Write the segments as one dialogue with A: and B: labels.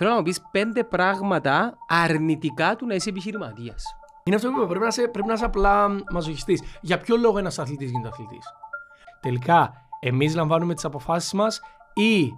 A: Θέλω να μου πεις πέντε πράγματα αρνητικά του να είσαι επιχειρηματίας. Είναι αυτό που πρέπει να είσαι, πρέπει να είσαι απλά μαζοχιστής. Για ποιο λόγο ένας αθλητής γίνεται αθλητής. Τελικά, εμείς λαμβάνουμε τις αποφάσεις μας ή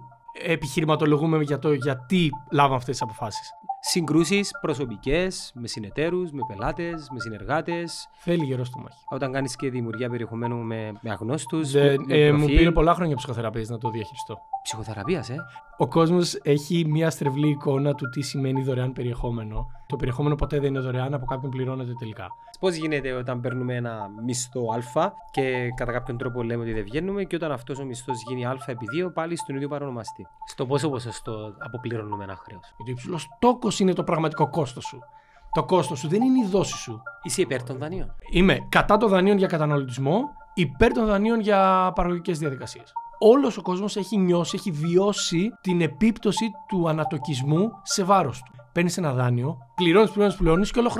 A: επιχειρηματολογούμε για το γιατί
B: λάβαμε αυτές τις αποφάσεις. Συγκρούσεις προσωπικές, με συνεταίρους, με πελάτες, με συνεργάτες. Θέλει γερός στο μάχη. Όταν κάνεις και δημιουργία περιεχομένου με, με αγνώστους, ε, Μου πήρε πολλά χρόνια ψυχοθεραπεία να το διαχειριστώ. Ψυχοθεραπείας,
A: ε ο κόσμος έχει μια στρεβλή εικόνα του τι σημαίνει δωρεάν περιεχόμενο. Το περιεχόμενο ποτέ δεν είναι δωρεάν, από κάποιον πληρώνεται τελικά.
B: Πώς γίνεται όταν παίρνουμε ένα μισθό Α και κατά κάποιον τρόπο λέμε ότι δεν βγαίνουμε, και όταν αυτός ο μισθός γίνει Α επί 2, πάλι στον ίδιο παρονομαστή. Στο πόσο ποσοστό αποπληρώνουμε ένα χρέος. Γιατί ο υψηλός
A: τόκος είναι το πραγματικό κόστος σου. Το κόστος σου δεν είναι η δόση σου. Είσαι υπέρ των δανείων. Είμαι κατά των δανείων για καταναλωτισμό, υπέρ των δανείων για παραγωγικές διαδικασίες όλος ο κόσμος έχει νιώσει, έχει βιώσει την επίπτωση του ανατοκισμού σε βάρος του. Παίρνεις ένα δάνειο, πληρώνεις, πληρώνεις, πληρώνεις και όλο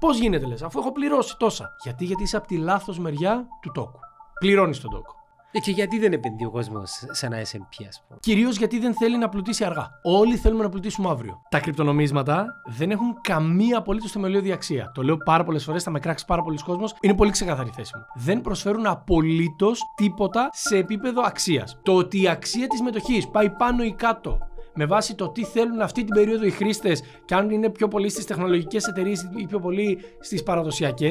A: Πώς γίνεται, λες, αφού έχω πληρώσει τόσα. Γιατί, γιατί είσαι από τη λάθος μεριά του τόκου. Πληρώνεις τον τόκο. Ε, και γιατί δεν επενδύει ο κόσμος σε ένα SP, ας πούμε. Κυρίως γιατί δεν θέλει να πλουτίσει αργά. Όλοι θέλουμε να πλουτίσουμε αύριο. Τα κρυπτονομίσματα δεν έχουν καμία απολύτως θεμελιώδη αξία. Το λέω πάρα πολλές φορές, θα με κράξει πάρα πολλοί κόσμος. Είναι πολύ ξεκαθαρή θέση μου. Δεν προσφέρουν απολύτως τίποτα σε επίπεδο αξίας. Το ότι η αξία της μετοχής πάει πάνω ή κάτω με βάση το τι θέλουν αυτή την περίοδο οι χρήστες και αν είναι πιο πολύ στις τεχνολογικές εταιρείες ή πιο πολύ στις παραδοσιακές,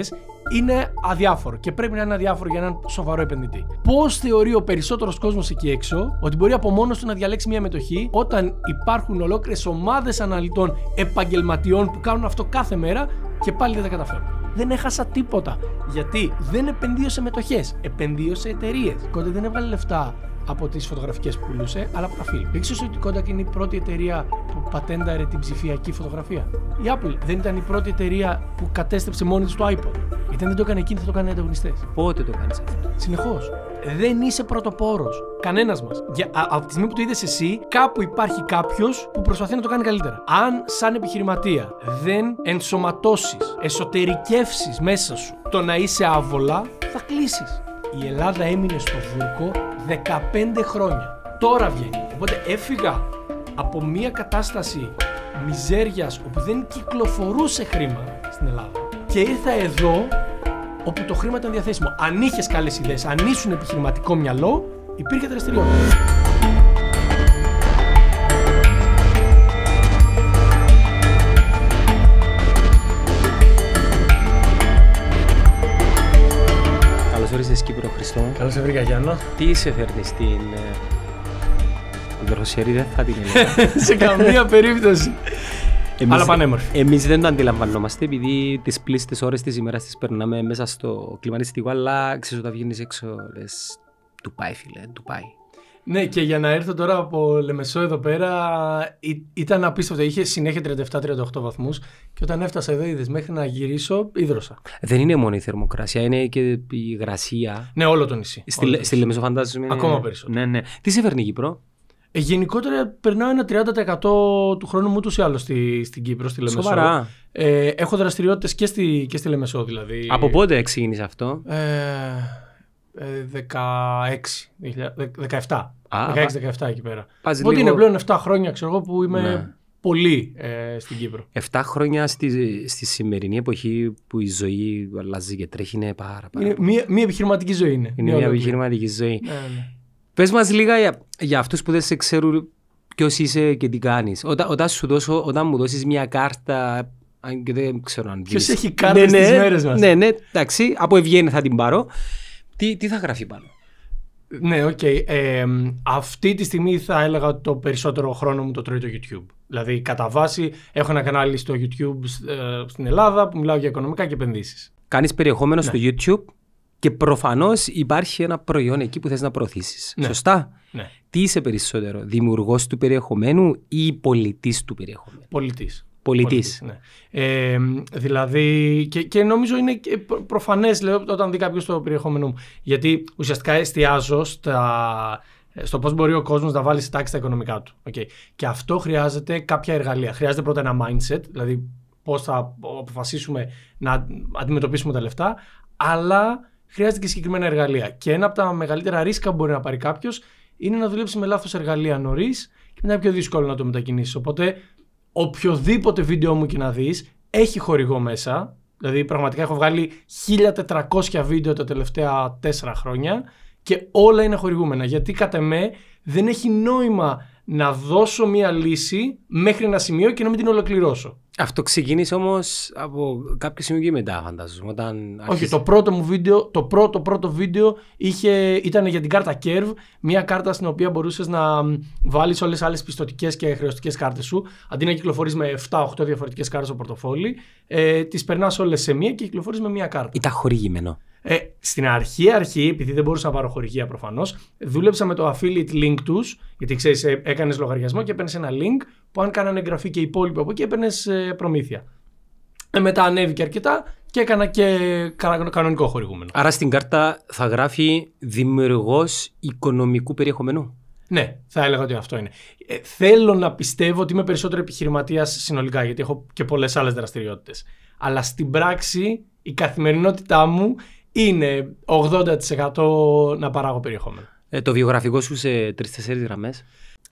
A: είναι αδιάφορο και πρέπει να είναι αδιάφορο για έναν σοβαρό επενδυτή. Πώς θεωρεί ο περισσότερος κόσμος εκεί έξω ότι μπορεί από μόνος του να διαλέξει μια μετοχή όταν υπάρχουν ολόκληρες ομάδες αναλυτών επαγγελματιών που κάνουν αυτό κάθε μέρα και πάλι δεν τα καταφέρουν δεν έχασα τίποτα. Γιατί δεν επενδύω σε μετοχές, επενδύω σε εταιρείες. Κότε δεν έβαλε λεφτά από τις φωτογραφικές που πουλούσε, αλλά από τα φίλια. Ήξερες ότι η Kodak είναι η πρώτη εταιρεία που πατένταρε την ψηφιακή φωτογραφία. Η Apple δεν ήταν η πρώτη εταιρεία που κατέστρεψε μόνη της το iPod. Γιατί δεν το έκανε εκείνη, θα το έκανε ανταγωνιστές. Πότε το κάνεις αυτό. Συνεχώς. Δεν είσαι πρωτοπόρος. Κανένας μας. Από τη στιγμή που το είδες εσύ, κάπου υπάρχει κάποιος που προσπαθεί να το κάνει καλύτερα. Αν, σαν επιχειρηματία, δεν ενσωματώσεις, εσωτερικεύσεις μέσα σου το να είσαι άβολα, θα κλείσεις η Ελλάδα έμεινε στο βούρκο 15 χρόνια. Τώρα βγαίνει. Οπότε έφυγα από μια κατάσταση μιζέριας όπου δεν κυκλοφορούσε χρήμα στην Ελλάδα και ήρθα εδώ όπου το χρήμα ήταν διαθέσιμο. Αν είχες καλές ιδέες, αν ήσουν επιχειρηματικό μυαλό, υπήρχε δραστηριότητα.
B: ευχαριστώ. Καλώς σε βρήκα, Γιάννα. Τι σε φέρνει στην. Δροσερή ε, δεν θα την έλεγα. σε καμία περίπτωση. Εμείς, Αλλά πανέμορφη. Εμείς δεν το αντιλαμβανόμαστε επειδή τις πλήστες ώρες της ημέρας τις περνάμε μέσα στο κλιματιστικό. Αλλά ξέρεις όταν βγει έξω, Του πάει, φίλε, του πάει.
A: Ναι, και για να έρθω τώρα από Λεμεσό εδώ πέρα, ήταν απίστευτο. Είχε συνέχεια 37-38 βαθμούς και όταν έφτασα εδώ, είδες μέχρι να γυρίσω, ίδρωσα.
B: Δεν είναι μόνο η θερμοκρασία, είναι και η υγρασία. Ναι, όλο το νησί. Στη, Λεμεσό, φαντάζομαι. Ακόμα περισσότερο. Ναι, ναι. Τι σε φέρνει η Κύπρο,
A: ε, γενικότερα περνάω ένα 30% του χρόνου μου ούτως ή άλλως στη, στην Κύπρο, στη Λεμεσό. Σοβαρά. Ε, έχω δραστηριότητες και στη, και στη Λεμεσό δηλαδή. Από πότε
B: ξεκίνησε αυτό?
A: Ε, 16, ε, 17. εκεί πέρα. Οπότε λίγο... είναι πλέον 7 χρόνια, ξέρω εγώ, που είμαι ναι.
B: πολύ ε, στην Κύπρο. 7 χρόνια στη, στη σημερινή εποχή που η ζωή αλλάζει και τρέχει είναι πάρα
A: πάρα. μία, επιχειρηματική ζωή είναι. Είναι μία, επιχειρηματική ζωή. Ναι, ναι.
B: Πες μας λίγα για, για αυτούς που δεν σε ξέρουν ποιος είσαι και τι κάνεις. Όταν, όταν, σου δώσω, όταν μου δώσεις μια κάρτα και δεν ξέρω αν Ποιος έχει κάνει ναι, ναι, μέρες μας. Ναι, ναι, εντάξει, από ευγένεια θα την πάρω τι, τι θα γραφεί πάνω.
A: Ναι, οκ. Okay. Ε, αυτή τη στιγμή θα έλεγα το περισσότερο χρόνο μου το τρώει το YouTube. Δηλαδή, κατά βάση, έχω ένα κανάλι στο YouTube ε, στην Ελλάδα που μιλάω για οικονομικά και επενδύσεις.
B: Κάνεις περιεχόμενο ναι. στο YouTube και προφανώς υπάρχει ένα προϊόν εκεί που θες να προωθήσεις. Ναι. Σωστά. Ναι. Τι είσαι περισσότερο, δημιουργός του περιεχομένου ή πολιτής του περιεχομένου. Πολιτής πολιτής. Ναι. Ε, δηλαδή, και, νομίζω είναι
A: προφανέ όταν δει κάποιος το περιεχόμενο μου. Γιατί ουσιαστικά εστιάζω στα, στο πώς μπορεί ο κόσμος να βάλει σε τάξη τα οικονομικά του. Okay. Και αυτό χρειάζεται κάποια εργαλεία. Χρειάζεται πρώτα ένα mindset, δηλαδή πώς θα αποφασίσουμε να αντιμετωπίσουμε τα λεφτά, αλλά χρειάζεται και συγκεκριμένα εργαλεία. Και ένα από τα μεγαλύτερα ρίσκα που μπορεί να πάρει κάποιος είναι να δουλέψει με λάθος εργαλεία νωρίς και να είναι πιο δύσκολο να το μετακινήσεις. Οπότε οποιοδήποτε βίντεο μου και να δεις έχει χορηγό μέσα. Δηλαδή πραγματικά έχω βγάλει 1400 βίντεο τα τελευταία 4 χρόνια και όλα είναι χορηγούμενα. Γιατί κατά με δεν έχει νόημα να δώσω μία λύση μέχρι ένα σημείο και να μην την ολοκληρώσω. Αυτό ξεκίνησε όμως από κάποιο σημείο και μετά, φαντάζομαι. Όχι, το πρώτο μου βίντεο, το πρώτο πρώτο βίντεο είχε, ήταν για την κάρτα Curve, μια κάρτα στην οποία μπορούσες να βάλεις όλες τις άλλες πιστοτικές και χρεωστικές κάρτες σου. Αντί να κυκλοφορείς με 7-8 διαφορετικές κάρτες στο πορτοφόλι, ε, τις περνάς όλες σε μία και κυκλοφορείς με μία κάρτα.
B: Ήταν χορηγημένο.
A: Ε, στην αρχή, αρχή, επειδή δεν μπορούσα να πάρω χορηγία προφανώς, δούλεψα με το affiliate link τους, γιατί ξέρεις, ε, έκανες λογαριασμό και έπαιρνες ένα link που αν κάνανε εγγραφή και οι από εκεί έπαιρνες ε, προμήθεια. Ε, μετά ανέβηκε αρκετά και έκανα και κανονικό χορηγούμενο.
B: Άρα στην κάρτα θα γράφει δημιουργός οικονομικού περιεχομένου.
A: Ναι, θα έλεγα ότι αυτό είναι. θέλω να πιστεύω ότι είμαι περισσότερο επιχειρηματίας συνολικά, γιατί έχω και πολλές άλλες δραστηριότητες. Αλλά στην πράξη η καθημερινότητά μου είναι 80% να παράγω περιεχόμενο.
B: Ε, το βιογραφικό σου σε τρει-τέσσερι γραμμέ.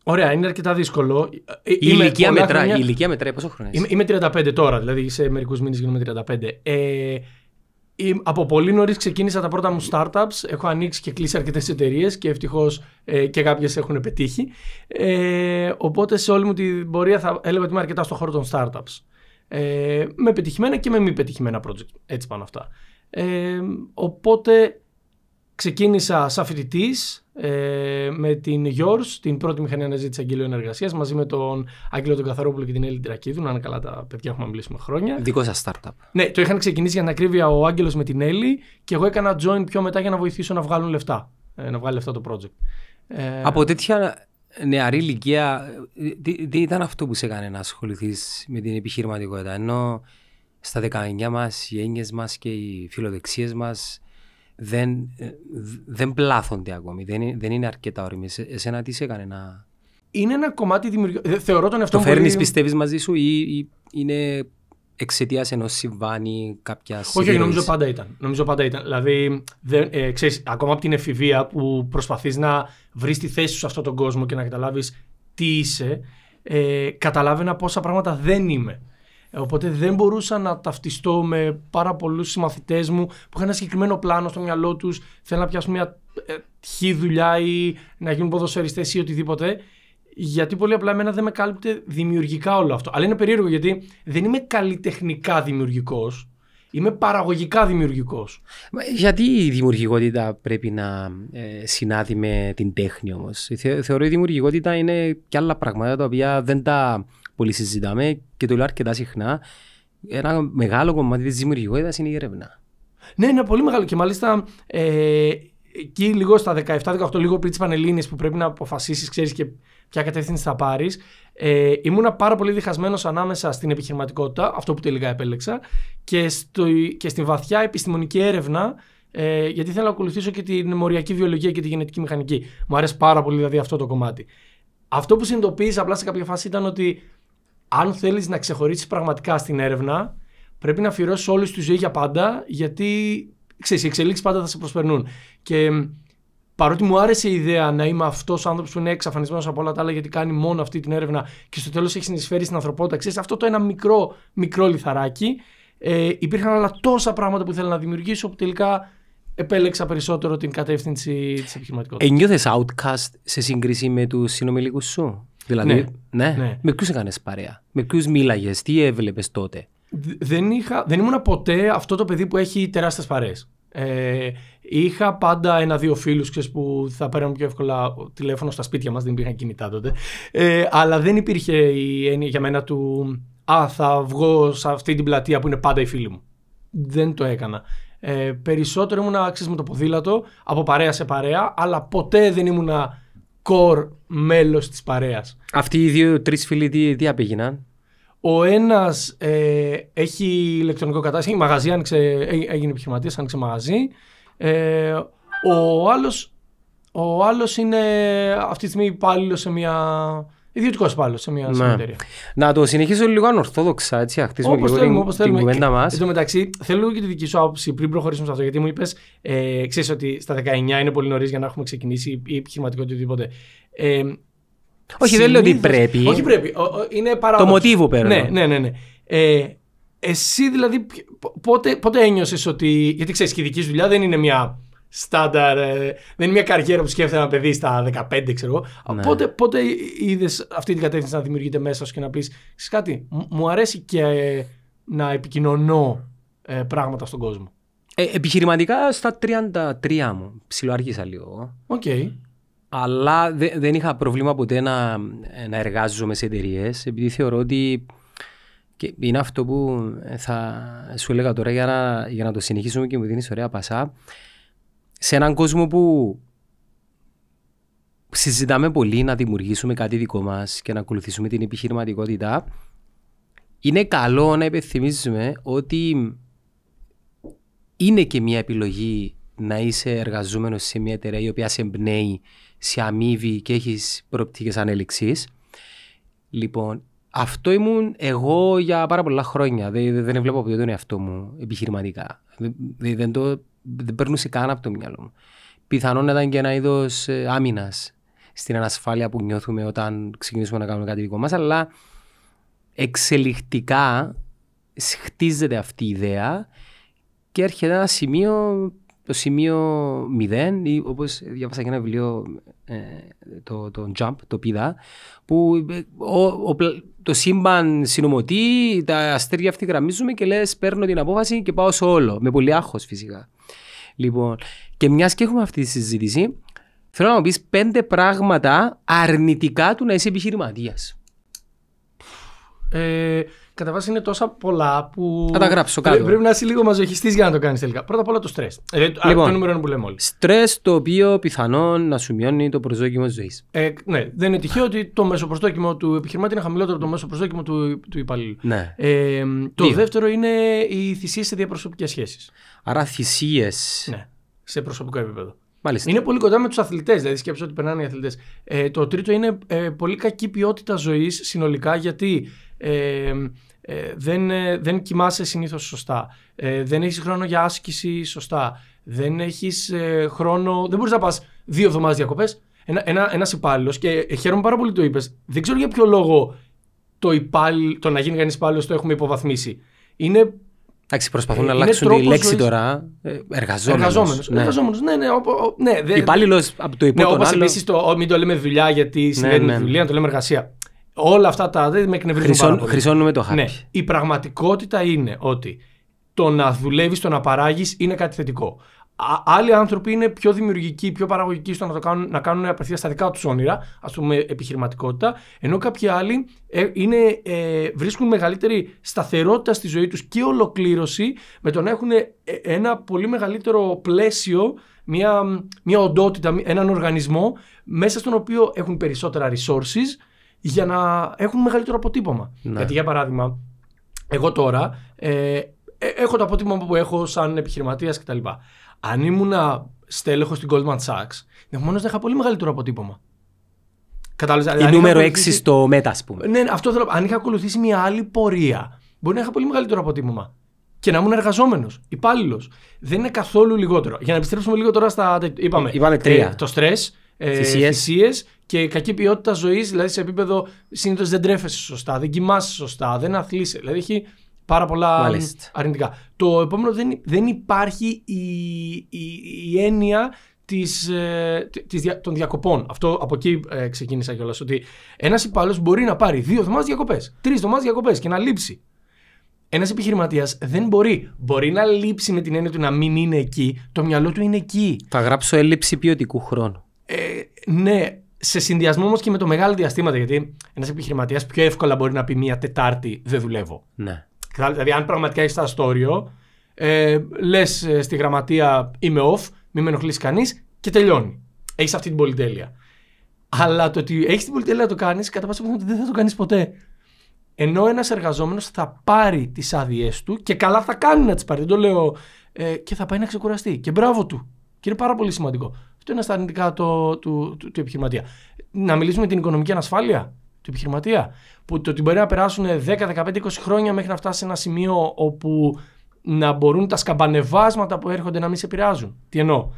B: Ωραία, είναι αρκετά δύσκολο. Ε, η ηλικία, μετρά, χρόνια... η ηλικία μετράει, πόσο χρόνο είσαι.
A: Είμαι, 35 τώρα, δηλαδή σε μερικούς μήνες γίνομαι 35. Ε, από πολύ νωρίς ξεκίνησα τα πρώτα μου startups. Έχω ανοίξει και κλείσει αρκετές εταιρείες και ευτυχώς ε, και κάποιες έχουν πετύχει. Ε, οπότε σε όλη μου την πορεία θα έλεγα ότι είμαι αρκετά στον χώρο των startups. Ε, με πετυχημένα και με μη πετυχημένα project. Έτσι πάνω αυτά. Ε, οπότε ξεκίνησα σαν φοιτητής ε, με την Γιώργ, την πρώτη μηχανή αναζήτηση αγγελίων εργασίας, μαζί με τον Άγγελο τον Καθαρόπουλο και την Έλλη Τρακίδου. Να είναι καλά τα παιδιά, έχουμε μιλήσει με χρόνια.
B: Δικό σας startup.
A: Ναι, το είχαν ξεκινήσει για την ακρίβεια ο Άγγελος με την Έλλη και εγώ έκανα join πιο μετά για να βοηθήσω να βγάλουν λεφτά. Ε, να βγάλει λεφτά το project. Ε, Από
B: τέτοια νεαρή ηλικία, ε, τι, τι, ήταν αυτό που σε έκανε να ασχοληθείς με την επιχειρηματικότητα. Ενώ στα 19 μας οι έννοιες μας και οι φιλοδεξίες μας δεν, ε, δεν πλάθονται ακόμη, δεν, δεν είναι αρκετά όριμες. Εσένα τι σε έκανε να...
A: Είναι ένα κομμάτι δημιουργία. Ε, θεωρώ τον εαυτό μου. Το φέρνει, πιστεύεις
B: μαζί σου ή, ή είναι εξαιτίας ενός συμβάνει κάποια στιγμή. Όχι, νομίζω πάντα
A: ήταν. Νομίζω πάντα ήταν. Δηλαδή, δεν, ε, ξέρεις, ακόμα από την εφηβεία που προσπαθείς να βρεις τη θέση σου σε αυτόν τον κόσμο και να καταλάβεις τι είσαι, ε, καταλάβαινα πόσα πράγματα δεν είμαι. Ε, οπότε δεν μπορούσα να ταυτιστώ με πάρα πολλούς συμμαθητές μου που είχαν ένα συγκεκριμένο πλάνο στο μυαλό τους. Θέλουν να πιάσουν μια τυχή ε, δουλειά ή να γίνουν ποδοσφαιριστές ή οτιδήποτε. Γιατί πολύ απλά εμένα δεν με κάλυπτε δημιουργικά όλο αυτό. Αλλά είναι περίεργο γιατί δεν είμαι καλλιτεχνικά δημιουργικός. Είμαι παραγωγικά δημιουργικός.
B: Γιατί η δημιουργικότητα πρέπει να ε, συνάδει με την τέχνη όμως. Θε, θεωρώ η δημιουργικότητα είναι και άλλα πράγματα τα οποία δεν τα πολύ συζητάμε και το λέω αρκετά συχνά, ένα μεγάλο κομμάτι της δημιουργικότητας είναι η έρευνα.
A: Ναι, είναι πολύ μεγάλο και μάλιστα ε, εκεί λίγο στα 17-18, λίγο πριν τι Πανελλήνιες που πρέπει να αποφασίσεις, ξέρεις και ποια κατεύθυνση θα πάρεις, ε, ήμουνα πάρα πολύ διχασμένος ανάμεσα στην επιχειρηματικότητα, αυτό που τελικά επέλεξα, και, στο, και στη βαθιά επιστημονική έρευνα, ε, γιατί θέλω να ακολουθήσω και την μοριακή βιολογία και τη γενετική μηχανική. Μου αρέσει πάρα πολύ δηλαδή αυτό το κομμάτι. Αυτό που συνειδητοποίησα απλά σε κάποια φάση ήταν ότι αν θέλεις να ξεχωρίσεις πραγματικά στην έρευνα, πρέπει να αφιερώσεις όλη τη ζωή για πάντα, γιατί ξέρεις, οι εξελίξεις πάντα θα σε προσπερνούν. Και παρότι μου άρεσε η ιδέα να είμαι αυτός ο άνθρωπος που είναι εξαφανισμένος από όλα τα άλλα, γιατί κάνει μόνο αυτή την έρευνα και στο τέλος έχει συνεισφέρει στην ανθρωπότητα, ξέρεις αυτό το ένα μικρό, μικρό λιθαράκι. Ε, υπήρχαν άλλα τόσα πράγματα που ήθελα να δημιουργήσω που τελικά επέλεξα περισσότερο την κατεύθυνση της επιχειρηματικότητας.
B: Ένιωθε ε, outcast σε σύγκριση με τους συνομιλικούς σου. Δηλαδή, ναι. ναι. ναι. με ποιους έκανες παρέα, με ποιους μίλαγες, τι έβλεπες τότε. Δεν, είχα, δεν ήμουν ποτέ αυτό το παιδί που έχει
A: τεράστιες παρέες. Ε, είχα πάντα ένα-δύο φίλους που θα παίρνουν πιο εύκολα τηλέφωνο στα σπίτια μας, δεν υπήρχαν κινητά τότε. Ε, αλλά δεν υπήρχε η έννοια για μένα του Α, θα βγω σε αυτή την πλατεία που είναι πάντα οι φίλοι μου. Δεν το έκανα. Ε, περισσότερο ήμουν άξιο με το ποδήλατο, από παρέα σε παρέα, αλλά ποτέ δεν ήμουνα core μέλος της παρέας.
B: Αυτοί οι δύο-τρει φίλοι τι, τι
A: Ο ένας ε, έχει ηλεκτρονικό κατάστημα, μαγαζί, έγινε επιχειρηματίας, άνοιξε μαγαζί. Ε, ο άλλος ο άλλος είναι αυτή τη στιγμή υπάλληλος σε μια Ιδιωτικός πάλι σε μια ναι. εταιρεία.
B: Να το συνεχίσω λίγο ανορθόδοξα, έτσι, όπως λίγο θέλουμε, την, όπως κουβέντα μας. Εν τω
A: μεταξύ, θέλω
B: και τη δική σου άποψη
A: πριν προχωρήσουμε σε αυτό, γιατί μου είπες, ε, ξέρεις ότι στα 19 είναι πολύ νωρίς για να έχουμε ξεκινήσει ή επιχειρηματικό οτιδήποτε. Ε, όχι, δεν λέω ότι πρέπει. Όχι, πρέπει. είναι Το μοτίβο παίρνω. Ναι, ναι, ναι. ναι. Ε, εσύ δηλαδή, πότε, πότε ένιωσες ότι. Γιατί ξέρεις, και η δική σου δουλειά δεν είναι μια στάνταρ. Ε, δεν είναι μια καριέρα που σκέφτεται ένα παιδί στα 15, ξέρω εγώ. Ναι. Πότε, πότε είδες αυτή την κατεύθυνση να δημιουργείται μέσα σου και να πεις κάτι, μου αρέσει και ε, να επικοινωνώ ε, πράγματα στον κόσμο.
B: Ε, επιχειρηματικά στα 33 μου. Ψιλοάρχισα λίγο. Οκ. Αλλά δεν είχα πρόβλημα ποτέ να, να εργάζομαι σε εταιρείες, επειδή θεωρώ ότι και είναι αυτό που θα σου έλεγα τώρα για να, για να το συνεχίσουμε και μου δίνεις ωραία πασά σε έναν κόσμο που συζητάμε πολύ να δημιουργήσουμε κάτι δικό μας και να ακολουθήσουμε την επιχειρηματικότητα, είναι καλό να υπενθυμίζουμε ότι είναι και μια επιλογή να είσαι εργαζόμενος σε μια εταιρεία η οποία σε εμπνέει, σε αμείβει και έχεις προοπτικές ανέλυξης. Λοιπόν, αυτό ήμουν εγώ για πάρα πολλά χρόνια. Δεν, βλέπω ποτέ τον εαυτό μου επιχειρηματικά. δεν το δεν περνούσε καν από το μυαλό μου. Πιθανόν ήταν και ένα είδος ε, άμυνας στην ανασφάλεια που νιώθουμε όταν ξεκινήσουμε να κάνουμε κάτι δικό μας, αλλά εξελιχτικά χτίζεται αυτή η ιδέα και έρχεται ένα σημείο, το σημείο 0, ή όπως διάβασα και ένα βιβλίο, ε, το, το Jump, το πίδα, που ε, το σύμπαν συνομωτεί, τα αστέρια αυτή γραμμίζουμε και λες: Παίρνω την απόφαση και πάω σε όλο. Με πολύ άγχος φυσικά. Λοιπόν, και μιας και έχουμε αυτή τη συζήτηση, θέλω να μου πεις πέντε πράγματα αρνητικά του να είσαι επιχειρηματίας.
A: Ε, κατά βάση είναι τόσα πολλά που. Θα τα γράψω Πρέπει να είσαι λίγο μαζοχιστής για να το κάνεις τελικά. Πρώτα απ' όλα το στρες. Ε, λοιπόν, το νούμερο είναι που λέμε όλοι.
B: Στρες το οποίο πιθανόν να σου μειώνει το προσδόκιμο της ζωής.
A: Ε, ναι, δεν είναι τυχαίο ότι το μέσο προσδόκιμο του επιχειρηματή είναι χαμηλότερο από το μέσο προσδόκιμο του, του υπαλλήλου. Ναι. Ε, το δεύτερο είναι οι θυσίες σε διαπροσωπικές σχέσεις.
B: Άρα θυσίες. Ναι,
A: σε προσωπικό επίπεδο. Μάλιστα. Είναι πολύ κοντά με τους αθλητές, δηλαδή σκέψτε ότι περνάνε οι αθλητές. Ε, το τρίτο είναι ε, πολύ κακή ποιότητα ζωής συνολικά γιατί ε, δεν, ε, δεν κοιμάσαι συνήθως σωστά, ε, δεν έχεις χρόνο για άσκηση σωστά, δεν έχεις ε, χρόνο, δεν μπορείς να πά. δύο εβδομάδες διακοπές, Ένα, ένα, ένας υπάλληλος και χαίρομαι πάρα πολύ το είπες. δεν ξέρω για ποιο λόγο το, το να γίνει κανείς υπάλληλος το έχουμε υποβαθμίσει. Είναι Εντάξει, προσπαθούν ε, να αλλάξουν τη λέξη τώρα. Εργαζόμενος. Εργαζόμενος. Ναι. ναι, ναι.
B: ναι, ναι, Υπάλληλος από το υπόλοιπο. Ναι, όπω επίσης
A: το, μην το λέμε δουλειά γιατί ναι, συμβαίνει ναι, ναι. δουλεία, να το λέμε εργασία. Όλα αυτά τα δεν με εκνευρίζουν πάρα πολύ. Χρυσώνουμε το χάρτη. Ναι. Η πραγματικότητα είναι ότι το να δουλεύεις, το να παράγεις είναι κάτι θετικό. Άλλοι άνθρωποι είναι πιο δημιουργικοί, πιο παραγωγικοί στο να, το κάνουν, να κάνουν απευθεία στα δικά τους όνειρα, ας πούμε επιχειρηματικότητα, ενώ κάποιοι άλλοι ε, είναι, ε, βρίσκουν μεγαλύτερη σταθερότητα στη ζωή τους και ολοκλήρωση με το να έχουν ε, ένα πολύ μεγαλύτερο πλαίσιο, μια, μια οντότητα, έναν οργανισμό μέσα στον οποίο έχουν περισσότερα resources για να έχουν μεγαλύτερο αποτύπωμα. Ναι. Γιατί για παράδειγμα, εγώ τώρα ε, ε, έχω το αποτύπωμα που έχω σαν επιχειρηματίας κτλ. Αν ήμουν στέλεχος στην Goldman Sachs, ενδεχομένω να είχα πολύ μεγαλύτερο αποτύπωμα. Κατάλαβες. Δηλαδή, Η νούμερο 6
B: στο ΜΕΤΑ, ας πούμε.
A: Ναι, αυτό θέλω. Αν είχα ακολουθήσει μια άλλη πορεία, μπορεί να είχα πολύ μεγαλύτερο αποτύπωμα. Και να ήμουν εργαζόμενος, υπάλληλος. Δεν είναι καθόλου λιγότερο. Για να επιστρέψουμε λίγο τώρα στα. Είπαμε. Είπαμε τρία. Ε, το στρε, ε, θυσίες και κακή ποιότητα ζωής, δηλαδή σε επίπεδο συνήθως δεν τρέφεσαι σωστά, δεν κοιμάσαι σωστά, δεν αθλείσαι. Δηλαδή έχει πάρα πολλά αρνητικά. Το επόμενο δεν, δεν υπάρχει η, η, έννοια της, ε, των διακοπών. Αυτό από εκεί ε, ξεκίνησα κιόλας. Ότι ένας υπάλληλος μπορεί να πάρει δύο εβδομάδες διακοπές, τρεις εβδομάδες διακοπές και να λείψει. Ένας επιχειρηματίας δεν μπορεί. Μπορεί να λείψει με την έννοια του να μην είναι εκεί. Το μυαλό του είναι εκεί.
B: Θα γράψω έλλειψη ποιοτικού χρόνου.
A: Ε, ναι, σε συνδυασμό όμως και με το μεγάλο διαστήματα, γιατί ένας επιχειρηματίας πιο εύκολα μπορεί να πει μία Τετάρτη δεν δουλεύω. Ναι. Δηλαδή, αν πραγματικά είσαι αστόριο, ε, λες ε, στη γραμματεία είμαι off, μην με ενοχλείς κανείς και τελειώνει. Έχεις αυτή την πολυτέλεια. Αλλά το ότι έχεις την πολυτέλεια να το κάνεις, κατά πάσα πιθανότητα δεν θα το κάνεις ποτέ. Ενώ ένας εργαζόμενος θα πάρει τις άδειές του και καλά θα κάνει να τις πάρει. Δεν το λέω. Ε, και θα πάει να ξεκουραστεί. Και μπράβο του. Και είναι πάρα πολύ σημαντικό. Αυτό είναι στα αρνητικά του, του, επιχειρηματία. Να μιλήσουμε την οικονομική ανασφάλεια του επιχειρηματία. Που το ότι μπορεί να περάσουν 10, 15, 20 χρόνια μέχρι να φτάσει σε ένα σημείο όπου να μπορούν τα σκαμπανεβάσματα που έρχονται να μην σε επηρεάζουν. Τι εννοώ.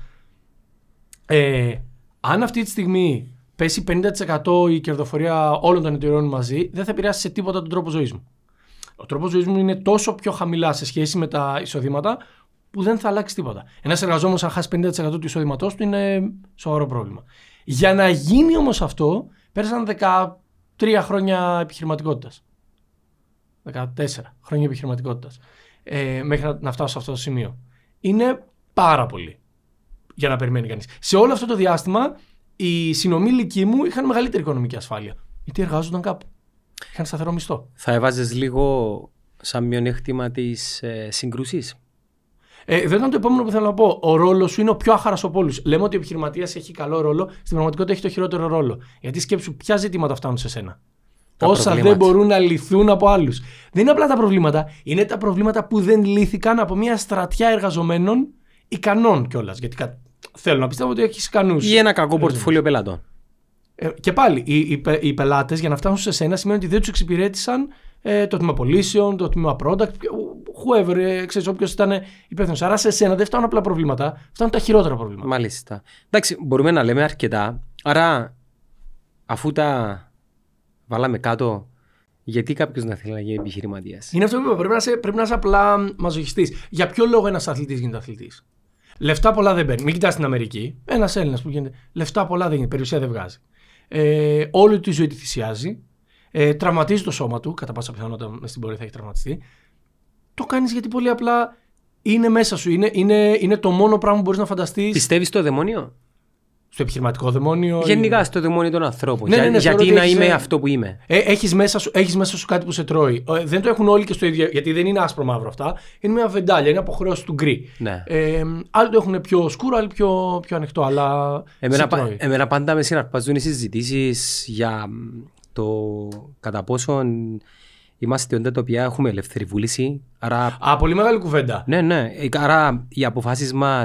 A: Ε, αν αυτή τη στιγμή πέσει 50% η κερδοφορία όλων των εταιρεών μαζί, δεν θα επηρεάσει σε τίποτα τον τρόπο ζωής μου. Ο τρόπος ζωής μου είναι τόσο πιο χαμηλά σε σχέση με τα εισοδήματα, που δεν θα αλλάξει τίποτα. Ένας εργαζόμενος, αν χάσει 50% του εισοδήματός του, είναι σοβαρό πρόβλημα. Για να γίνει όμως αυτό, πέρασαν 13 χρόνια επιχειρηματικότητας. 14 χρόνια επιχειρηματικότητας. Ε, μέχρι να φτάσω σε αυτό το σημείο. Είναι πάρα πολύ για να περιμένει κανείς. Σε όλο αυτό το διάστημα, οι συνομήλικοι μου είχαν μεγαλύτερη οικονομική ασφάλεια. Γιατί εργάζονταν κάπου. Είχαν σταθερό μισθό.
B: Θα έβαζες λίγο σαν μειονέκτημα της ε, ε, ήταν
A: το επόμενο που θέλω να πω. Ο ρόλος σου είναι ο πιο άχαρο από όλους. Λέμε ότι ο επιχειρηματίας έχει καλό ρόλο, στην πραγματικότητα έχει το χειρότερο ρόλο. Γιατί σκέψου ποια ζητήματα φτάνουν σε σένα. Τα όσα δεν μπορούν να λυθούν από άλλους. Δεν είναι απλά τα προβλήματα. Είναι τα προβλήματα που δεν λύθηκαν από μια στρατιά εργαζομένων ικανών κιόλας. Γιατί κα... θέλω
B: να πιστεύω ότι έχεις ικανούς. Ή ένα κακό πορτοφόλιο πελάτων.
A: Ε, και πάλι, οι, οι, οι πελάτες για να φτάσουν σε σένα σημαίνει ότι δεν τους εξυπηρέτησαν ε, το τμήμα πωλήσεων, το τμήμα product, whoever, ε, ξέρεις, όποιος ήταν υπεύθυνος. Άρα σε εσένα
B: δεν φτάνουν απλά προβλήματα, φτάνουν τα χειρότερα προβλήματα. Μάλιστα. Εντάξει, μπορούμε να λέμε αρκετά. Άρα, αφού τα βάλαμε κάτω, γιατί κάποιος να θέλει να γίνει επιχειρηματίας.
A: Είναι αυτό που είπα. Πρέπει να είσαι, είσαι απλά μαζοχιστής. Για ποιο λόγο ένας αθλητής γίνεται αθλητής. Λεφτά πολλά δεν παίρνει. Μην κοιτάς στην Αμερική. Ένας Έλληνας που γίνεται. Λεφτά πολλά δεν γίνεται. Περιουσία δεν βγάζει. Ε, όλη τη ζωή τη θυσιάζει ε, τραυματίζει το σώμα του, κατά πάσα πιθανότητα στην πορεία θα έχει τραυματιστεί. Το κάνεις γιατί πολύ απλά είναι μέσα σου. Είναι, είναι, είναι το μόνο πράγμα που μπορείς να φανταστείς. Πιστεύεις στο δαιμόνιο. Στο επιχειρηματικό δαιμόνιο. Γενικά
B: ή... Ε, στο δαιμόνιο των ανθρώπων. Ναι, ναι, ναι, γιατί να είμαι ε, αυτό που είμαι.
A: Ε, έχεις μέσα, σου, μέσα σου κάτι που σε τρώει. Ε, δεν το έχουν όλοι και στο ίδιο. Γιατί δεν είναι άσπρο μαύρο αυτά. Είναι μια βεντάλια, είναι αποχρέωση του γκρι. Ναι. Ε, άλλοι το έχουν πιο σκούρο, άλλοι πιο, πιο ανοιχτό. Αλλά εμένα, εμένα
B: πάντα με συναρπαζούν οι συζητήσεις για το κατά πόσον είμαστε όντα τα οποία έχουμε ελεύθερη βούληση. Άρα... Α, πολύ μεγάλη κουβέντα. Ναι, ναι. Ε, άρα οι αποφάσεις μας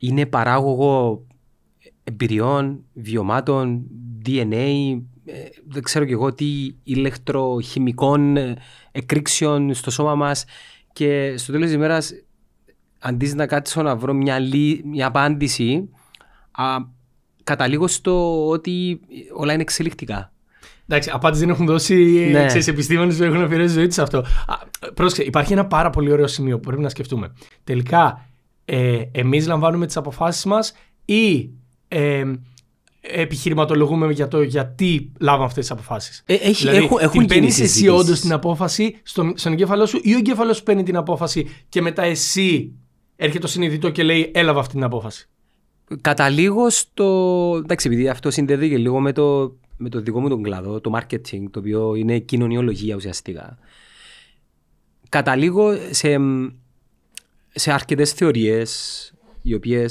B: είναι παράγωγο εμπειριών, βιωμάτων, DNA, ε, δεν ξέρω κι εγώ τι ηλεκτροχημικών ε, εκρήξεων στο σώμα μας και στο τέλος της ημέρας αντί να κάτσω να βρω μια, απάντηση καταλήγω στο ότι όλα είναι εξελιχτικά. Εντάξει,
A: απάντηση δεν έχουν δώσει ναι. επιστήμονες που έχουν αφιερώσει ζωή τους αυτό. Πρόσεχε, υπάρχει ένα πάρα πολύ ωραίο σημείο που πρέπει να σκεφτούμε. Τελικά, ε, εμείς λαμβάνουμε τις αποφάσεις μας ή ε, επιχειρηματολογούμε για το γιατί λάβαμε αυτές τις αποφάσεις. Ε, έχει, δηλαδή, έχουν, έχουν παίρνει εσύ όντως την απόφαση στο, στον εγκέφαλό σου ή ο εγκέφαλο παίρνει την απόφαση και μετά εσύ έρχεται το συνειδητό και λέει έλαβα αυτή την απόφαση
B: καταλήγω στο. Εντάξει, επειδή αυτό συνδέεται και λίγο με το, με το δικό μου τον κλάδο, το marketing, το οποίο είναι κοινωνιολογία ουσιαστικά. Καταλήγω σε, σε αρκετές θεωρίες οι οποίες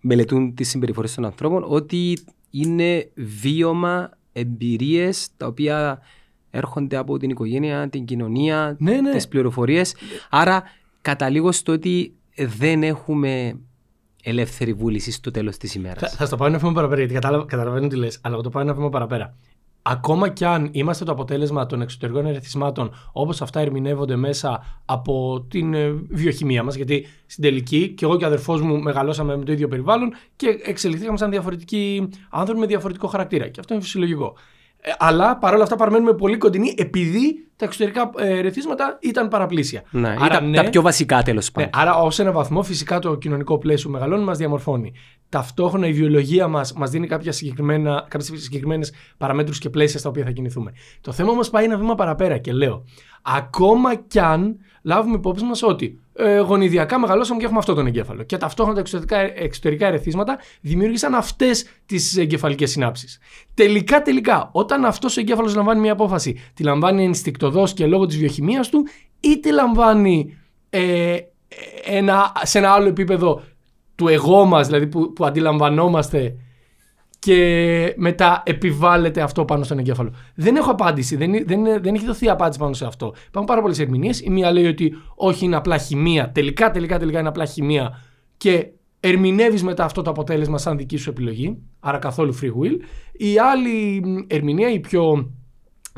B: μελετούν τις συμπεριφορές των ανθρώπων ότι είναι βίωμα εμπειρίες τα οποία έρχονται από την οικογένεια, την κοινωνία, ναι, ναι. τις πληροφορίες. Άρα καταλήγω στο ότι δεν έχουμε ελεύθερη βούληση στο τέλος της ημέρας. Θα,
A: θα στο πάω ένα βήμα παραπέρα, γιατί καταλαβαίνω τι λες, αλλά θα το πάω ένα βήμα παραπέρα. Ακόμα κι αν είμαστε το αποτέλεσμα των εξωτερικών ερεθισμάτων όπως αυτά ερμηνεύονται μέσα από την ε, βιοχημία μας, γιατί στην τελική και εγώ και ο αδερφός μου μεγαλώσαμε με το ίδιο περιβάλλον και εξελιχθήκαμε σαν διαφορετικοί άνθρωποι με διαφορετικό χαρακτήρα. Και αυτό είναι φυσιολογικό. Ε, αλλά παρόλα αυτά παραμένουμε πολύ κοντινοί επειδή τα εξωτερικά ε, ρεθίσματα ήταν παραπλήσια. Ναι, ήταν ναι, τα πιο βασικά τέλος ναι, πάντων. άρα, ως ένα βαθμό, φυσικά το κοινωνικό πλαίσιο μεγαλών μας διαμορφώνει. Ταυτόχρονα, η βιολογία μας μας δίνει κάποιες συγκεκριμένες παραμέτρους και πλαίσια στα οποία θα κινηθούμε. Το θέμα όμως πάει ένα βήμα παραπέρα και λέω Ακόμα κι αν λάβουμε υπόψη μας ότι ε, γονιδιακά μεγαλώσαμε και έχουμε αυτό τον εγκέφαλο. Και ταυτόχρονα τα εξωτερικά, εξωτερικά ερεθίσματα δημιούργησαν αυτές τις εγκεφαλικές συνάψεις. Τελικά, τελικά, όταν αυτός ο εγκέφαλος λαμβάνει μια απόφαση, τη λαμβάνει ενστικτοδός και λόγω της βιοχημίας του, ή τη λαμβάνει ε, ε, ένα, σε ένα άλλο επίπεδο του εγώ μας, δηλαδή που, που αντιλαμβανόμαστε και μετά επιβάλλεται αυτό πάνω στον εγκέφαλο. Δεν έχω απάντηση. Δεν, δεν, δεν έχει δοθεί απάντηση πάνω σε αυτό. Υπάρχουν πάρα πολλές ερμηνείες. Η μία λέει ότι όχι, είναι απλά χημεία. Τελικά, τελικά, τελικά είναι απλά χημεία. Και ερμηνεύεις μετά αυτό το αποτέλεσμα σαν δική σου επιλογή. Άρα καθόλου free will. Η άλλη ερμηνεία, η πιο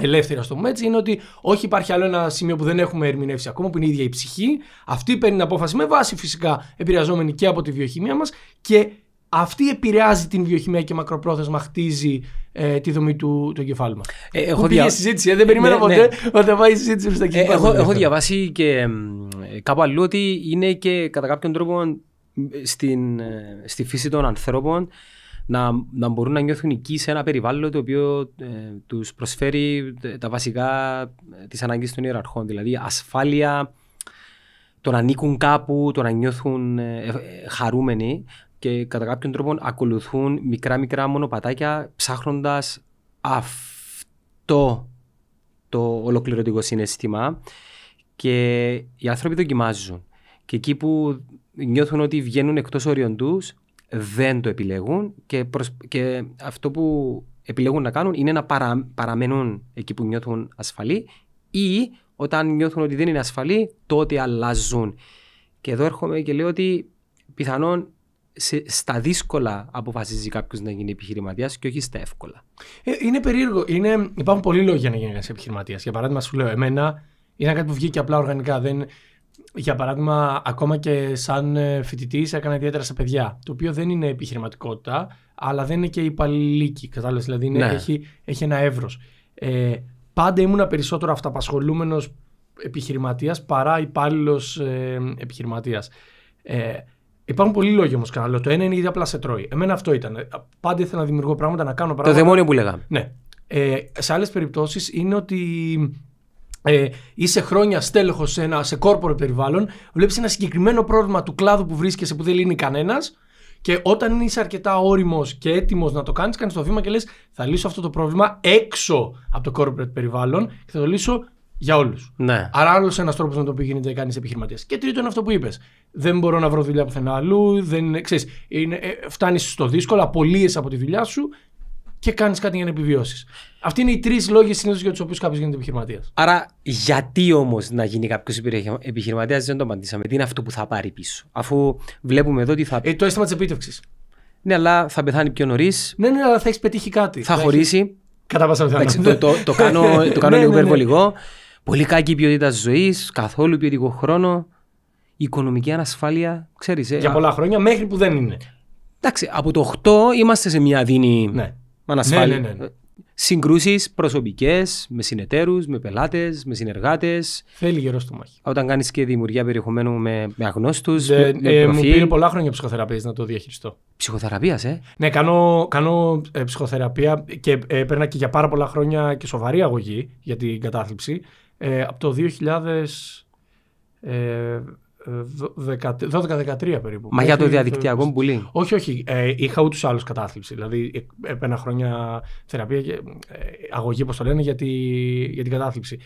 A: ελεύθερη το πούμε έτσι είναι ότι όχι υπάρχει άλλο ένα σημείο που δεν έχουμε ερμηνεύσει ακόμα που είναι η ίδια η ψυχή. Αυτή παίρνει την απόφαση με βάση φυσικά επηρεαζόμενη και από τη βιοχημία μας. και αυτή επηρεάζει την βιοχημία και μακροπρόθεσμα χτίζει ε, τη δομή του, του εγκεφάλου μας. Ε, έχω δια... συζήτηση, ε, δεν περίμενα ναι, ναι. ποτέ ναι. όταν πάει η συζήτηση στα ε, κεφάλια. Ε, έχω, έχω
B: διαβάσει και κάπου αλλού ότι είναι και κατά κάποιον τρόπο στην, ε, στη φύση των ανθρώπων να, να μπορούν να νιώθουν εκεί σε ένα περιβάλλον το οποίο ε, τους προσφέρει ε, τα βασικά τη ανάγκη των ιεραρχών. Δηλαδή ασφάλεια, το να ανήκουν κάπου, το να νιώθουν χαρούμενοι και κατά κάποιον τρόπο ακολουθούν μικρά-μικρά μονοπατάκια ψάχνοντας αυτό το ολοκληρωτικό σύναισθημα. και οι άνθρωποι δοκιμάζουν. Και εκεί που νιώθουν ότι βγαίνουν εκτός όριων τους, δεν το επιλέγουν και, αυτό που επιλέγουν να κάνουν είναι να παραμένουν εκεί που νιώθουν ασφαλή ή όταν νιώθουν ότι δεν είναι ασφαλή, τότε αλλάζουν. Και εδώ έρχομαι και λέω ότι πιθανόν σε, στα δύσκολα αποφασίζει κάποιος να γίνει επιχειρηματίας και όχι στα εύκολα.
A: Ε, είναι περίεργο. Είναι, υπάρχουν πολλοί λόγοι για να γίνει ένας επιχειρηματίας. Για παράδειγμα, σου λέω, εμένα είναι κάτι που βγήκε απλά οργανικά. Δεν, για παράδειγμα, ακόμα και σαν ε, φοιτητής έκανα ιδιαίτερα σε παιδιά. Το οποίο δεν είναι επιχειρηματικότητα, αλλά δεν είναι και υπαλληλική. Κατάλαβες. Δηλαδή είναι, ναι. έχει, έχει ένα εύρος. Ε, πάντα ήμουν περισσότερο αυταπασχολούμενος επιχειρηματίας παρά υπάλληλος ε, επιχειρηματίας. Ε, Υπάρχουν πολλοί λόγοι όμως κανένα. Το ένα είναι ήδη απλά σε τρώει. Εμένα αυτό ήταν. Πάντα ήθελα να δημιουργώ πράγματα, να κάνω πράγματα. Το δαιμόνιο που λέγαμε. Ναι. Ε, σε άλλες περιπτώσεις είναι ότι ε, είσαι χρόνια στέλεχος σε, ένα, σε corporate περιβάλλον, βλέπεις ένα συγκεκριμένο πρόβλημα του κλάδου που βρίσκεσαι που δεν λύνει κανένας. Και όταν είσαι αρκετά όριμος και έτοιμος να το κάνεις, κάνεις το βήμα και λες: Θα λύσω αυτό το πρόβλημα έξω από το corporate περιβάλλον και θα το λύσω για όλους. Ναι. Άρα, άλλος ένας τρόπος να το πηγαίνει γίνεται κάνεις επιχειρηματίας. Και τρίτο είναι αυτό που είπες. Δεν μπορώ να βρω δουλειά πουθενά αλλού. Δεν, ξέρεις, είναι, ε, φτάνεις στο δύσκολο, απολύεσαι από τη δουλειά σου και κάνεις κάτι για να επιβιώσεις. Αυτοί είναι οι τρεις λόγοι συνήθως για τους οποίους κάποιος γίνεται επιχειρηματίας.
B: Άρα, γιατί όμως να γίνει κάποιος επιχειρηματίας, δεν το απαντήσαμε. Τι είναι αυτό που θα πάρει πίσω, αφού βλέπουμε εδώ τι θα. Ε, το αίσθημα της επίτευξης. Ναι, αλλά θα πεθάνει πιο νωρίς. Ναι, ναι, αλλά θα έχεις πετύχει κάτι. Θα, θα χωρίσει. Κατά πάσα πιθανότητα. Το, το, κάνω, το κάνω ναι, λίγο ναι, ναι. υπερβολικό πολύ κακή ποιότητα ζωής, καθόλου ποιοτικό χρόνο, οικονομική ανασφάλεια, ξέρεις. Ε, Για πολλά χρόνια μέχρι που δεν είναι. Εντάξει, από το 8 είμαστε σε μια δίνη ναι. ανασφάλεια. Ναι, ναι, ναι. ναι. Συγκρούσεις προσωπικές, με συνεταίρους, με πελάτες, με συνεργάτες. Θέλει γερός στο μάχη. Όταν κάνεις και δημιουργία περιεχομένου με, με αγνώστους. Ε, μου πήρε
A: πολλά χρόνια ψυχοθεραπείας να το διαχειριστώ.
B: Ψυχοθεραπείας, ε. Ναι, κάνω,
A: ε, ψυχοθεραπεία και ε, έπαιρνα και για πάρα πολλά χρόνια και σοβαρή αγωγή για την κατάθλιψη. Ε, από το 2012-2013 ε, περίπου. Μα για το διαδικτυακό μου πουλί. Όχι, όχι. Ε, είχα ούτως ή άλλως κατάθλιψη. Δηλαδή, ε, έπαινα χρόνια θεραπεία και ε, αγωγή, όπω το λένε, για, την κατάθλιψη.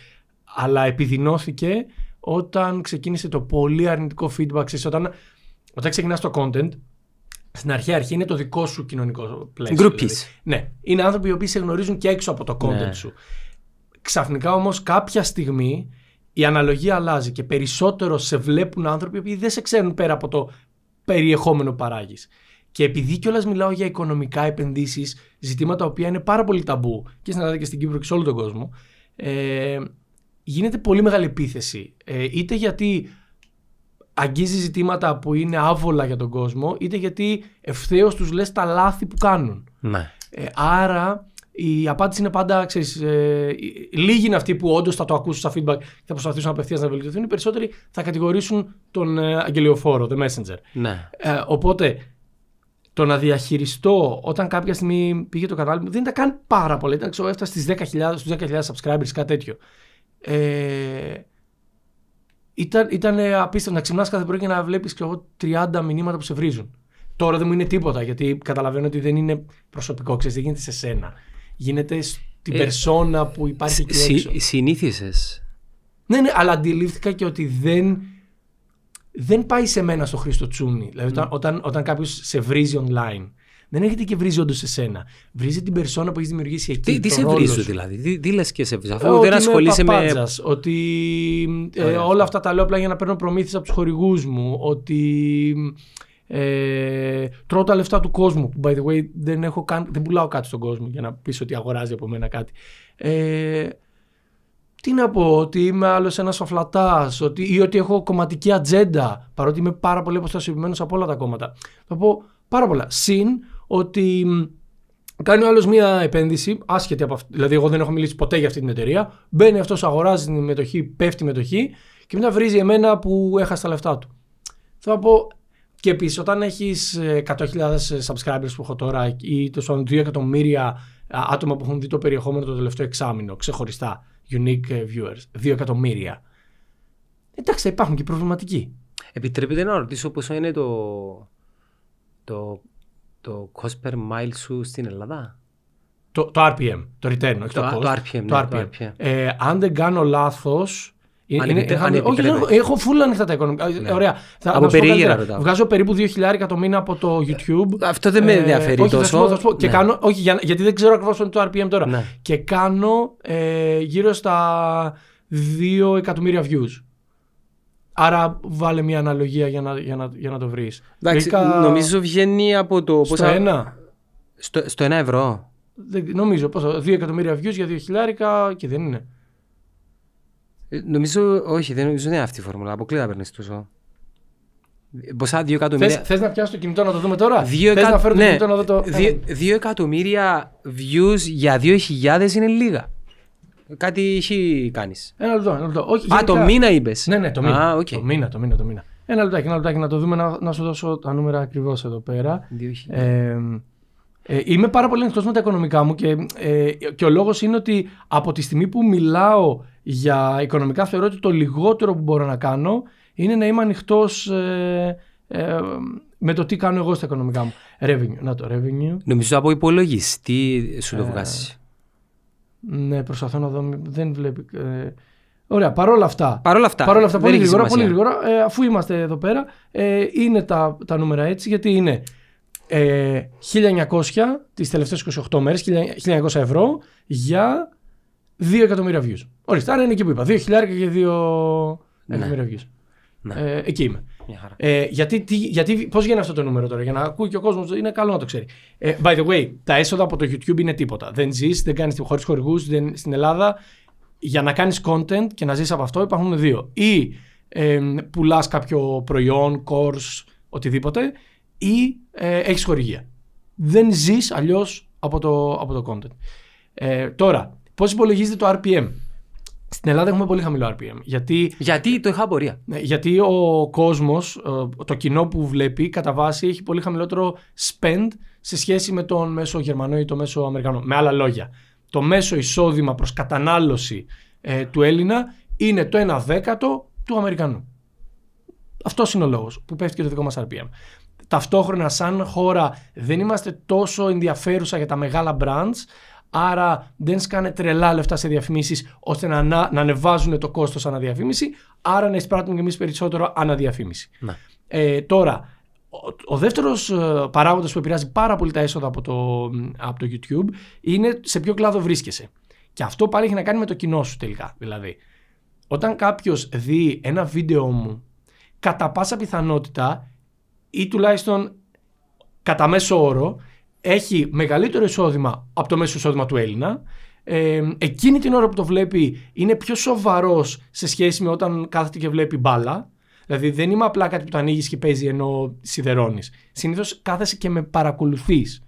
A: Αλλά επιδεινώθηκε όταν ξεκίνησε το πολύ αρνητικό feedback. όταν, όταν ξεκινάς το content, στην αρχή αρχή είναι το δικό σου κοινωνικό πλαίσιο. Groupies. Δηλαδή. Ναι. Είναι άνθρωποι οι οποίοι σε γνωρίζουν και έξω από το content ναι. σου. Ξαφνικά όμως κάποια στιγμή η αναλογία αλλάζει και περισσότερο σε βλέπουν άνθρωποι που δεν σε ξέρουν πέρα από το περιεχόμενο παράγεις. Και επειδή κιόλας μιλάω για οικονομικά επενδύσεις, ζητήματα οποία είναι πάρα πολύ ταμπού και στην Ελλάδα και στην Κύπρο και σε όλο τον κόσμο, ε, γίνεται πολύ μεγάλη επίθεση. Ε, είτε γιατί αγγίζει ζητήματα που είναι άβολα για τον κόσμο, είτε γιατί ευθέως τους λες τα λάθη που κάνουν. Ναι. Ε, άρα η απάντηση είναι πάντα, ξέρεις, ε, λίγοι είναι αυτοί που όντως θα το ακούσουν στα feedback και θα προσπαθήσουν απευθείας να βελτιωθούν. Οι περισσότεροι θα κατηγορήσουν τον ε, αγγελιοφόρο, the messenger. Ναι. Ε, οπότε, το να διαχειριστώ όταν κάποια στιγμή πήγε το κανάλι μου δεν ήταν καν πάρα πολύ. Ήταν, ξέρω, έφτασε στις 10.000, subscribers, κάτι τέτοιο. Ε, ήταν, ήταν ε, απίστευτο να ξυπνάς κάθε πρωί και να βλέπεις 30 μηνύματα που σε βρίζουν. Τώρα δεν μου είναι τίποτα γιατί καταλαβαίνω ότι δεν είναι προσωπικό, ξέρεις, δεν γίνεται σε σένα γίνεται την ε, περσόνα που υπάρχει εκεί συ, έξω.
B: Συνήθισες.
A: Ναι, ναι, αλλά αντιλήφθηκα και ότι δεν, δεν πάει σε μένα στο Χρήστο Τσούνη. Δηλαδή, όταν, ναι. όταν κάποιος σε βρίζει online, δεν έρχεται και βρίζει όντως εσένα. Βρίζει την περσόνα που έχεις δημιουργήσει εκεί. Τι, τι σε βρίζει,
B: δηλαδή. Τι, τι και σε βρίζει, αφού ε, δεν ασχολείσαι με.
A: Ότι ε, όλα αυτά τα λέω απλά για να παίρνω προμήθειες από τους χορηγούς μου. Ότι ε, τρώω τα λεφτά του κόσμου. By the way, δεν, έχω καν, δεν πουλάω κάτι στον κόσμο για να πεις ότι αγοράζει από μένα κάτι. Ε, τι να πω, ότι είμαι άλλος ένας οφλατά, ή ότι έχω κομματική ατζέντα, παρότι είμαι πάρα πολύ αποστασιοποιημένος από όλα τα κόμματα. Θα πω πάρα πολλά. Συν ότι κάνει ο άλλος μία επένδυση, άσχετη από αυτή. Δηλαδή, εγώ δεν έχω μιλήσει ποτέ για αυτή την εταιρεία. Μπαίνει αυτός, αγοράζει την μετοχή, πέφτει η μετοχή και μετά βρίζει εμένα που έχασα τα λεφτά του. Θα πω, και επίσης, όταν έχεις 100.000 ε, ε, subscribers που έχω τώρα ή τόσο 2 εκατομμύρια ε, άτομα που έχουν δει το περιεχόμενο το τελευταίο εξάμεινο ξεχωριστά, unique
B: viewers, 2 εκατομμύρια. Εντάξει, υπάρχουν και προβληματικοί. Επιτρέπετε να ρωτήσω πόσο είναι το, το, το cost per mile σου στην Ελλάδα.
A: Το, το RPM, το return, όχι το, το, ναι, Το RPM. Το RPM. αν δεν κάνω λάθος, ε, ε, όχι, έχω, έχω ανοιχτά τα οικονομικά. Ναι. Ωραία. Θα, από περίεργα Βγάζω περίπου 2.000 το μήνα από το ε, YouTube. Αυτό δεν με ενδιαφέρει τόσο. Και ναι. κάνω, όχι, γιατί δεν ξέρω ακριβώς είναι το RPM τώρα. Ναι. Και κάνω γύρω στα 2 εκατομμύρια views. Άρα βάλε μια αναλογία για να, το
B: βρεις. Νομίζω βγαίνει από το. Στο ένα. Στο, ευρώ.
A: νομίζω 2 εκατομμύρια views για 2.000 και δεν είναι.
B: Ε, νομίζω, όχι, δεν νομίζω είναι αυτή η φόρμουλα. Αποκλείται να παίρνεις τόσο. Ποσά δύο εκατομμύρια. Θες
A: να πιάσει το κινητό να το δούμε τώρα. Δύο εκα... να φέρω ναι. κινητό να το.
B: Δύο, εκατομμύρια views για δύο χιλιάδες είναι λίγα. Κάτι έχει κάνεις.
A: Ένα λεπτό. Ένα λεπτό. Όχι, Α, γενικά... το μήνα είπες. Ναι,
B: ναι, το μήνα. Α, okay. το μήνα, το μήνα, το μήνα.
A: Ένα λεπτάκι, ένα λεπτάκι να το δούμε, να, να σου δώσω τα νούμερα ακριβώς εδώ πέρα. Ε, είμαι πάρα πολύ ανοιχτός με τα οικονομικά μου και, ε, και ο λόγος είναι ότι από τη στιγμή που μιλάω για οικονομικά, θεωρώ ότι το λιγότερο που μπορώ να κάνω είναι να είμαι ανοιχτός ε, ε, με το τι κάνω εγώ στα οικονομικά μου. Revenue. Να το revenue.
B: Νομίζω από υπολογιστή σου το ε, βγάζεις.
A: Ναι, προσπαθώ να δω. Δεν βλέπει. Ε, ωραία, παρόλα αυτά. Παρόλα αυτά. Παρόλα αυτά πολύ γρήγορα, πολύ γρήγορα, αφού είμαστε εδώ πέρα, είναι τα, τα νούμερα έτσι, γιατί είναι ε, 1900 τις τελευταίες 28 μέρες, 1900 ευρώ για 2 εκατομμύρια views. Ορίστε, άρα είναι εκεί που είπα. 2 και 2 ναι. εκατομμύρια views. Ναι. Ε, εκεί είμαι. Ε, γιατί, τι, γιατί, πώς γίνεται αυτό το νούμερο τώρα, για να ακούει και ο κόσμος, είναι καλό να το ξέρει. Ε, by the way, τα έσοδα από το YouTube είναι τίποτα. Δεν ζεις, δεν κάνεις χωρίς χορηγούς, δεν, στην Ελλάδα για να κάνεις content και να ζεις από αυτό υπάρχουν δύο. Ή ε, πουλάς κάποιο προϊόν, course, οτιδήποτε ή ε, έχεις χορηγία. Δεν ζεις αλλιώς από το, από το content. Ε, τώρα, πώς υπολογίζεται το RPM. Στην Ελλάδα έχουμε πολύ χαμηλό RPM. Γιατί, γιατί το είχα απορία. Ναι, γιατί ο κόσμος, ε, το κοινό που βλέπει, κατά βάση έχει πολύ χαμηλότερο spend σε σχέση με τον μέσο Γερμανό ή το μέσο Αμερικανό. Με άλλα λόγια, το μέσο εισόδημα προς κατανάλωση ε, του Έλληνα είναι το 1 δέκατο του Αμερικανού. Αυτός είναι ο λόγος που πέφτει και το δικό μας RPM. Ταυτόχρονα, σαν χώρα, δεν είμαστε τόσο ενδιαφέρουσα για τα μεγάλα brands. Άρα δεν σκάνε τρελά λεφτά σε διαφημίσεις ώστε να, να, να ανεβάζουν το κόστος αναδιαφήμιση. Άρα να εισπράττουμε κι εμείς περισσότερο αναδιαφήμιση. Ναι. Ε, τώρα, ο, ο δεύτερος ε, παράγοντας που επηρεάζει πάρα πολύ τα έσοδα από το, από το YouTube είναι σε ποιο κλάδο βρίσκεσαι. Και αυτό πάλι έχει να κάνει με το κοινό σου τελικά. Δηλαδή, όταν κάποιος δει ένα βίντεο μου, κατά πάσα πιθανότητα ή τουλάχιστον κατά μέσο όρο έχει μεγαλύτερο εισόδημα από το μέσο εισόδημα του Έλληνα. Ε, εκείνη την ώρα που το βλέπει είναι πιο σοβαρός σε σχέση με όταν κάθεται και βλέπει μπάλα. Δηλαδή δεν είμαι απλά κάτι που το ανοίγεις και παίζει ενώ σιδερώνεις. Συνήθως κάθεσαι και με παρακολουθείς.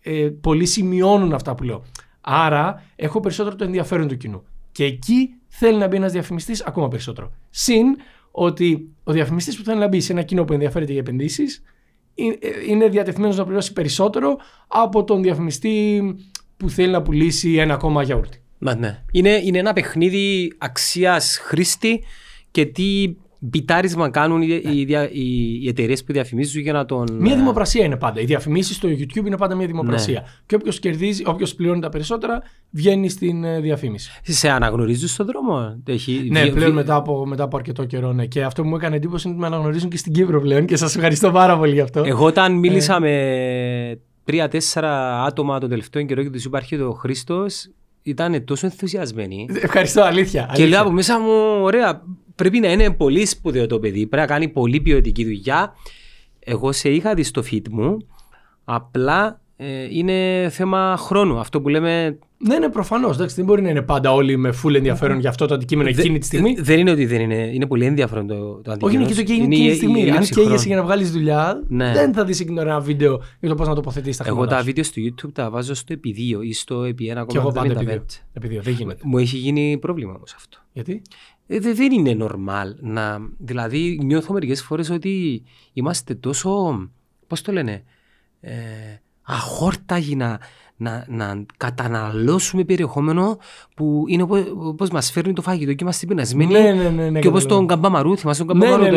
A: Ε, πολλοί σημειώνουν αυτά που λέω. Άρα έχω περισσότερο το ενδιαφέρον του κοινού. Και εκεί θέλει να μπει ένας διαφημιστής ακόμα περισσότερο. Συν ότι ο διαφημιστής που θέλει να μπει σε ένα κοινό που ενδιαφέρεται για επενδύσεις είναι διατεθειμένος να πληρώσει περισσότερο από τον
B: διαφημιστή που θέλει να πουλήσει ένα ακόμα γιαούρτι. Μα ναι. Είναι, είναι ένα παιχνίδι αξίας χρήστη και τι μπιτάρισμα κάνουν οι, οι, οι, οι εταιρείες που διαφημίζουν για να τον. Μια ε,
A: δημοπρασία είναι πάντα. Οι διαφημίσεις στο YouTube είναι πάντα μια δημοπρασία. Ναι. Και όποιος κερδίζει, όποιος πληρώνει τα περισσότερα, βγαίνει στην ε, διαφήμιση. Σε αναγνωρίζουν στον δρόμο.
B: Έχει... Ναι, πλέον
A: μετά από, μετά από αρκετό καιρό. Ναι. Και αυτό που μου έκανε εντύπωση είναι ότι με αναγνωρίζουν και στην Κύπρο πλέον και σας ευχαριστώ πάρα πολύ γι' αυτό. Εγώ όταν ε. μίλησα
B: με τρία-τέσσερα άτομα τον τελευταίο καιρό και τους είπα ο Χρήστος. Ήταν τόσο ενθουσιασμένοι. Ευχαριστώ, αλήθεια. αλήθεια. Και λέω από μέσα μου, ωραία, πρέπει να είναι πολύ σπουδαίο το παιδί, πρέπει να κάνει πολύ ποιοτική δουλειά. Εγώ σε είχα δει στο fit μου, απλά ε, είναι θέμα χρόνου. Αυτό που λέμε. Ναι, είναι προφανώ. Δεν μπορεί να είναι πάντα όλοι με full ενδιαφέρον για αυτό το αντικείμενο Δε, εκείνη τη στιγμή. Δεν είναι ότι δεν είναι. Είναι πολύ ενδιαφέρον το, το αντικείμενο. Όχι, είναι και το εκείνη τη στιγμή. Αν καίγεσαι
A: για να βγάλεις δουλειά, ναι. δεν θα δεις εκείνο ένα βίντεο για το πώς να τοποθετείς τα χρήματα. Εγώ τα
B: βίντεο στο YouTube τα βάζω στο επί ή στο επί 1,5. Και εγώ πάντα επί Μου έχει γίνει πρόβλημα όμως αυτό. Γιατί? Ε, δεν είναι normal να. Δηλαδή, νιώθω μερικές φορές ότι είμαστε τόσο. Πώς το λένε. Ε, αχόρταγοι να, να, να καταναλώσουμε περιεχόμενο που είναι όπως μας φέρνει το φάγητο και είμαστε πεινασμένοι. Ναι, ναι, ναι, ναι, και όπως ναι, τον ναι. Ναι, ναι,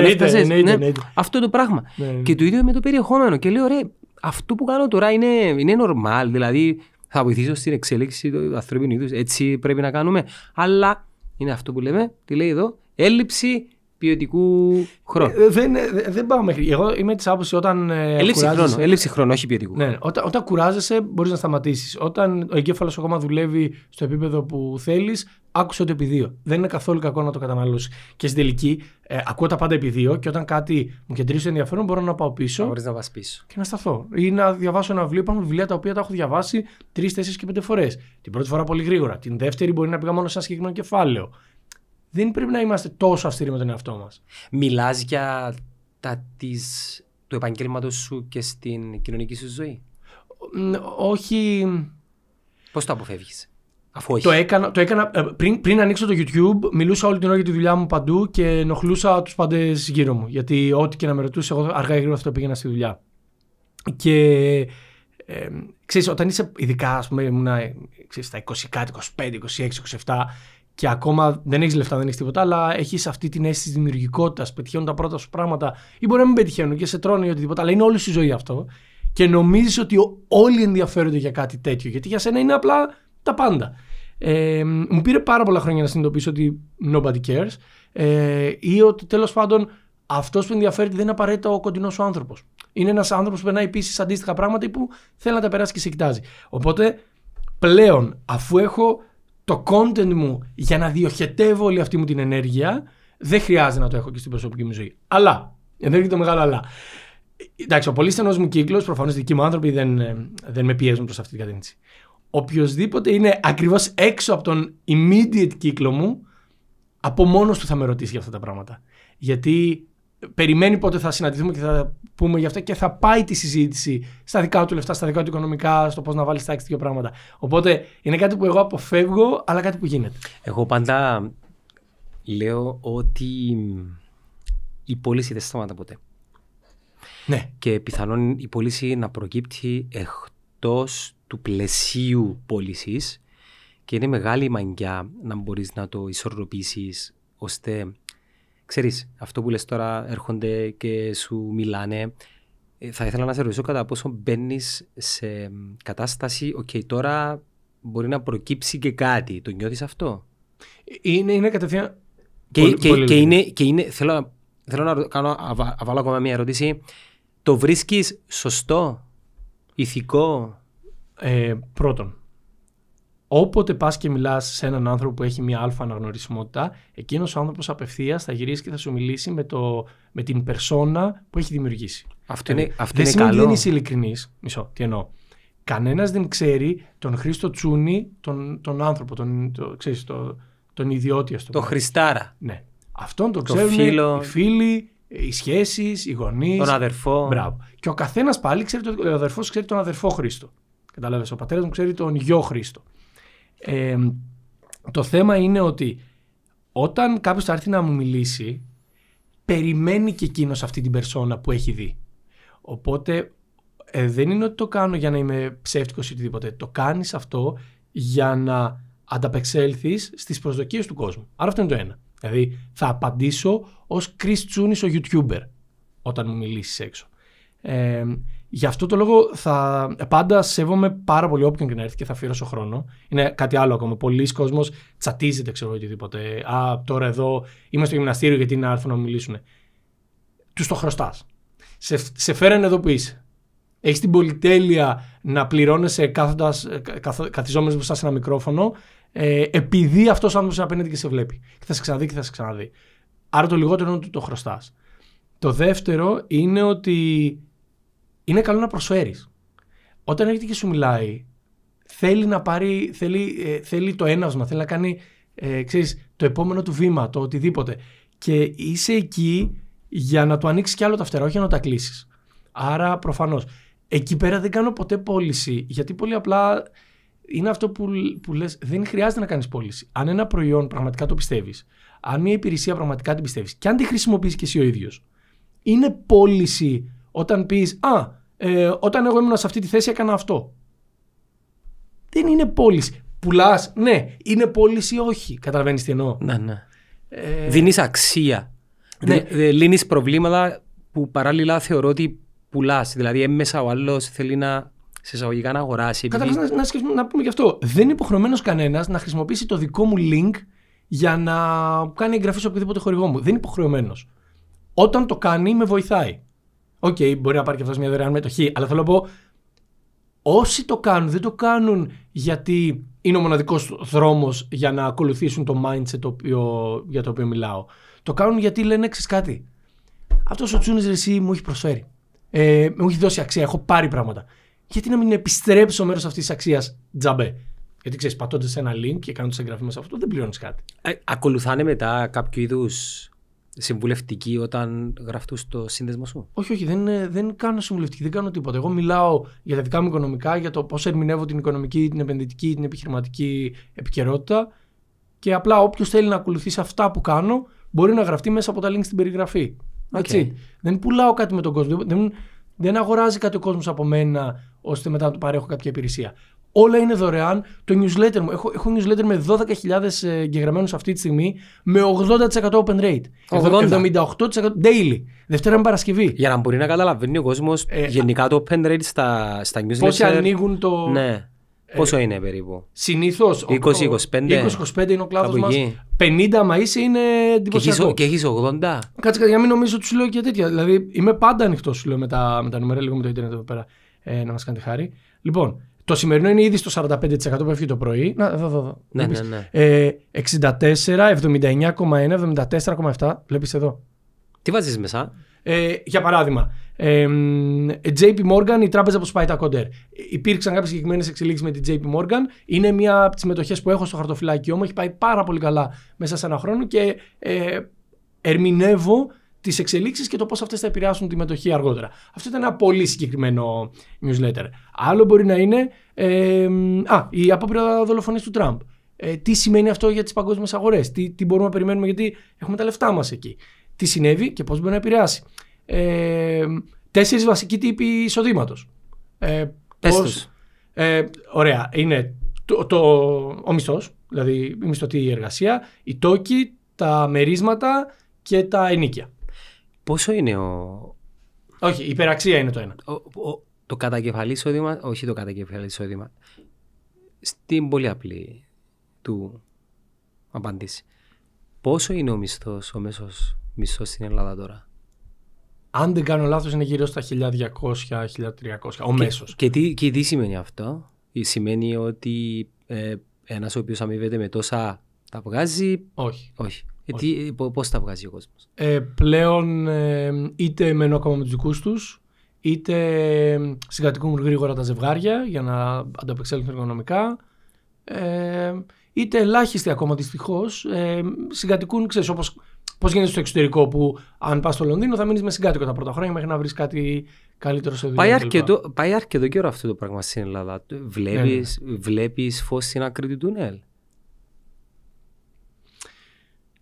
B: ναι, ναι, ναι, ναι, Αυτό το πράγμα. Και το ίδιο με το περιεχόμενο. Και λέω, ρε, αυτό που κάνω τώρα είναι, είναι normal. Δηλαδή, θα βοηθήσω στην εξέλιξη του ανθρώπινου είδους. Έτσι πρέπει να κάνουμε. Αλλά είναι αυτό που λέμε, τι λέει εδώ, έλλειψη ποιοτικού χρόνου. Ε, δεν, ε, δεν πάω μέχρι.
A: Εγώ είμαι της άποψης όταν. Ε, έλλειψη χρόνου, χρόνου, όχι
B: ποιοτικού. Ναι, όταν,
A: όταν κουράζεσαι, μπορείς να σταματήσεις. Όταν ο εγκέφαλος ακόμα δουλεύει στο επίπεδο που θέλεις, άκουσε το επί Δεν είναι καθόλου κακό να το καταναλώσει. Και στην τελική, ε, ακούω τα πάντα επί και όταν κάτι μου κεντρίζει ενδιαφέρον, μπορώ να πάω πίσω. Μπορεί να πας πίσω. Και να σταθώ. Ή να διαβάσω ένα βιβλίο. Υπάρχουν βιβλία τα οποία τα έχω διαβάσει τρεις, τέσσερις και πέντε φορές. Την πρώτη φορά πολύ γρήγορα. Την δεύτερη μπορεί να πήγα μόνο σε ένα συγκεκριμένο κεφάλαιο.
B: Δεν πρέπει να είμαστε τόσο αυστηροί με τον εαυτό μας. Μιλάς για τα της του επαγγέλματος σου και στην κοινωνική σου ζωή. Όχι. Πώς το αποφεύγεις. Αφού όχι. Το έκανα, το έκανα ε, πριν, πριν ανοίξω το YouTube,
A: μιλούσα όλη την ώρα για τη δουλειά μου παντού και ενοχλούσα τους πάντες γύρω μου. Γιατί ό,τι και να με ρωτούσε, εγώ αργά ή γρήγορα θα το πήγαινα στη δουλειά. Και ε, ξέρεις, όταν είσαι ειδικά, ας πούμε, ήμουν ξέρεις, στα 20 κάτι, 25, 26, 27 και ακόμα δεν έχεις λεφτά, δεν έχεις τίποτα, αλλά έχεις αυτή την αίσθηση της δημιουργικότητας, πετυχαίνουν τα πρώτα σου πράγματα ή μπορεί να μην πετυχαίνουν και σε τρώνε ή οτιδήποτε, αλλά είναι όλη σου ζωή αυτό. Και νομίζεις ότι όλοι ενδιαφέρονται για κάτι τέτοιο, γιατί για σένα είναι απλά τα πάντα. Ε, μου πήρε πάρα πολλά χρόνια να συνειδητοποιήσω ότι nobody cares ε, ή ότι τέλος πάντων αυτός που ενδιαφέρει δεν είναι απαραίτητα ο κοντινός σου άνθρωπος. Είναι ένας άνθρωπος που περνάει επίσης αντίστοιχα πράγματα ή που θέλει να τα περάσει και σε κοιτάζει. Οπότε πλέον, αφού έχω το content μου για να διοχετεύω όλη αυτή μου την ενέργεια, δεν χρειάζεται να το έχω και στην προσωπική μου ζωή. Αλλά, εδώ έρχεται το μεγάλο αλλά. Εντάξει, ο πολύ στενός μου κύκλος, προφανώς δικοί μου άνθρωποι δεν, ε, δεν με πιέζουν προς αυτή την κατεύθυνση οποιοδήποτε είναι ακριβώς έξω από τον immediate κύκλο μου, από μόνος του θα με ρωτήσει για αυτά τα πράγματα. Γιατί περιμένει πότε θα συναντηθούμε και θα πούμε γι' αυτό και θα πάει τη συζήτηση στα δικά του λεφτά, στα δικά του οικονομικά, στο πώς να βάλεις τάξη δύο πράγματα. Οπότε είναι κάτι που εγώ αποφεύγω, αλλά κάτι που γίνεται.
B: Εγώ πάντα λέω ότι η πώληση δεν σταματά ποτέ. Ναι. Και πιθανόν η πώληση να προκύπτει εκτός του πλαισίου πώλησης και είναι μεγάλη μαγιά να μπορείς να το ισορροπήσεις ώστε. Ξέρεις, αυτό που λες τώρα έρχονται και σου μιλάνε. Ε, θα ήθελα να σε ρωτήσω κατά πόσο μπαίνεις σε κατάσταση, οκ, τώρα μπορεί να προκύψει και κάτι. Το νιώθεις αυτό. Είναι, είναι κατευθείαν και, πολύ, και, και, είναι, θέλω, να κάνω, ακόμα μια ερώτηση. Το βρίσκεις σωστό, ηθικό, ε,
A: πρώτον, όποτε πας και μιλάς σε έναν άνθρωπο που έχει μια αλφα αναγνωρισιμότητα, εκείνος ο άνθρωπος απευθείας θα γυρίσει και θα σου μιλήσει με, το, με την περσόνα που έχει δημιουργήσει. Αυτό είναι, δηλαδή, αυτό δεν είναι σημαίνει καλό. Δεν είσαι ειλικρινής. τι εννοώ. Κανένας δεν ξέρει τον Χρήστο Τσούνη, τον, τον άνθρωπο, τον, το, ξέρεις, το, τον ιδιώτη, το Χριστάρα. Ναι. Αυτόν τον το ξέρουν φίλο... οι φίλοι, οι σχέσεις, οι γονείς. Τον αδερφό. Μπράβο. Και ο καθένας πάλι ξέρει, ο αδερφός ξέρει τον αδερφό Χρήστο. Κατάλαβες. Ο πατέρας μου ξέρει τον γιο Χρήστο. Ε, το θέμα είναι ότι όταν κάποιος θα έρθει να μου μιλήσει, περιμένει και εκείνος αυτή την περσόνα που έχει δει. Οπότε ε, δεν είναι ότι το κάνω για να είμαι ψεύτικος ή οτιδήποτε. Το κάνεις αυτό για να ανταπεξέλθεις στις προσδοκίες του κόσμου. Άρα αυτό είναι το ένα. Δηλαδή θα απαντήσω ως Chris Τσούνης ο YouTuber όταν μου μιλήσεις έξω. Ε, Γι' αυτό το λόγο θα, πάντα σέβομαι πάρα πολύ όποιον και να έρθει και θα αφιερώσω χρόνο. Είναι κάτι άλλο ακόμα. Πολλοί κόσμοι τσατίζεται, ξέρω οτιδήποτε. Α, τώρα εδώ είμαι στο γυμναστήριο γιατί να έρθουν να μιλήσουν. Τους το χρωστάς. Σε, σε φέρανε εδώ που είσαι. Έχεις την πολυτέλεια να πληρώνεσαι κάθοντας, μπροστά σε ένα μικρόφωνο ε, επειδή αυτός ο άνθρωπος απέναντι και σε βλέπει. Και θα σε ξαναδεί και θα σε ξαναδεί. Άρα το λιγότερο είναι ότι το χρωστάς. Το δεύτερο είναι ότι είναι καλό να προσφέρεις. Όταν έρχεται και σου μιλάει, θέλει να πάρει, θέλει, ε, θέλει το έναυσμα, θέλει να κάνει ε, το επόμενο του βήμα, το οτιδήποτε. Και είσαι εκεί για να του ανοίξεις κι άλλο τα φτερά, όχι να τα κλείσεις. Άρα προφανώς. Εκεί πέρα δεν κάνω ποτέ πώληση, γιατί πολύ απλά είναι αυτό που, που λες, δεν χρειάζεται να κάνεις πώληση. Αν ένα προϊόν πραγματικά το πιστεύεις, αν μια υπηρεσία πραγματικά την πιστεύεις και αν τη χρησιμοποιείς κι εσύ ο ίδιος, είναι πώληση όταν πεις, Α, ε, όταν εγώ ήμουν σε αυτή τη θέση έκανα αυτό.
B: Δεν είναι πώληση. Πουλάς, ναι. Είναι πώληση, όχι. Καταλαβαίνεις τι εννοώ. Ναι, ναι.
A: Ε... Δίνεις
B: αξία. Ναι. Λύνεις προβλήματα που παράλληλα θεωρώ ότι πουλάς. Δηλαδή, μέσα ο άλλος θέλει να σε εισαγωγικά να αγοράσει. Επειδή... να,
A: να, να πούμε γι' αυτό. Δεν είναι υποχρεωμένος κανένας να χρησιμοποιήσει το δικό μου link για να κάνει εγγραφή σε οποιοδήποτε χορηγό μου. Δεν είναι υποχρεωμένος. Όταν το κάνει, με βοηθάει. Οκ, okay, μπορεί να πάρει και αυτός μια δωρεάν μετοχή, αλλά θέλω να πω. Όσοι το κάνουν, δεν το κάνουν γιατί είναι ο μοναδικός δρόμος για να ακολουθήσουν το mindset το για το οποίο μιλάω. Το κάνουν γιατί λένε εξή κάτι. Αυτός ο Τσούνης Ρεσί μου έχει προσφέρει. Ε, μου έχει δώσει αξία, έχω πάρει πράγματα. Γιατί να μην επιστρέψω μέρος αυτής της αξίας τζαμπέ. Γιατί ξέρεις, πατώντας ένα link και κάνοντας εγγραφή μέσα σε αυτό, δεν πληρώνεις
B: κάτι. Ε, ακολουθάνε μετά κάποιο είδους συμβουλευτική όταν γραφτούς το σύνδεσμο σου.
A: Όχι, όχι, δεν, ε, δεν κάνω συμβουλευτική, δεν κάνω τίποτα. Εγώ μιλάω για τα δικά μου οικονομικά, για το πώς ερμηνεύω την οικονομική, την επενδυτική, την επιχειρηματική επικαιρότητα. Και απλά όποιος θέλει να ακολουθήσει αυτά που κάνω, μπορεί να γραφτεί μέσα από τα link στην περιγραφή. Okay. Δεν πουλάω κάτι με τον κόσμο. Δεν, δεν αγοράζει κάτι ο κόσμος από μένα, ώστε μετά να του παρέχω κάποια υπηρεσία. Όλα είναι δωρεάν. Το newsletter μου. Έχω, έχω newsletter με 12.000 ε, εγγεγραμμένους αυτή τη στιγμή με 80% open rate. 80. 78%
B: daily. Δευτέρα με Παρασκευή. Για να μπορεί να καταλαβαίνει ο κόσμος ε, γενικά το open rate στα, στα newsletter. Πόσοι ανοίγουν
A: το. Ναι.
B: Ε, Πόσο είναι περίπου. Συνήθως. 20-25. 20-25 είναι ο κλάδος μας. 50 μα
A: είναι εντυπωσιακό. Και
B: έχεις 80. Κάτσε
A: κάτι, για να μην νομίζω ότι σου λέω και τέτοια. Δηλαδή είμαι πάντα ανοιχτός σου λέω με τα, με τα νούμερα, λίγο με το Ιντερνετ εδώ πέρα ε, να μας κάνετε χάρη. Λοιπόν, το σημερινό είναι ήδη στο 45% που έφυγε το πρωί. Να, εδώ, εδώ. Ναι, ναι, ναι. Ε, 64, 79,1, 74,7. Βλέπεις εδώ. Τι βάζεις μέσα. Ε, για παράδειγμα, ε, JP Morgan, η τράπεζα που σπάει τα κοντέρ. Υπήρξαν κάποιες συγκεκριμένες εξελίξεις με την JP Morgan. Είναι μία από τις μετοχέ που έχω στο χαρτοφυλάκιό μου. Έχει πάει πάρα πολύ καλά μέσα σε ένα χρόνο και ε, ερμηνεύω τις εξελίξεις και το πώς αυτές θα επηρεάσουν τη μετοχή αργότερα. Αυτό ήταν ένα πολύ συγκεκριμένο newsletter. Άλλο μπορεί να είναι ε, α, η απόπειρα δολοφονίας του Τραμπ. Ε, τι σημαίνει αυτό για τις παγκόσμιες αγορές, τι, τι μπορούμε να περιμένουμε γιατί έχουμε τα λεφτά μας εκεί. Τι συνέβη και πώς μπορεί να επηρεάσει. Ε, τέσσερις βασικοί τύποι εισοδήματος. Ε, πώς, ε, ωραία, είναι το, το, ο μισθός, δηλαδή η μισθωτή εργασία, η τόκη,
B: τα μερίσματα και τα ενίκια. Πόσο είναι ο. Όχι, υπεραξία είναι το ένα. το κατακεφαλή εισόδημα, όχι το κατακεφαλή εισόδημα. Στην πολύ απλή του απάντηση. Πόσο είναι ο μισθός, ο μέσος μισθός στην Ελλάδα τώρα.
A: Αν δεν κάνω λάθος, είναι γύρω στα 1200-1300, ο μέσος.
B: Και, και, και, τι σημαίνει αυτό. Σημαίνει ότι ε, ένας ο οποίος αμείβεται με τόσα τα βγάζει. Όχι. όχι. Τι, ε, πώς τα βγάζει ο κόσμος.
A: Ε, πλέον ε, είτε μένω ακόμα με τους δικούς τους, είτε ε, συγκατοικούν γρήγορα τα ζευγάρια για να ανταπεξέλθουν οικονομικά. Ε, είτε ελάχιστοι ακόμα δυστυχώς ε, συγκατοικούν, Ξέρεις όπως πώς γίνεται στο εξωτερικό που αν πας στο Λονδίνο θα μείνεις με συγκάτοικο τα πρώτα χρόνια μέχρι να βρεις κάτι καλύτερο σε δουλειά.
B: Πάει αρκετό, καιρό αυτό το πράγμα στην Ελλάδα. Ναι, ναι. Βλέπεις φως στην άκρη του τούνελ.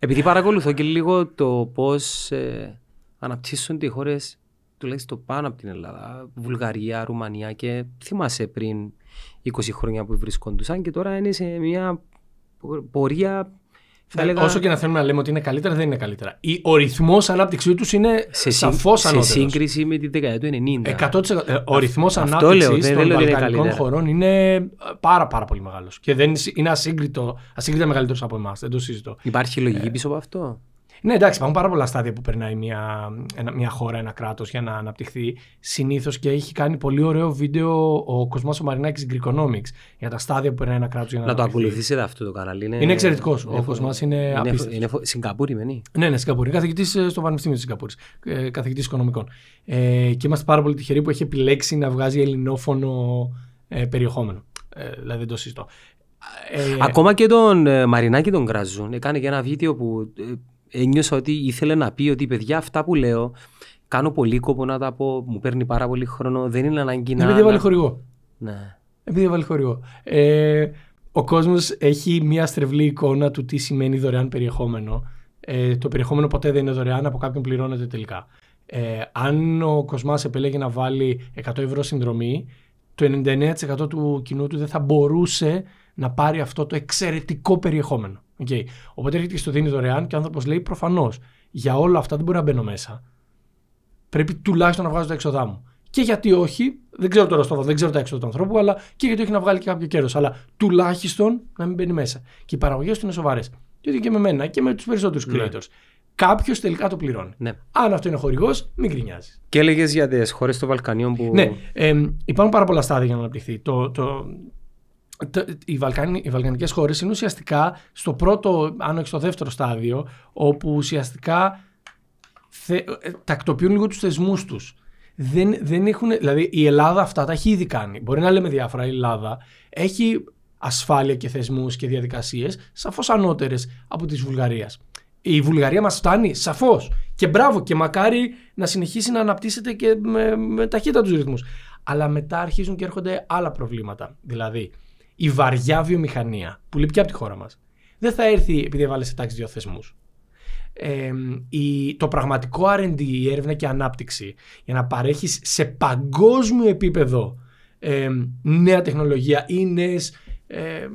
B: Επειδή παρακολουθώ και λίγο το πώς ε, αναπτύσσονται οι χώρες τουλάχιστον πάνω από την Ελλάδα, Βουλγαρία, Ρουμανία και θυμάσαι πριν 20 χρόνια που βρισκόντουσαν και τώρα είναι σε μια πορεία Όσο και να θέλουμε
A: να λέμε ότι είναι καλύτερα, δεν είναι καλύτερα. Η, ο ρυθμός ανάπτυξή του είναι σαφώ ανώτερο. Σε σύγκριση με την δεκαετία του 90. Ε, ο ρυθμό ανάπτυξη των βαλκανικών χωρών είναι πάρα, πάρα πολύ μεγάλος. Και δεν είναι ασύγκριτο, ασύγκριτα μεγαλύτερος από εμάς. Δεν το συζητώ.
B: Υπάρχει λογική ε, πίσω από αυτό.
A: Ναι, εντάξει, υπάρχουν πάρα πολλά στάδια που περνάει μια, μια χώρα, ένα κράτος για να αναπτυχθεί. Συνήθως και έχει κάνει πολύ ωραίο βίντεο ο Κοσμά ο Μαρινάκης Greekonomics για τα στάδια που περνάει ένα κράτος για να, να αναπτυχθεί. Να το ακολουθήσετε αυτό το κανάλι. Είναι, είναι εξαιρετικός. Ο Κοσμά είναι, είναι Είναι
B: Σιγκαπούρη, μενή. Ναι, ναι, Σιγκαπούρη.
A: Καθηγητής ε, στο Πανεπιστήμιο της Σιγκαπούρης. Ε, Καθηγητής οικονομικών. Ε, και είμαστε πάρα πολύ τυχεροί που έχει επιλέξει να βγάζει ελληνόφωνο ε, περιεχόμενο.
B: Ε, δηλαδή δεν το συζητώ. Ε, Ακόμα και τον ε, Μαρινάκη τον κράζουν. Έκανε και ένα βίντεο που ένιωσα ότι ήθελε να πει ότι παιδιά αυτά που λέω κάνω πολύ κόπο να τα πω, μου παίρνει πάρα πολύ χρόνο, δεν είναι ανάγκη να... Επειδή έβαλε χορηγό. Ναι.
A: Επειδή έβαλε χορηγό. Ε, ο κόσμος έχει μια στρεβλή εικόνα του τι σημαίνει δωρεάν περιεχόμενο. Ε, το περιεχόμενο ποτέ δεν είναι δωρεάν, από κάποιον πληρώνεται τελικά. Ε, αν ο Κοσμάς επέλεγε να βάλει 100 ευρώ συνδρομή, το 99% του κοινού του δεν θα μπορούσε να πάρει αυτό το εξαιρετικό περιεχόμενο. Okay. Οπότε έρχεται και στο δίνει δωρεάν και ο άνθρωπος λέει προφανώς για όλα αυτά δεν μπορεί να μπαίνω μέσα. Πρέπει τουλάχιστον να βγάζω τα έξοδά μου. Και γιατί όχι, δεν ξέρω τώρα στο δεν ξέρω τα έξοδα του ανθρώπου, αλλά και γιατί έχει να βγάλει και κάποιο κέρδος. Αλλά τουλάχιστον να μην μπαίνει μέσα. Και οι παραγωγές του είναι σοβαρές. Και και με μένα και με τους περισσότερους ναι. creators. Κάποιος τελικά το πληρώνει. Ναι. Αν αυτό είναι χορηγός, μην κρινιάζει.
B: Και έλεγες για τις χώρες των Βαλκανίων που. Ναι,
A: ε, υπάρχουν πάρα πολλά στάδια για να αναπτυχθεί. Το, το, οι, Βαλκανι, οι βαλκανικές χώρες είναι ουσιαστικά στο πρώτο, αν όχι στο δεύτερο στάδιο, όπου ουσιαστικά θε, ε, τακτοποιούν λίγο τους θεσμούς τους. Δεν, δεν έχουν, δηλαδή η Ελλάδα αυτά τα έχει ήδη κάνει. Μπορεί να λέμε διάφορα, η Ελλάδα έχει ασφάλεια και θεσμούς και διαδικασίες σαφώς ανώτερες από τη Βουλγαρίας. Η Βουλγαρία μας φτάνει, σαφώς Και μπράβο και μακάρι να συνεχίσει να αναπτύσσεται και με, ταχύτητα τους ρυθμούς. Αλλά μετά αρχίζουν και έρχονται άλλα προβλήματα. Δηλαδή, η βαριά βιομηχανία που λείπει και από τη χώρα μας, δεν θα έρθει επειδή έβαλε σε τάξη δύο θεσμούς. Ε, το πραγματικό R&D, η έρευνα και ανάπτυξη για να παρέχεις σε παγκόσμιο επίπεδο ε, νέα τεχνολογία ή νέες ε,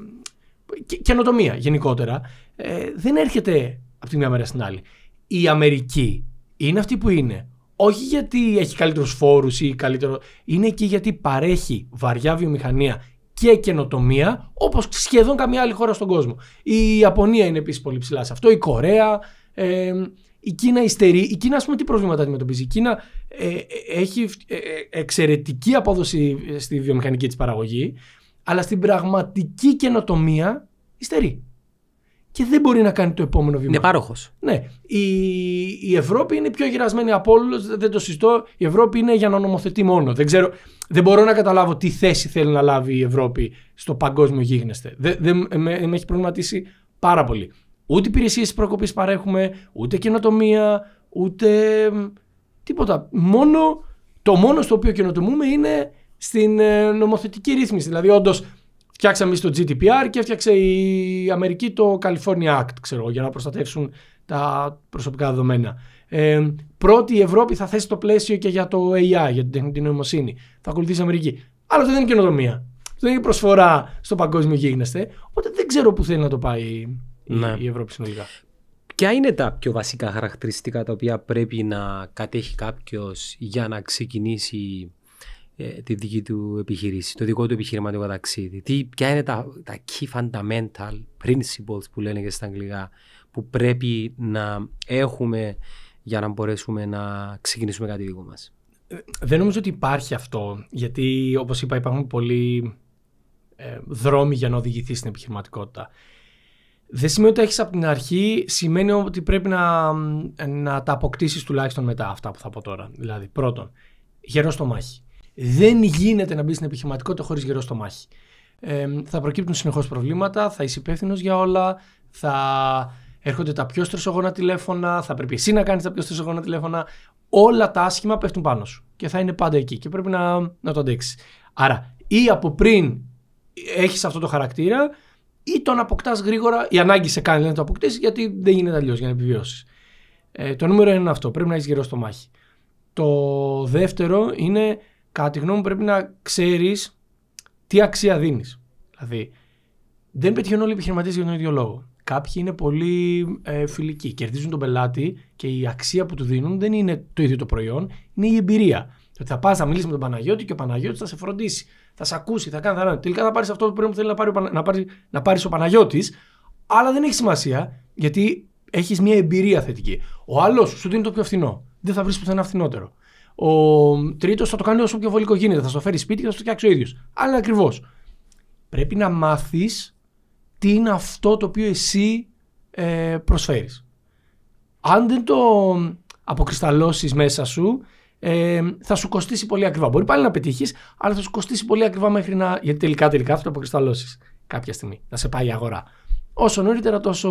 A: καινοτομία γενικότερα ε, δεν έρχεται από τη μία μέρα στην άλλη. Η Αμερική είναι αυτή που είναι. Όχι γιατί έχει καλύτερους φόρους ή καλύτερο... Είναι εκεί γιατί παρέχει βαριά βιομηχανία και καινοτομία, όπως σχεδόν καμία άλλη χώρα στον κόσμο. Η Ιαπωνία είναι επίσης πολύ ψηλά σε αυτό, η Κορέα. Ε, η Κίνα υστερεί. Η Κίνα, ας πούμε, τι προβλήματα αντιμετωπίζει. Η Κίνα ε, ε έχει ε, ε, εξαιρετική απόδοση στη βιομηχανική της παραγωγή, αλλά στην πραγματική καινοτομία υστερεί και δεν μπορεί να κάνει το επόμενο βήμα. Είναι πάροχος. Ναι. Η, η Ευρώπη είναι πιο γυρασμένη από όλους, δεν το συζητώ. Η Ευρώπη είναι για να νομοθετεί μόνο. Δεν, ξέρω, δεν μπορώ να καταλάβω τι θέση θέλει να λάβει η Ευρώπη στο παγκόσμιο γίγνεσθε. Δεν, με, με έχει προβληματίσει πάρα πολύ. Ούτε υπηρεσίες προκοπής παρέχουμε, ούτε καινοτομία, ούτε τίποτα. Μόνο, το μόνο στο οποίο καινοτομούμε είναι στην ε, νομοθετική ρύθμιση. Δηλαδή, όντως Φτιάξαμε εμείς το GDPR και έφτιαξε η Αμερική το California Act, ξέρω, για να προστατεύσουν τα προσωπικά δεδομένα. Ε, πρώτη η Ευρώπη θα θέσει το πλαίσιο και για το AI, για την τεχνητή νοημοσύνη. Θα ακολουθήσει η Αμερική. Αλλά αυτό δεν είναι καινοτομία. Αυτό δεν είναι προσφορά στο παγκόσμιο γίγνεσθε. Οπότε δεν ξέρω πού θέλει να το πάει ναι. η Ευρώπη συνολικά.
B: Ποια είναι τα πιο βασικά χαρακτηριστικά τα οποία πρέπει να κατέχει κάποιος για να ξεκινήσει ε, τη δική του επιχειρήση, το δικό του επιχειρηματικό ταξίδι. Τι, ποια είναι τα, τα key fundamental principles που λένε και στα αγγλικά που πρέπει να έχουμε για να μπορέσουμε να ξεκινήσουμε κάτι δικό μας.
A: Ε, δεν νομίζω ότι υπάρχει αυτό, γιατί όπως είπα υπάρχουν πολλοί ε, δρόμοι για να οδηγηθείς στην επιχειρηματικότητα. Δεν σημαίνει ότι έχεις από την αρχή, σημαίνει ότι πρέπει να, να τα αποκτήσεις τουλάχιστον μετά αυτά που θα πω τώρα. Δηλαδή πρώτον, γερός στο μάχη. Δεν γίνεται να μπει στην επιχειρηματικότητα χωρίς γερό στο μάχη. Ε, θα προκύπτουν συνεχώς προβλήματα, θα είσαι υπεύθυνος για όλα, θα έρχονται τα πιο στρεσογόνα τηλέφωνα, θα πρέπει εσύ να κάνεις τα πιο στρεσογόνα τηλέφωνα. Όλα τα άσχημα πέφτουν πάνω σου και θα είναι πάντα εκεί και πρέπει να, να το αντέξεις. Άρα, ή από πριν έχεις αυτό το χαρακτήρα, ή τον αποκτάς γρήγορα. Η ανάγκη σε κάνει να το αποκτήσεις, γιατί δεν γίνεται αλλιώς για να επιβιώσεις. Ε, το νούμερο είναι αυτό. Πρέπει να έχεις γερό στο μάχη. Το δεύτερο είναι κατά τη γνώμη μου πρέπει να ξέρεις τι αξία δίνεις. Δηλαδή, δεν πετυχαίνουν όλοι οι επιχειρηματίες για τον ίδιο λόγο. Κάποιοι είναι πολύ ε, φιλικοί, κερδίζουν τον πελάτη και η αξία που του δίνουν δεν είναι το ίδιο το προϊόν, είναι η εμπειρία. Ότι θα πας, θα μιλήσεις με τον Παναγιώτη και ο Παναγιώτης θα σε φροντίσει. Θα σε ακούσει, θα κάνει, θα Τελικά θα πάρεις αυτό το προϊόν που θέλει να πάρει να πάρει, να πάρεις ο Παναγιώτης, αλλά δεν έχει σημασία γιατί έχεις μια εμπειρία θετική. Ο άλλος σου δίνει το πιο φθηνό. Δεν θα βρεις πουθενά φθηνότερο. Ο τρίτος θα το κάνει όσο πιο βολικό γίνεται. Θα στο φέρει σπίτι και θα στο φτιάξει ο ίδιος. Αλλά ακριβώς. Πρέπει να μάθεις τι είναι αυτό το οποίο εσύ ε, προσφέρεις. Αν δεν το αποκρισταλώσεις μέσα σου, ε, θα σου κοστίσει πολύ ακριβά. Μπορεί πάλι να πετύχεις, αλλά θα σου κοστίσει πολύ ακριβά μέχρι να. Γιατί τελικά τελικά θα το αποκρισταλώσεις
B: κάποια στιγμή. Να σε πάει η αγορά.
A: Όσο νωρίτερα, τόσο,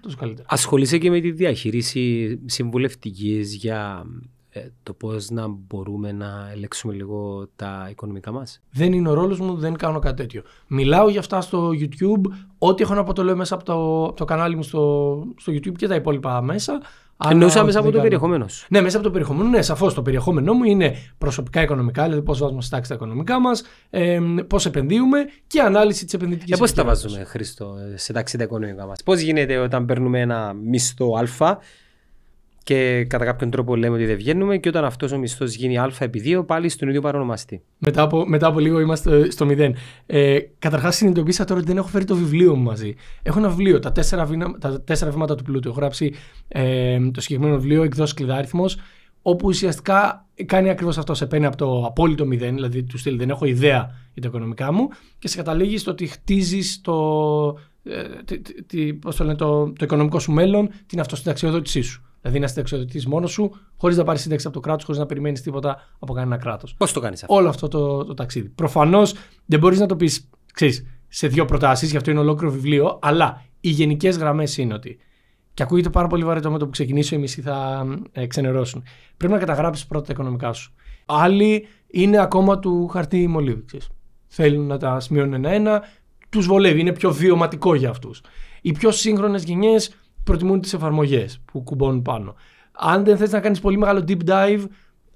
A: τόσο καλύτερα.
B: Ασχολείσαι και με τη διαχείριση συμβουλευτικής για ε, το πώς να μπορούμε να ελέγξουμε λίγο τα οικονομικά μας. Δεν είναι ο ρόλος μου, δεν κάνω κάτι τέτοιο. Μιλάω
A: για αυτά στο YouTube. Ό,τι έχω να πω το λέω μέσα από το, το κανάλι μου στο, στο YouTube και τα υπόλοιπα μέσα. Εννοούσα μέσα από το περιεχόμενος. Ναι, μέσα από το περιεχόμενο. Ναι, σαφώς το περιεχόμενό μου είναι προσωπικά οικονομικά, δηλαδή πώς βάζουμε στάξη τα οικονομικά μας, ε, πώς επενδύουμε και ανάλυση
B: της επενδυτικής Και ε, Πώς τα βάζουμε, Χρήστο, σε τα οικονομικά μας. Πώς γίνεται όταν παίρνουμε ένα μισθό Α και κατά κάποιον τρόπο λέμε ότι δεν βγαίνουμε και όταν αυτός ο μισθός γίνει α επί 2 πάλι στον ίδιο παρονομαστή.
A: Μετά από, μετά από λίγο είμαστε στο 0. Ε, Καταρχάς συνειδητοποίησα τώρα ότι δεν έχω φέρει το βιβλίο μου μαζί. Έχω ένα βιβλίο, τα τέσσερα, βήμα, τα τέσσερα βήματα του πλούτου. Έχω γράψει ε, το συγκεκριμένο βιβλίο, εκδόσεις κλειδάριθμο, όπου ουσιαστικά κάνει ακριβώς αυτό. Σε παίρνει από το απόλυτο 0, δηλαδή του στέλνει δεν έχω ιδέα για τα οικονομικά μου και σε καταλήγει στο ότι χτίζεις το, ε, το, το, το οικονομικό σου μέλλον, την αυτοσυνταξιοδότησή σου. Δηλαδή να συνταξιοδοτηθεί μόνος σου, χωρίς να πάρεις σύνταξη από το κράτος, χωρίς να περιμένεις τίποτα από κανένα κράτος. Πώς το κάνεις αυτό. Όλο αυτό το, το, ταξίδι. Προφανώς δεν μπορείς να το πεις, ξέρεις, σε δύο προτάσεις, γι' αυτό είναι ολόκληρο βιβλίο, αλλά οι γενικές γραμμές είναι ότι. Και ακούγεται πάρα πολύ βαρετό με το που ξεκινήσω, οι μισοί θα ε, ξενερώσουν. Πρέπει να καταγράψεις πρώτα τα οικονομικά σου. Άλλοι είναι ακόμα του χαρτί μολύβι. Θέλουν να τα σημειώνουν ένα-ένα, τους βολεύει, είναι πιο βιωματικό για αυτούς. Οι πιο σύγχρονες γενιές προτιμούν τις εφαρμογές που κουμπώνουν πάνω. Αν δεν θες να κάνεις πολύ μεγάλο deep dive,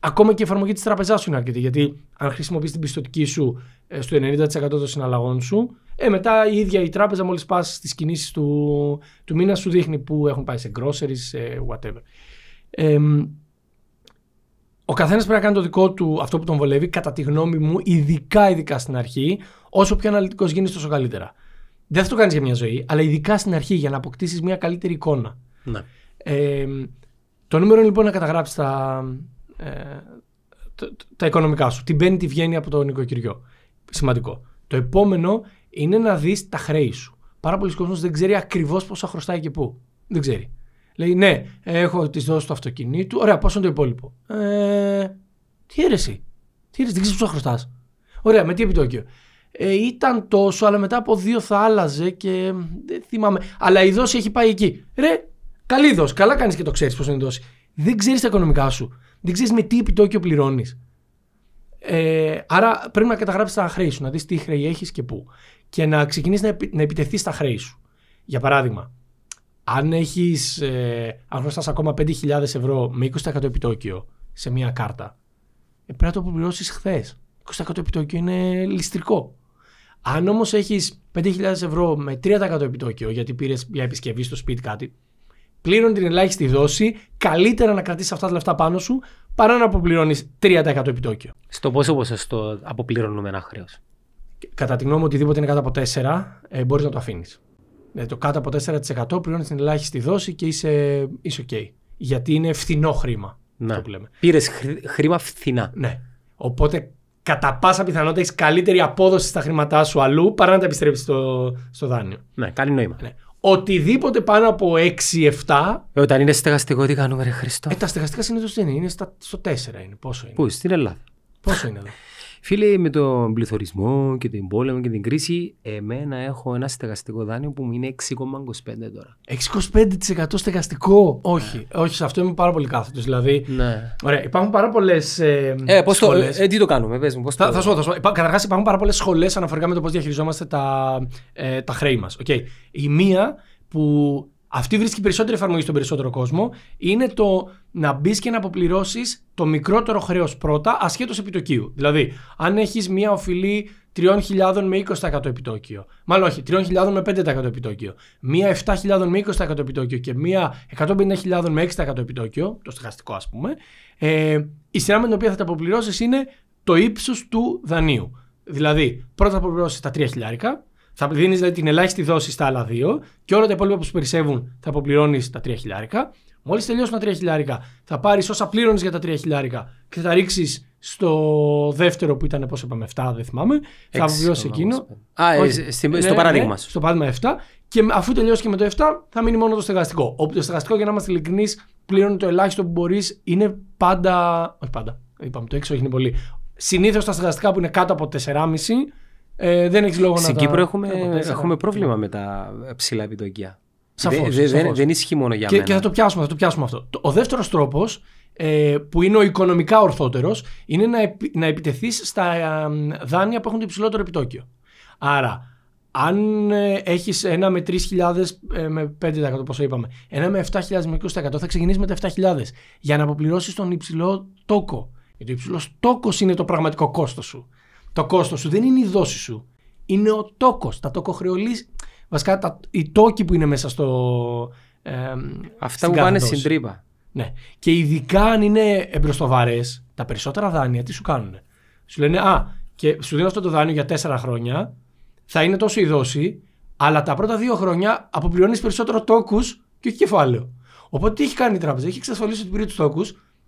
A: ακόμα και η εφαρμογή της τραπεζάς σου είναι αρκετή. Γιατί αν χρησιμοποιείς την πιστοτική σου ε, στο 90% των συναλλαγών σου, ε, μετά η ίδια η τράπεζα, μόλις πας στις κινήσεις του, του μήνα, σου δείχνει που έχουν πάει σε groceries, σε whatever. ο καθένας πρέπει να κάνει το δικό του αυτό που τον βολεύει, κατά τη γνώμη μου, ειδικά ειδικά στην αρχή. Όσο πιο αναλυτικός γίνεις, τόσο καλύτερα. Δεν θα το κάνεις για μια ζωή, αλλά ειδικά στην αρχή για να αποκτήσεις μια καλύτερη εικόνα. Ναι. Ε, το νούμερο είναι λοιπόν να καταγράψεις τα, ε, τα, οικονομικά σου. Τι μπαίνει, τι βγαίνει από το νοικοκυριό. Σημαντικό. Το επόμενο είναι να δεις τα χρέη σου. Πάρα πολλοί κόσμοι δεν ξέρει ακριβώς πόσα χρωστάει και πού. Δεν ξέρει. Λέει, ναι, έχω της δώσει του αυτοκινήτου. Ωραία, πόσο είναι το υπόλοιπο. Ε, τι αίρεση. Τι αίρεση, δεν ξέρεις πόσα χρωστάς. Ωραία, με τι επιτόκιο. Ε, ήταν τόσο, αλλά μετά από δύο θα άλλαζε και δεν θυμάμαι. Αλλά η δόση έχει πάει εκεί. Ρε, καλή δόση. Καλά κάνεις και το ξέρεις πώ είναι η δόση. Δεν ξέρεις τα οικονομικά σου. Δεν ξέρεις με τι επιτόκιο πληρώνεις. Ε, άρα πρέπει να καταγράψεις τα χρέη σου, να δεις τι χρέη έχεις και πού. Και να ξεκινήσεις να, επι, να επιτεθείς στα χρέη σου. Για παράδειγμα, αν έχεις, ε, αν χρωστάς ακόμα 5.000 ευρώ με 20% επιτόκιο σε μία κάρτα, ε, πρέπει να το αποπληρώσει χθε. 20% επιτόκιο είναι ληστρικό. Αν όμως έχεις 5.000 ευρώ με 3% επιτόκιο γιατί πήρες μια επισκευή στο σπίτι κάτι, πλήρων την ελάχιστη δόση, καλύτερα να κρατήσεις αυτά τα λεφτά πάνω σου παρά να αποπληρώνεις 3%
B: επιτόκιο. Στο πόσο ποσοστό αποπληρώνουμε ένα χρέος.
A: Κατά τη γνώμη μου, οτιδήποτε είναι κάτω από 4, ε, μπορείς να το αφήνεις. Δηλαδή, ε, το κάτω από 4% πληρώνεις την ελάχιστη δόση και είσαι, είσαι OK. Γιατί είναι φθηνό χρήμα. Ναι. Πήρε χρήμα φθηνά. Ναι. Οπότε κατά πάσα πιθανότητα έχεις καλύτερη απόδοση στα χρήματά σου αλλού παρά να τα επιστρέψεις
B: στο, στο δάνειο. Ναι, κάνει νόημα. Ναι.
A: Οτιδήποτε πάνω από 6-7.
B: Ε, όταν είναι στεγαστικό, τι κάνουμε, Ρε Χριστό. Ε,
A: τα στεγαστικά συνήθως δεν είναι, είναι στο 4 είναι. Πόσο είναι. Πού,
B: στην Ελλάδα. Πόσο είναι εδώ. Φίλε, με τον πληθωρισμό και την πόλεμο και την κρίση, εμένα έχω ένα στεγαστικό δάνειο που μου είναι 6,25 τώρα.
A: 6,25% στεγαστικό. Όχι, ναι. όχι, σε αυτό είμαι πάρα πολύ κάθετος. Δηλαδή, ναι. ωραία, υπάρχουν πάρα πολλές. Ε, ε, το, ε, ε, τι το κάνουμε, πες μου. Πώς θα, πω, θα πω. Καταρχάς, υπάρχουν πάρα πολλές σχολές αναφορικά με το πώς διαχειριζόμαστε τα, ε, τα χρέη μας. Okay. Η μία που αυτή βρίσκει περισσότερη εφαρμογή στον περισσότερο κόσμο. Είναι το να μπεις και να αποπληρώσεις το μικρότερο χρέος πρώτα, ασχέτως επιτοκίου. Δηλαδή, αν έχεις μία οφειλή 3.000 με 20% επιτόκιο. Μάλλον όχι, 3.000 με 5% επιτόκιο. Μία 7.000 με 20% επιτόκιο και μία 150.000 με 6% επιτόκιο, το στοχαστικό ας πούμε, ε, η σειρά με την οποία θα τα αποπληρώσεις είναι το ύψος του δανείου. Δηλαδή, πρώτα θα αποπληρώσεις τα 3.000 θα δίνεις δηλαδή, την ελάχιστη δόση στα άλλα δύο και όλα τα υπόλοιπα που σου περισσεύουν θα αποπληρώνεις τα 3 χιλιάρικα. Μόλις τελειώσουν τα 3 χιλιάρικα, θα πάρεις όσα πλήρωνες για τα 3 χιλιάρικα και θα τα ρίξεις στο δεύτερο που ήταν, πώς είπαμε, 7, δεν θυμάμαι. 6, θα βιώσει εκείνο. Α, ε, Όχι, ε, στο ναι, παράδειγμα ναι, Στο παράδειγμα 7. Και αφού τελειώσει και με το 7, θα μείνει μόνο το στεγαστικό. Όπου το στεγαστικό, για να είμαστε ειλικρινείς, πλήρωνε το ελάχιστο που μπορείς, είναι πάντα. Όχι πάντα. Είπαμε το 6, όχι είναι πολύ. Συνήθως τα στεγαστικά που είναι κάτω από 4,5 ε, δεν έχεις λόγο Στην να. Στην Κύπρο τα... έχουμε, έχουμε ναι. πρόβλημα
B: με τα ψηλά επιτοκία. Σαφώς. δε, Δεν ισχύει μόνο για και, μένα. Και θα
A: το πιάσουμε, θα το πιάσουμε αυτό. Ο δεύτερος τρόπος ε, που είναι ο οικονομικά ορθότερος είναι να, επι, να επιτεθείς στα δάνεια που έχουν το υψηλότερο επιτόκιο. Άρα, αν ε, έχεις ένα με 3.000 ε, με 5% όπως είπαμε, ένα με 7.000 με 20% θα ξεκινήσεις με τα 7.000 για να αποπληρώσεις τον υψηλό τόκο. Γιατί ο υψηλός τόκος είναι το πραγματικό κόστος σου. Το κόστος σου δεν είναι η δόση σου. Είναι ο τόκος. Τα τόκοχρεωλή. Βασικά τα, οι τόκοι που είναι μέσα στο. Ε, Αυτά που πάνε στην τρύπα. Ναι. Και ειδικά αν είναι εμπροστοβαρές, τα περισσότερα δάνεια τι σου κάνουν. Σου λένε Α, και σου δίνω αυτό το δάνειο για τέσσερα χρόνια. Θα είναι τόσο η δόση, αλλά τα πρώτα δύο χρόνια αποπληρώνεις περισσότερο τόκους και όχι κεφάλαιο. Οπότε τι έχει κάνει η τράπεζα, έχει εξασφαλίσει ότι πήρε τους τόκους.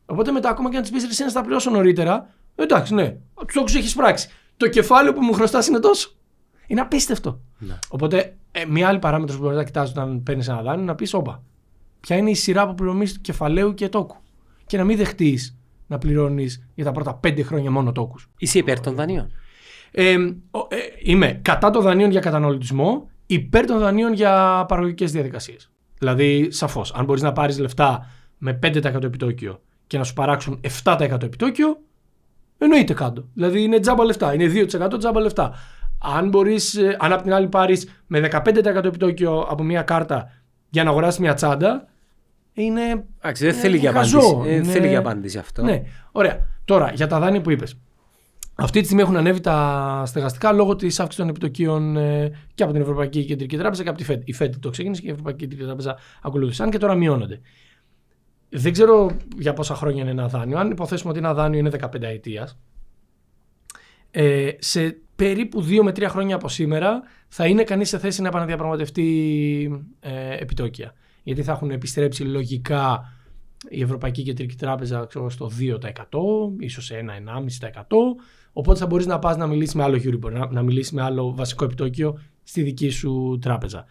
A: Οπότε μετά, ακόμα και αν τη πει εσύ να τα πληρώσω νωρίτερα, Εντάξει, ναι. Τους όγκους έχεις πράξει. Το κεφάλαιο που μου χρωστάς είναι τόσο. Είναι απίστευτο. Ναι. Οπότε, ε, μια άλλη παράμετρο που μπορείς να κοιτάζει όταν παίρνεις ένα δάνειο είναι να πεις: Όπα, ποια είναι η σειρά που του κεφαλαίου και τόκου. Και να μην δεχτείς να πληρώνεις για τα πρώτα πέντε χρόνια μόνο τόκους. Είσαι υπέρ των δανείων. Ε, ε, είμαι κατά των δανείων για καταναλωτισμό, υπέρ των δανείων για παραγωγικές διαδικασίες. Δηλαδή, σαφώς, αν μπορείς να πάρεις λεφτά με 5% επιτόκιο και να σου παράξουν 7% επιτόκιο, Εννοείται κάτω. Δηλαδή είναι τζάμπα λεφτά. Είναι 2% τζάμπα λεφτά. Αν, μπορείς, ε, αν απ' την άλλη πάρεις με 15% επιτόκιο από μια κάρτα για να αγοράσεις μια τσάντα, είναι. Άξι, δεν ε, θέλει για απάντηση. Δεν θέλει για απάντηση αυτό. Ναι. Ωραία. Τώρα, για τα δάνεια που είπες. Αυτή τη στιγμή έχουν ανέβει τα στεγαστικά λόγω της αύξησης των επιτοκίων ε, και από την Ευρωπαϊκή Κεντρική Τράπεζα και από τη ΦΕΤ. Η ΦΕΤ το ξεκίνησε και η Ευρωπαϊκή Κεντρική Τράπεζα ακολούθησαν και τώρα μειώνονται δεν ξέρω για πόσα χρόνια είναι ένα δάνειο. Αν υποθέσουμε ότι ένα δάνειο είναι 15 ετία, ε, σε περίπου 2 με 3 χρόνια από σήμερα θα είναι κανείς σε θέση να επαναδιαπραγματευτεί ε, επιτόκια. Γιατί θα έχουν επιστρέψει λογικά η Ευρωπαϊκή Κεντρική Τράπεζα στο 2%, ίσω σε 1-1,5%. Οπότε θα μπορείς να πας να μιλήσεις με άλλο Euribor, να, να μιλήσεις με άλλο βασικό επιτόκιο στη δική σου τράπεζα.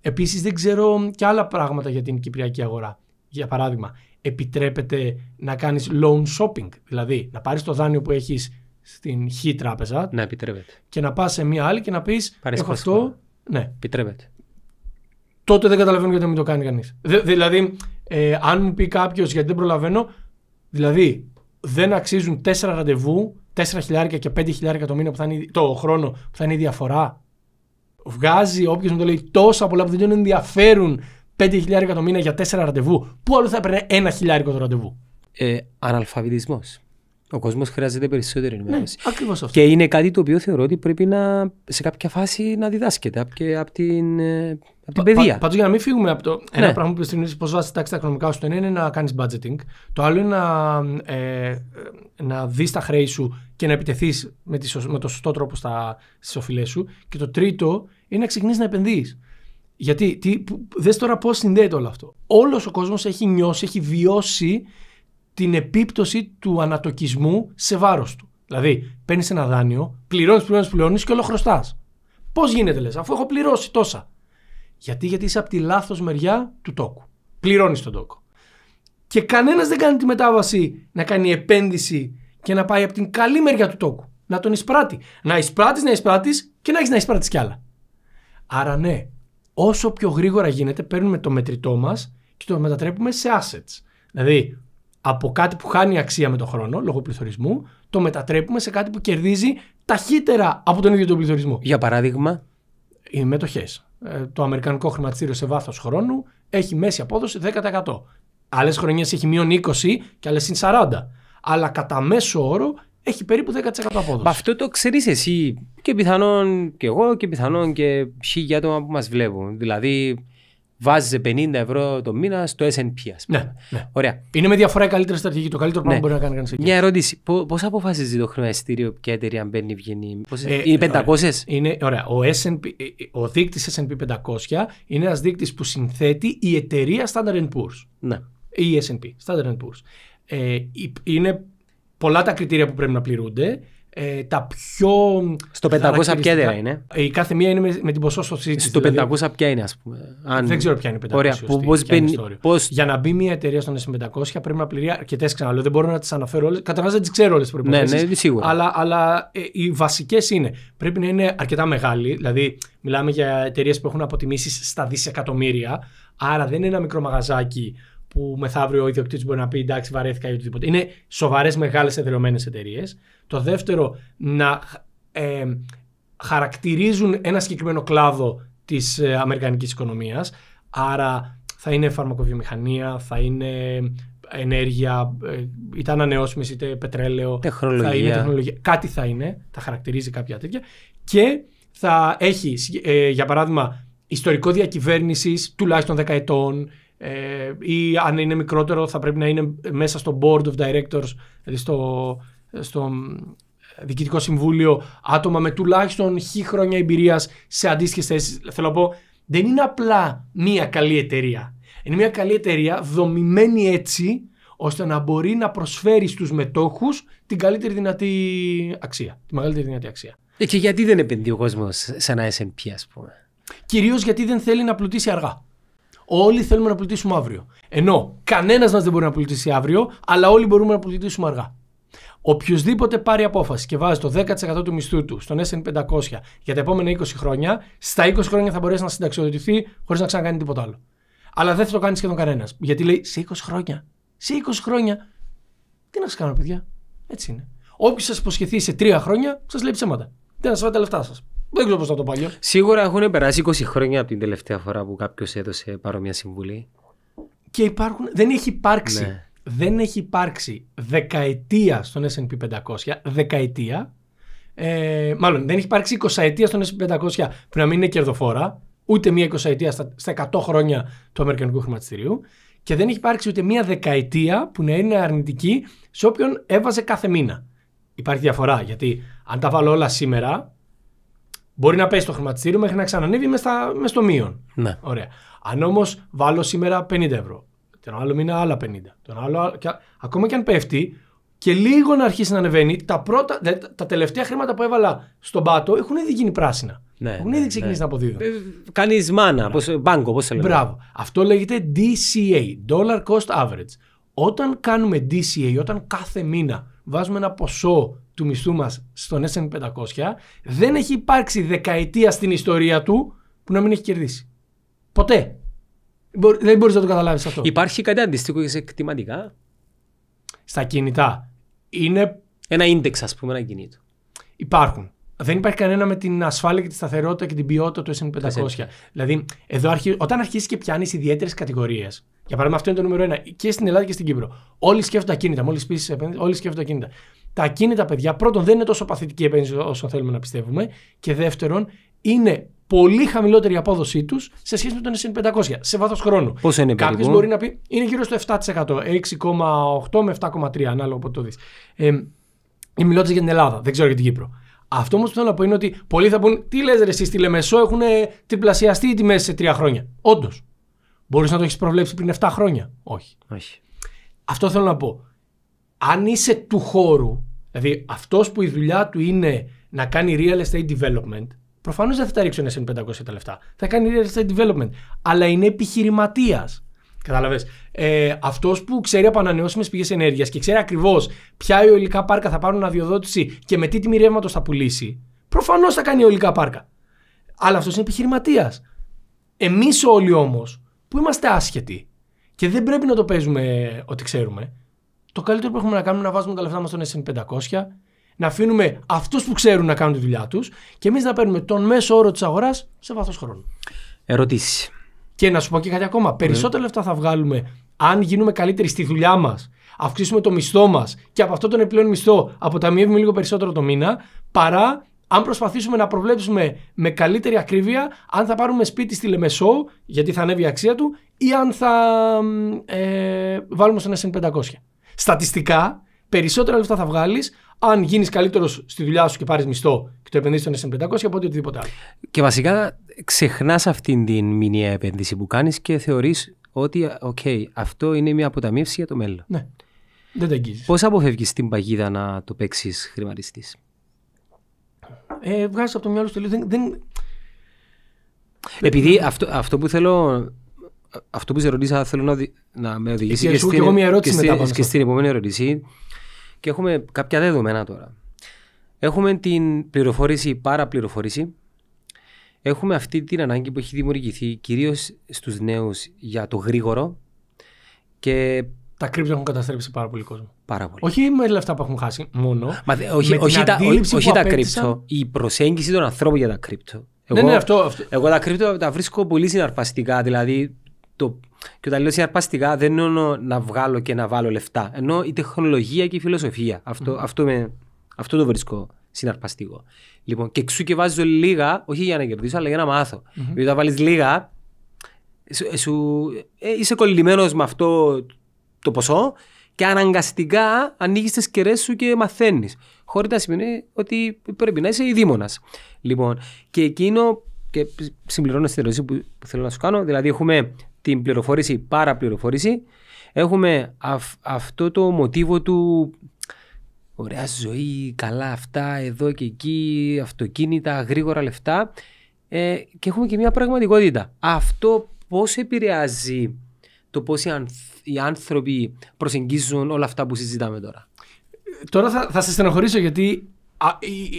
A: Επίσης, δεν ξέρω και άλλα πράγματα για την κυπριακή αγορά για παράδειγμα, επιτρέπεται να κάνεις loan shopping, δηλαδή να πάρεις το δάνειο που έχεις στην χ τράπεζα να επιτρέπεται. και να πας σε μία άλλη και να πεις Πάρεις έχω αυτό,
B: ναι. Επιτρέπεται.
A: Τότε δεν καταλαβαίνω γιατί να μην το κάνει κανείς. δηλαδή, ε, αν μου πει κάποιος γιατί δεν προλαβαίνω, δηλαδή δεν αξίζουν τέσσερα ραντεβού, τέσσερα χιλιάρικα και πέντε χιλιάρικα το μήνα που το χρόνο που θα είναι η διαφορά. Βγάζει όποιος μου το λέει τόσα πολλά που δεν τον ενδιαφέρουν 5.000 το μήνα για 4 ραντεβού.
B: Πού άλλο θα έπαιρνε ένα χιλιάρικο το ραντεβού. Ε, Αναλφαβητισμός. Ο κόσμος χρειάζεται περισσότερη ναι, ενημέρωση. Ναι, ακριβώς αυτό. Και είναι κάτι το οποίο θεωρώ ότι πρέπει να, σε κάποια φάση να διδάσκεται από, και, από την, απ την ε, παιδεία.
A: Πάντως για να μην φύγουμε από το. Ένα ναι. πράγμα που στιγμή πώ βάζεις τα οικονομικά σου το ένα είναι να κάνεις budgeting. Το άλλο είναι να, ε, να δεις τα χρέη σου και να επιτεθείς με, με, το σωστό τρόπο στις οφειλές σου. Και το τρίτο είναι να ξεκινήσεις να επενδύεις. Γιατί τι, δες τώρα πώς συνδέεται όλο αυτό. Όλος ο κόσμος έχει νιώσει, έχει βιώσει την επίπτωση του ανατοκισμού σε βάρος του. Δηλαδή, παίρνεις ένα δάνειο, πληρώνεις, πληρώνεις πληρώνεις και ολοχρωστάς Πως Πώ γίνεται, λες, αφού έχω πληρώσει τόσα. Γιατί, γιατί είσαι από τη λάθος μεριά του τόκου. Πληρώνεις τον τόκο. Και κανένας δεν κάνει τη μετάβαση να κάνει επένδυση και να πάει από την καλή μεριά του τόκου. Να τον εισπράττει. Να εισπράττεις, να εισπράττεις και να έχεις να εισπράττεις κι άλλα. Άρα ναι, όσο πιο γρήγορα γίνεται, παίρνουμε το μετρητό μας και το μετατρέπουμε σε assets. Δηλαδή, από κάτι που χάνει αξία με τον χρόνο, λόγω πληθωρισμού, το μετατρέπουμε σε κάτι που κερδίζει ταχύτερα από τον ίδιο τον πληθωρισμό. Για παράδειγμα, οι μετοχές. Ε, το αμερικανικό χρηματιστήριο σε βάθος χρόνου έχει μέση απόδοση 10%. Άλλες χρονιές έχει μείον 20 και άλλες είναι 40. Αλλά κατά μέσο όρο έχει περίπου 10% απόδοση.
B: αυτό το ξέρεις εσύ και πιθανόν και εγώ και πιθανόν και χίλια άτομα που μας βλέπουν. Δηλαδή, βάζεις 50 ευρώ το μήνα στο SP. Ναι, ναι. Ωραία. Είναι με διαφορά η καλύτερη στρατηγική, το καλύτερο πράγμα που ναι. μπορεί να κάνει κανείς εκεί. Μια ερώτηση. Πώς αποφασίζει το χρηματιστήριο, ποια εταιρεία μπαίνει, βγαίνει, πόσες, ε, είναι 500. Ωραία. Ο, S&P,
A: ο δείκτης SP 500 είναι ένας δείκτης που συνθέτει η εταιρεία Standard Poor's. Ναι. Η SP, Standard Poor's. Ε, είναι πολλά τα κριτήρια που πρέπει να πληρούνται. Ε, τα πιο. Στο 500 ποια ιδέα είναι. Ε? Ε, η κάθε μία είναι με, με την ποσόστοση της. Στο δηλαδή. 500 ποια είναι, ας
B: πούμε. Αν... Δεν ξέρω ποια είναι η 500. Ωραία, πώς
A: πώς... Για να μπει μια εταιρεία στον S500 πρέπει να πληρεί αρκετές ξαναλέω. Δεν μπορώ να τις αναφέρω όλες. Καταρχάς δεν τις ξέρω όλες τις προποθέσει. Ναι, ναι, ναι, σίγουρα. Αλλά, αλλά οι βασικές είναι. Πρέπει να είναι αρκετά μεγάλη. Δηλαδή, μιλάμε για εταιρείες που έχουν αποτιμήσεις στα δισεκατομμύρια. Άρα δεν είναι ένα μικρό μαγαζάκι που μεθαύριο ο ιδιοκτήτης μπορεί να πει εντάξει, βαρέθηκα ή οτιδήποτε. Είναι σοβαρές μεγάλες εδρεωμένες εταιρείες. Το δεύτερο, να ε, χαρακτηρίζουν ένα συγκεκριμένο κλάδο της ε, Αμερικανικής οικονομίας. Άρα θα είναι φαρμακοβιομηχανία, θα είναι ενέργεια, ε, είτε ανανεώσιμες είτε πετρέλαιο. Τεχνολογία. Θα είναι τεχνολογία. Κάτι θα είναι, θα χαρακτηρίζει κάποια τέτοια. Και θα έχει, ε, για παράδειγμα, ιστορικό διακυβέρνησης τουλάχιστον 10 ετών, ε, ή αν είναι μικρότερο θα πρέπει να είναι μέσα στο board of directors, δηλαδή στο, στο διοικητικό συμβούλιο άτομα με τουλάχιστον χ χρόνια εμπειρίας σε αντίστοιχες θέσεις. Θέλω να πω, δεν είναι απλά μία καλή εταιρεία. Είναι μία καλή εταιρεία δομημένη έτσι ώστε να μπορεί να προσφέρει στους μετόχους την καλύτερη δυνατή αξία, Την μεγαλύτερη δυνατή αξία.
B: Ε, και γιατί δεν επενδύει ο κόσμος σε ένα S&P ας
A: πούμε. Κυρίως γιατί δεν θέλει να πλουτίσει αργά. Όλοι θέλουμε να πλουτίσουμε αύριο. Ενώ κανένας μας δεν μπορεί να πλουτίσει αύριο, αλλά όλοι μπορούμε να πλουτίσουμε αργά. Οποιοδήποτε πάρει απόφαση και βάζει το 10% του μισθού του στον sn 500 για τα επόμενα 20 χρόνια, στα 20 χρόνια θα μπορέσει να συνταξιοδοτηθεί χωρίς να ξανακάνει τίποτα άλλο. Αλλά δεν θα το κάνει σχεδόν κανένας. Γιατί λέει σε 20 χρόνια. Σε 20 χρόνια. Τι να σας κάνω, παιδιά. Έτσι είναι. Όποιος σας υποσχεθεί σε 3 χρόνια, σας λέει ψέματα. Δεν θα σας τα λεφτά σας. Δεν ξέρω πώς θα το παλιό. Ε.
B: Σίγουρα έχουν περάσει 20 χρόνια από την τελευταία φορά που κάποιος έδωσε παρόμοια συμβουλή.
A: Και υπάρχουν, δεν έχει υπάρξει. Ναι. Δεν έχει υπάρξει δεκαετία στον S&P 500, δεκαετία, ε, μάλλον δεν έχει υπάρξει 20 ετία στον S&P 500 που να μην είναι κερδοφόρα, ούτε μία 20 ετία στα, στα 100 χρόνια του Αμερικανικού χρηματιστηρίου και δεν έχει υπάρξει ούτε μία δεκαετία που να είναι αρνητική σε όποιον έβαζε κάθε μήνα. Υπάρχει διαφορά γιατί αν τα βάλω όλα σήμερα Μπορεί να πέσει το χρηματιστήριο μέχρι να ξανανεύει μες στο μείον. Ναι. Ωραία. Αν όμως βάλω σήμερα 50 ευρώ, τον άλλο μήνα άλλα 50, τον άλλο, ακόμα και αν πέφτει και λίγο να αρχίσει να ανεβαίνει, τα, πρώτα, τα τελευταία χρήματα που έβαλα στον πάτο έχουν ήδη γίνει πράσινα.
B: Ναι, έχουν ήδη ναι, ξεκινήσει ναι.
A: να αποδίδουν. Ε, Κάνεις μάνα, ναι. μπάνκο, πώς λέμε. Μπράβο. Αυτό λέγεται DCA, Dollar Cost Average. Όταν κάνουμε DCA, όταν κάθε μήνα βάζουμε ένα ποσό του μισθού μας στον S&P 500 δεν έχει υπάρξει δεκαετία στην ιστορία του που να μην έχει κερδίσει. Ποτέ. Δεν μπορείς να το καταλάβεις αυτό. Υπάρχει κάτι αντίστοιχο και σε κτηματικά. Στα κινητά. Είναι... Ένα ίντεξ ας πούμε ένα κινήτο. Υπάρχουν. Δεν υπάρχει κανένα με την ασφάλεια και τη σταθερότητα και την ποιότητα του S&P 500. Δηλαδή, εδώ αρχί... όταν αρχίσει και πιάνεις ιδιαίτερες κατηγορίες, για παράδειγμα, αυτό είναι το νούμερο ένα και στην Ελλάδα και στην Κύπρο. Όλοι σκέφτονται ακίνητα. Μόλις πεις, όλοι σκέφτονται ακίνητα τα ακίνητα παιδιά, πρώτον, δεν είναι τόσο παθητική επένδυση όσο θέλουμε να πιστεύουμε. Και δεύτερον, είναι πολύ χαμηλότερη η απόδοσή τους σε σχέση με τον S&P 500 σε βάθος χρόνου.
B: Πώς είναι περίπου. Κάποιο μπορεί να
A: πει είναι γύρω στο 7%. 6,8 με 7,3 ανάλογα από το δεις. Ε, Μιλώντα για την Ελλάδα, δεν ξέρω για την Κύπρο. Αυτό όμως που θέλω να πω είναι ότι πολλοί θα πούν τι λες, ρε, εσύ στη Λεμεσό έχουν τριπλασιαστεί οι τιμές σε τρία χρόνια. Όντως. Μπορείς να το έχεις προβλέψει πριν 7 χρόνια. Όχι. Όχι. Αυτό θέλω να πω. Αν είσαι του χώρου, Δηλαδή αυτός που η δουλειά του είναι να κάνει real estate development, προφανώς δεν θα τα ρίξει ένα 500 τα λεφτά. Θα κάνει real estate development. Αλλά είναι επιχειρηματίας. Κατάλαβες. Ε, αυτός που ξέρει από ανανεώσιμες πηγές ενέργειας και ξέρει ακριβώς ποια υλικά πάρκα θα πάρουν αδειοδότηση και με τι τιμή ρεύματο θα πουλήσει, προφανώς θα κάνει υλικά πάρκα. Αλλά αυτός είναι επιχειρηματίας. Εμείς όλοι όμως που είμαστε άσχετοι και δεν πρέπει να το παίζουμε ότι ξέρουμε, το καλύτερο που έχουμε να κάνουμε είναι να βάζουμε τα λεφτά μας στον S500, να αφήνουμε αυτούς που ξέρουν να κάνουν τη δουλειά τους και εμείς να παίρνουμε τον μέσο όρο της αγοράς σε βάθος χρόνου.
B: Ερωτήσεις.
A: Και να σου πω και κάτι ακόμα. Ναι. Περισσότερα λεφτά θα βγάλουμε αν γίνουμε καλύτεροι στη δουλειά μας, αυξήσουμε το μισθό μας και από αυτό τον επιπλέον μισθό αποταμιεύουμε λίγο περισσότερο το μήνα, παρά αν προσπαθήσουμε να προβλέψουμε με καλύτερη ακρίβεια αν θα πάρουμε σπίτι στη Λεμεσό, γιατί θα ανέβει η αξία του, ή αν θα ε, βάλουμε στον S500 στατιστικά περισσότερα λεφτά θα βγάλεις αν γίνεις καλύτερος στη δουλειά σου και πάρεις μισθό και το επενδύσεις στον S&P500 από οτιδήποτε άλλο.
B: Και βασικά ξεχνάς αυτή την μηνιαία επένδυση που κάνεις και θεωρείς ότι okay, αυτό είναι μια αποταμίευση για το μέλλον. Ναι. Δεν τα αγγίζεις. Πώς αποφεύγεις την παγίδα να το παίξεις χρηματιστής.
A: Ε, βγάζεις από το μυαλό σου. Δεν, δεν...
B: Επειδή αυτό, αυτό που θέλω αυτό που σε ρωτήσα θέλω να, να με οδηγήσει και, στην, και, ε- μετά και στην επόμενη ερώτηση. Και έχουμε κάποια δεδομένα τώρα. Έχουμε την πληροφόρηση, παραπληροφόρηση. Έχουμε αυτή την ανάγκη που έχει δημιουργηθεί κυρίως στους νέους για το γρήγορο. Και...
A: Τα κρύπτο έχουν καταστρέψει πάρα πολύ κόσμο. Πάρα πολύ. Όχι με λεφτά που έχουν χάσει μόνο. Μα, όχι, όχι, τα, όχι, τα κρύπτο.
B: Η προσέγγιση των ανθρώπων για τα κρύπτο. Εγώ, ναι, ναι, αυτό, αυτό. εγώ τα κρύπτο τα βρίσκω πολύ συναρπαστικά. Δηλαδή, το, και όταν λέω συναρπαστικά δεν εννοώ να βγάλω και να βάλω λεφτά. Ενώ η τεχνολογία και η φιλοσοφία. Αυτό, mm. αυτό, με, αυτό το βρίσκω συναρπαστικό. Λοιπόν, και εξού και βάζω λίγα, όχι για να κερδίσω, αλλά για να μάθω. Mm-hmm. Γιατί δηλαδή, όταν βάλεις λίγα, σου, ε, ε είσαι κολλημένος με αυτό το ποσό και αναγκαστικά ανοίγεις τις κεραίες σου και μαθαίνεις. Χωρίς να σημαίνει ότι πρέπει να είσαι η Λοιπόν, και εκείνο. Και συμπληρώνω στην ερώτηση που θέλω να σου κάνω. Δηλαδή, έχουμε την πληροφόρηση, παραπληροφόρηση, έχουμε αυτό το μοτίβο του ωραία ζωή, καλά αυτά, εδώ και εκεί, αυτοκίνητα, γρήγορα λεφτά ε, και έχουμε και μια πραγματικότητα. Αυτό πώς επηρεάζει το πώς οι, άνθρωποι προσεγγίζουν όλα αυτά που συζητάμε τώρα. Ε, τώρα θα, θα σε
A: γιατί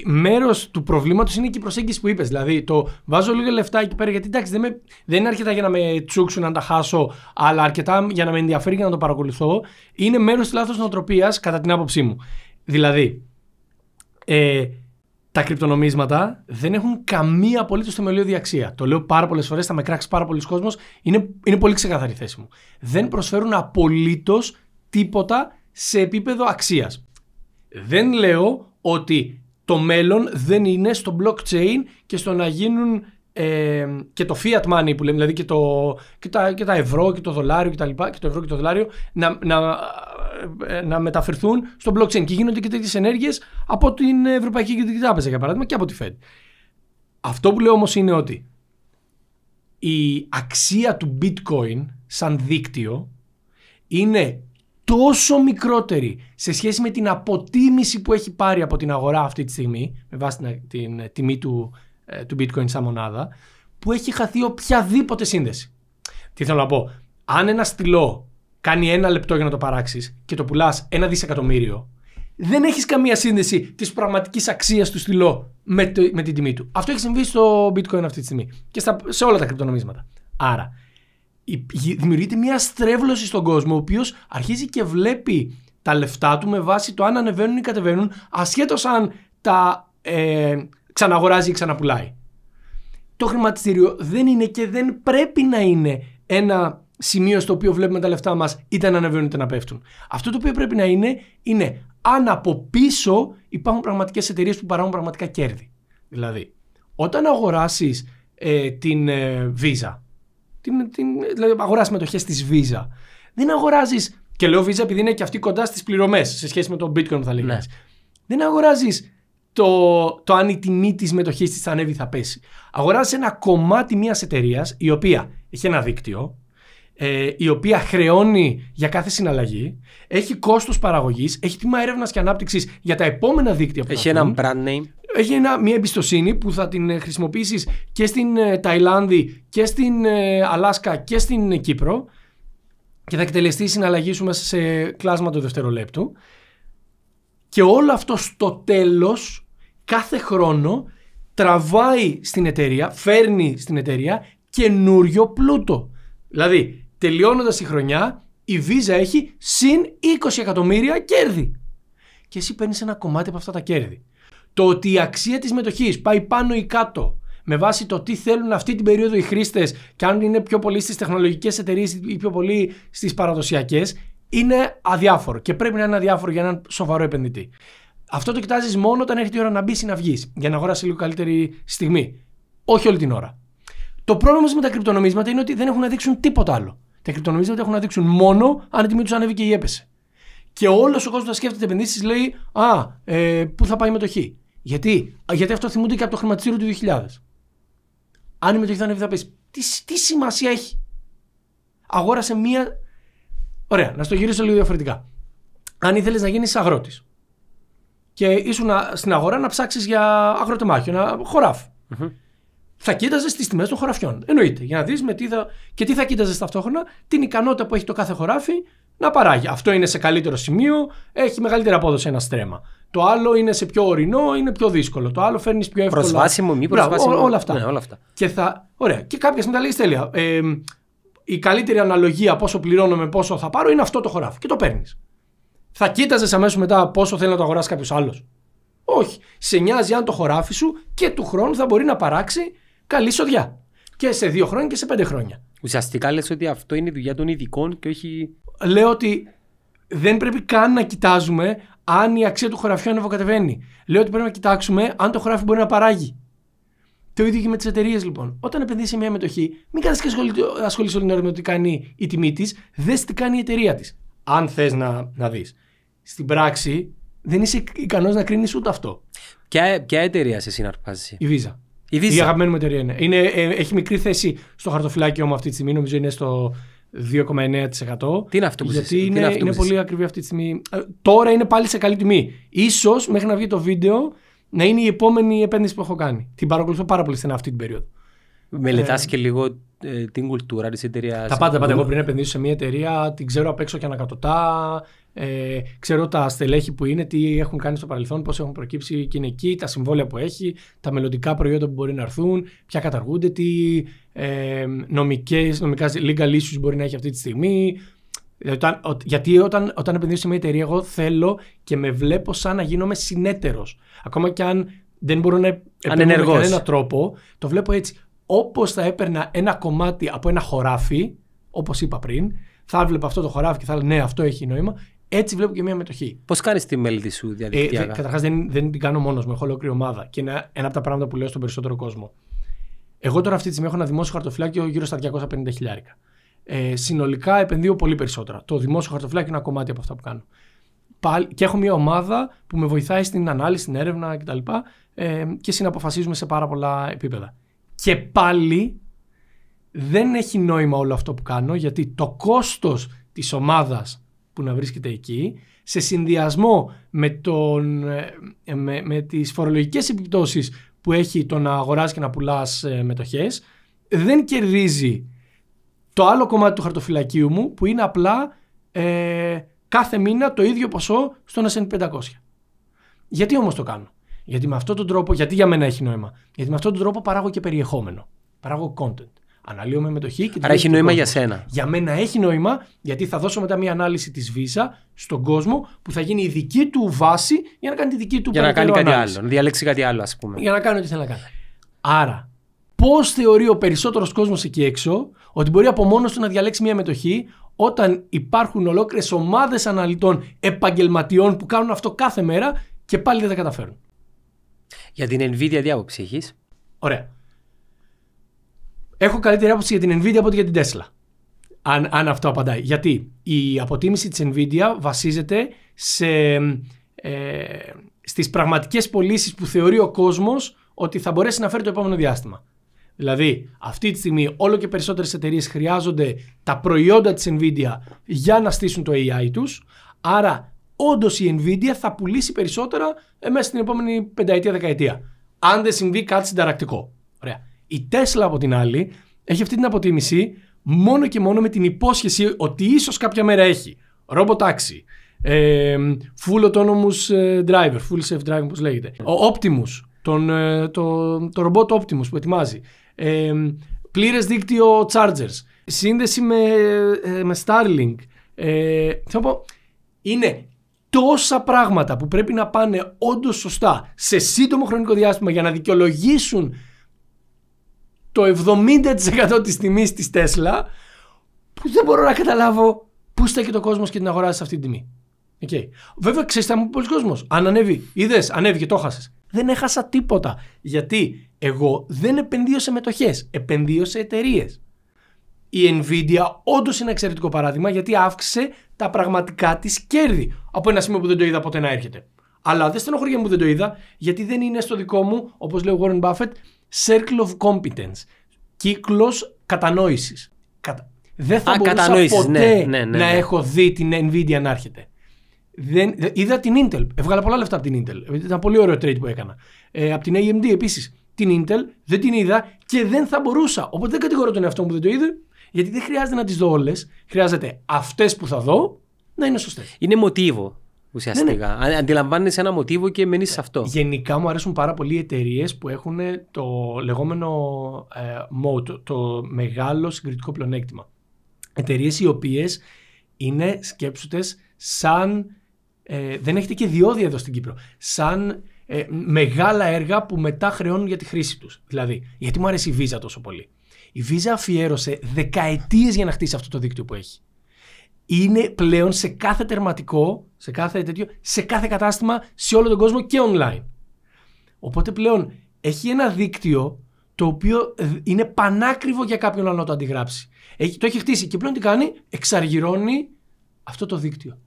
A: μέρος του προβλήματος είναι και η προσέγγιση που είπες. Δηλαδή, το βάζω λίγα λεφτά εκεί πέρα γιατί εντάξει, δεν, με, δεν είναι αρκετά για να με τσούξουν, να τα χάσω, αλλά αρκετά για να με ενδιαφέρει και να το παρακολουθώ. Είναι μέρος της λάθος νοοτροπίας, κατά την άποψή μου. Δηλαδή, ε, τα κρυπτονομίσματα δεν έχουν καμία απολύτως θεμελιώδη αξία. Το λέω πάρα πολλές φορές, θα με κράξει πάρα πολλοί κόσμος. Είναι, είναι πολύ ξεκαθαρή θέση μου. Δεν προσφέρουν απολύτως τίποτα σε επίπεδο αξίας. Δεν λέω ότι το μέλλον δεν είναι στο blockchain και στο να γίνουν ε, και το fiat money που λέμε, δηλαδή και, το, και, τα, και τα ευρώ και το δολάριο και τα λοιπά, και το ευρώ και το δολάριο να, να, ε, να μεταφερθούν στο blockchain και γίνονται και τέτοιες ενέργειες από την Ευρωπαϊκή Κεντρική Τράπεζα για παράδειγμα και από τη Fed. Αυτό που λέω όμως είναι ότι η αξία του bitcoin σαν δίκτυο είναι τόσο μικρότερη σε σχέση με την αποτίμηση που έχει πάρει από την αγορά αυτή τη στιγμή, με βάση την, τιμή του, ε, του bitcoin σαν μονάδα, που έχει χαθεί οποιαδήποτε σύνδεση. Τι θέλω να πω. Αν ένα στυλό κάνει ένα λεπτό για να το παράξεις και το πουλάς ένα δισεκατομμύριο, δεν έχεις καμία σύνδεση της πραγματικής αξίας του στυλό με, με την τιμή του. Αυτό έχει συμβεί στο bitcoin αυτή τη στιγμή και σε όλα τα κρυπτονομίσματα. Άρα, δημιουργείται μια στρέβλωση στον κόσμο, ο οποίος αρχίζει και βλέπει τα λεφτά του με βάση το αν ανεβαίνουν ή κατεβαίνουν, ασχέτως αν τα ε, ξαναγοράζει ή ξαναπουλάει. Το χρηματιστήριο δεν είναι και δεν πρέπει να είναι ένα σημείο στο οποίο βλέπουμε τα λεφτά μας είτε να ανεβαίνουν είτε να πέφτουν. Αυτό το οποίο πρέπει να είναι είναι αν από πίσω υπάρχουν πραγματικές εταιρείες που παράγουν πραγματικά κέρδη. Δηλαδή, όταν αγοράσεις ε, την βίζα ε, Visa την, την, δηλαδή αγοράς μετοχές της Visa. Δεν αγοράζεις, και λέω Visa επειδή είναι και αυτή κοντά στις πληρωμές σε σχέση με το bitcoin που θα λέγαμε. Ναι. Δεν αγοράζεις το, το αν η τιμή της μετοχή θα ανέβει θα πέσει. Αγοράζει ένα κομμάτι μιας εταιρείας η οποία έχει ένα δίκτυο, ε, η οποία χρεώνει για κάθε συναλλαγή, έχει κόστος παραγωγής, έχει τιμά έρευνας και ανάπτυξης για τα επόμενα δίκτυα που Έχει ένα brand name έχει ένα, μια εμπιστοσύνη που θα την ε, χρησιμοποιήσεις και στην ε, Ταϊλάνδη και στην ε, Αλάσκα και στην Κύπρο και θα εκτελεστεί η συναλλαγή σου μέσα σε κλάσμα του δευτερολέπτου και όλο αυτό στο τέλος κάθε χρόνο τραβάει στην εταιρεία, φέρνει στην εταιρεία καινούριο πλούτο. Δηλαδή, τελειώνοντας τη χρονιά, η Visa έχει συν 20 εκατομμύρια κέρδη. Και εσύ παίρνεις ένα κομμάτι από αυτά τα κέρδη το ότι η αξία της μετοχής πάει πάνω ή κάτω με βάση το τι θέλουν αυτή την περίοδο οι χρήστες και αν είναι πιο πολύ στις τεχνολογικές εταιρείες ή πιο πολύ στις παραδοσιακές, είναι αδιάφορο και πρέπει να είναι αδιάφορο για έναν σοβαρό επενδυτή. Αυτό το κοιτάζεις μόνο όταν έρχεται η ώρα να μπεις ή να βγεις για να αγοράσει λίγο καλύτερη στιγμή. Όχι όλη την ώρα. Το πρόβλημα με τα κρυπτονομίσματα είναι ότι δεν έχουν να δείξουν τίποτα άλλο. Τα κρυπτονομίσματα έχουν να δείξουν μόνο αν η τιμή τους ανέβηκε ή έπεσε και όλος ο κόσμος που σκέφτεται επενδύσει λέει Α, ε, πού θα πάει η μετοχή. Γιατί, γιατί αυτό θυμούνται και από το χρηματιστήριο του 2000. Αν η μετοχή θα ανέβει, θα Τι, τι σημασία έχει. Αγόρασε μία. Ωραία, να στο γυρίσω λίγο διαφορετικά. Αν ήθελες να γίνεις αγρότης και ήσουν στην αγορά να ψάξεις για αγροτεμάχιο, ένα χωράφι. Mm-hmm. Θα κοίταζες τις τιμές των χωραφιών. Εννοείται. Για να δεις με τι θα. Και τι θα κοίταζες ταυτόχρονα, την ικανότητα που έχει το κάθε χωράφι να παράγει. Αυτό είναι σε καλύτερο σημείο, έχει μεγαλύτερη απόδοση ένα στρέμα. Το άλλο είναι σε πιο ορεινό, είναι πιο δύσκολο. Το άλλο φέρνεις πιο εύκολα. Προσβάσιμο, μη προσβάσιμο. Μπράβο, όλα, αυτά. Ναι, όλα αυτά. Και θα... Ωραία. Και κάποια στιγμή τα λέει τέλεια. Ε, η καλύτερη αναλογία πόσο πληρώνω με πόσο θα πάρω είναι αυτό το χωράφι. Και το παίρνεις. Θα κοίταζες αμέσως μετά πόσο θέλει να το αγοράσει κάποιος άλλος. Όχι. Σε νοιάζει αν το χωράφι σου και του χρόνου θα μπορεί να παράξει καλή σοδιά. Και σε δύο χρόνια και σε πέντε χρόνια. Ουσιαστικά λες ότι αυτό είναι η δουλειά των ειδικών και όχι... Λέω ότι δεν πρέπει καν να κοιτάζουμε αν η αξία του χωραφιού ανεβοκατεβαίνει. Λέω ότι πρέπει να κοιτάξουμε αν το χωράφι μπορεί να παράγει. Το ίδιο και με τις εταιρείες λοιπόν. Όταν επενδύσει σε μια μετοχή, μην κάνει και ασχολεί όλη την ώρα με το τι κάνει η τιμή της, δες τι κάνει η εταιρεία της. Αν θες να, να δεις. Στην πράξη, δεν είσαι ικανός να κρίνεις ούτε
B: αυτό. Ποια, ποια εταιρεία σε συναρπάζει, Η Visa. Η, η αγαπημένη μου εταιρεία είναι.
A: είναι ε, έχει μικρή θέση στο χαρτοφυλάκιό μου αυτή τη στιγμή. Νομίζω είναι στο 2,9%. Τι είναι αυτό που Γιατί είναι, είναι, πολύ ακριβή αυτή τη στιγμή. Ε, τώρα είναι πάλι σε καλή τιμή. σω μέχρι να βγει το βίντεο να είναι η επόμενη επένδυση που έχω κάνει. Την παρακολουθώ πάρα πολύ στενά αυτή την περίοδο. Μελετάς ε,
B: και λίγο ε, την κουλτούρα της εταιρείας. Τα πάντα, πάντα. Εγώ πριν επενδύσω σε μια εταιρεία, την ξέρω απ'
A: έξω και ανακατοτά. Ε, ξέρω τα στελέχη που είναι, τι έχουν κάνει στο παρελθόν, πώς έχουν προκύψει και είναι εκεί, τα συμβόλαια που έχει, τα μελλοντικά προϊόντα που μπορεί να έρθουν, ποια καταργούνται, τι ε, νομικά legal issues μπορεί να έχει αυτή τη στιγμή. Ε, γιατί όταν, όταν επενδύσω σε μια εταιρεία, εγώ θέλω και με βλέπω σαν να γίνομαι συνέτερος. Ακόμα και αν δεν μπορώ να επενδύσω με κανέναν τρόπο, το βλέπω έτσι Όπως θα έπαιρνα ένα κομμάτι από ένα χωράφι, όπως είπα πριν, θα έβλεπα αυτό το χωράφι και θα έλεγα ναι αυτό έχει νόημα, έτσι βλέπω και μια μετοχή. Πώς κάνεις τη μέλη σου ε, διαδικτυακά. Ε, Καταρχάς, δεν, δεν την κάνω μόνος μου. Έχω ολόκληρη ομάδα. Και είναι ένα από τα πράγματα που λέω στον περισσότερο κόσμο. Εγώ τώρα αυτή τη στιγμή έχω ένα δημόσιο χαρτοφυλάκιο γύρω στα 250 χιλιάρικα. Ε, συνολικά επενδύω πολύ περισσότερα. Το δημόσιο χαρτοφυλάκιο είναι ένα κομμάτι από αυτά που κάνω. και έχω μια ομάδα που με βοηθάει στην ανάλυση, στην έρευνα κτλ. Και, ε, και συναποφασίζουμε σε πάρα πολλά επίπεδα. Και πάλι δεν έχει νόημα όλο αυτό που κάνω γιατί το κόστος της ομάδας που να βρίσκεται εκεί σε συνδυασμό με, τον, ε, ε, με, με τις φορολογικές επιπτώσεις που έχει το να αγοράζει και να πουλάς ε, μετοχές δεν κερδίζει το άλλο κομμάτι του χαρτοφυλακίου μου που είναι απλά ε, κάθε μήνα το ίδιο ποσό στον S&P 500. Γιατί όμως το κάνω. Γιατί με αυτόν τον τρόπο, γιατί για μένα έχει νόημα. Γιατί με αυτόν τον τρόπο παράγω και περιεχόμενο. Παράγω content. Αναλύω με μετοχή και Άρα έχει νόημα για σένα. Για μένα έχει νόημα, γιατί θα δώσω μετά μια ανάλυση της Visa στον κόσμο που θα γίνει η δική του βάση για να κάνει τη δική του Για να κάνει κάτι άλλο.
B: Να διαλέξει κάτι άλλο, ας πούμε. Για
A: να κάνει ό,τι θέλει να κάνει. Άρα, πώς θεωρεί ο περισσότερος κόσμος εκεί έξω ότι μπορεί από μόνος του να διαλέξει μια μετοχή όταν υπάρχουν ολόκληρες ομάδες αναλυτών επαγγελματιών που κάνουν αυτό κάθε μέρα και πάλι δεν τα καταφέρουν. Για την Nvidia τι άποψη Ωραία. Έχω καλύτερη άποψη για την Nvidia από ότι για την Tesla. Αν, αν αυτό απαντάει. Γιατί η αποτίμηση της Nvidia βασίζεται σε, ε, στις πραγματικές πωλήσεις που θεωρεί ο κόσμος ότι θα μπορέσει να φέρει το επόμενο διάστημα. Δηλαδή, αυτή τη στιγμή όλο και περισσότερες εταιρείες χρειάζονται τα προϊόντα της Nvidia για να στήσουν το AI τους, άρα όντως η Nvidia θα πουλήσει περισσότερα ε, μέσα στην επόμενη πενταετία-δεκαετία. Αν δεν συμβεί κάτι συνταρακτικό. Ωραία. Η Tesla από την άλλη έχει αυτή την αποτίμηση μόνο και μόνο με την υπόσχεση ότι ίσως κάποια μέρα έχει ρομποτάξι, ε, full autonomous ε, driver, full self-driving όπως λέγεται, ο Optimus, τον, ε, το, το ρομπότ Optimus που ετοιμάζει, ε, πλήρες δίκτυο chargers, σύνδεση με, με Starlink. Ε, πω, είναι τόσα πράγματα που πρέπει να πάνε όντως σωστά σε σύντομο χρονικό διάστημα για να δικαιολογήσουν το 70% της τιμής της Τέσλα που δεν μπορώ να καταλάβω πού στέκει το κόσμος και την αγοράζει σε αυτή τη τιμή. Okay. Βέβαια, ξέρεις, θα μου πει κόσμος. Αν ανέβει, είδες, ανέβηκε, το χάσε. Δεν έχασα τίποτα. Γιατί εγώ δεν επενδύω σε μετοχές. Επενδύω σε εταιρείες η Nvidia όντως είναι ένα εξαιρετικό παράδειγμα γιατί αύξησε τα πραγματικά της κέρδη από ένα σημείο που δεν το είδα ποτέ να έρχεται. Αλλά δεν στενοχωρία μου δεν το είδα γιατί δεν είναι στο δικό μου, όπως λέει ο Warren Buffett, circle of competence. Κύκλος κατανόησης. Κατα... Δεν θα μπορούσα ναι, ποτέ ναι, ναι να ναι. έχω δει την Nvidia να έρχεται. Δεν, είδα την Intel. Έβγαλα πολλά λεφτά από την Intel. Ήταν πολύ ωραίο trade που έκανα. Ε, από την AMD επίσης. Την Intel δεν την είδα και δεν θα μπορούσα.
B: Οπότε δεν κατηγορώ τον εαυτό μου που δεν το είδε. Γιατί δεν χρειάζεται να τις δω όλες. Χρειάζεται αυτές που θα δω να είναι σωστές. Είναι μοτίβο ουσιαστικά. Ναι, ναι. Αντιλαμβάνεσαι ένα μοτίβο και μένεις σε αυτό.
A: Γενικά μου αρέσουν πάρα πολύ οι εταιρείες που έχουν ε, το λεγόμενο ε, mode, το, μεγάλο συγκριτικό πλεονέκτημα. Εταιρείες οι οποίες είναι σκέψουτε σαν. Ε, δεν έχετε και διόδια εδώ στην Κύπρο. Σαν ε, μεγάλα έργα που μετά χρεώνουν για τη χρήση τους. Δηλαδή, γιατί μου αρέσει η Visa τόσο πολύ. Η Visa αφιέρωσε δεκαετίες για να χτίσει αυτό το δίκτυο που έχει. Είναι πλέον σε κάθε τερματικό, σε κάθε τέτοιο, σε κάθε κατάστημα, σε όλο τον κόσμο και online. Οπότε πλέον έχει ένα δίκτυο το οποίο είναι πανάκριβο για κάποιον άλλο να το αντιγράψει. Έχει, το έχει χτίσει και πλέον τι κάνει, εξαργυρώνει αυτό το δίκτυο.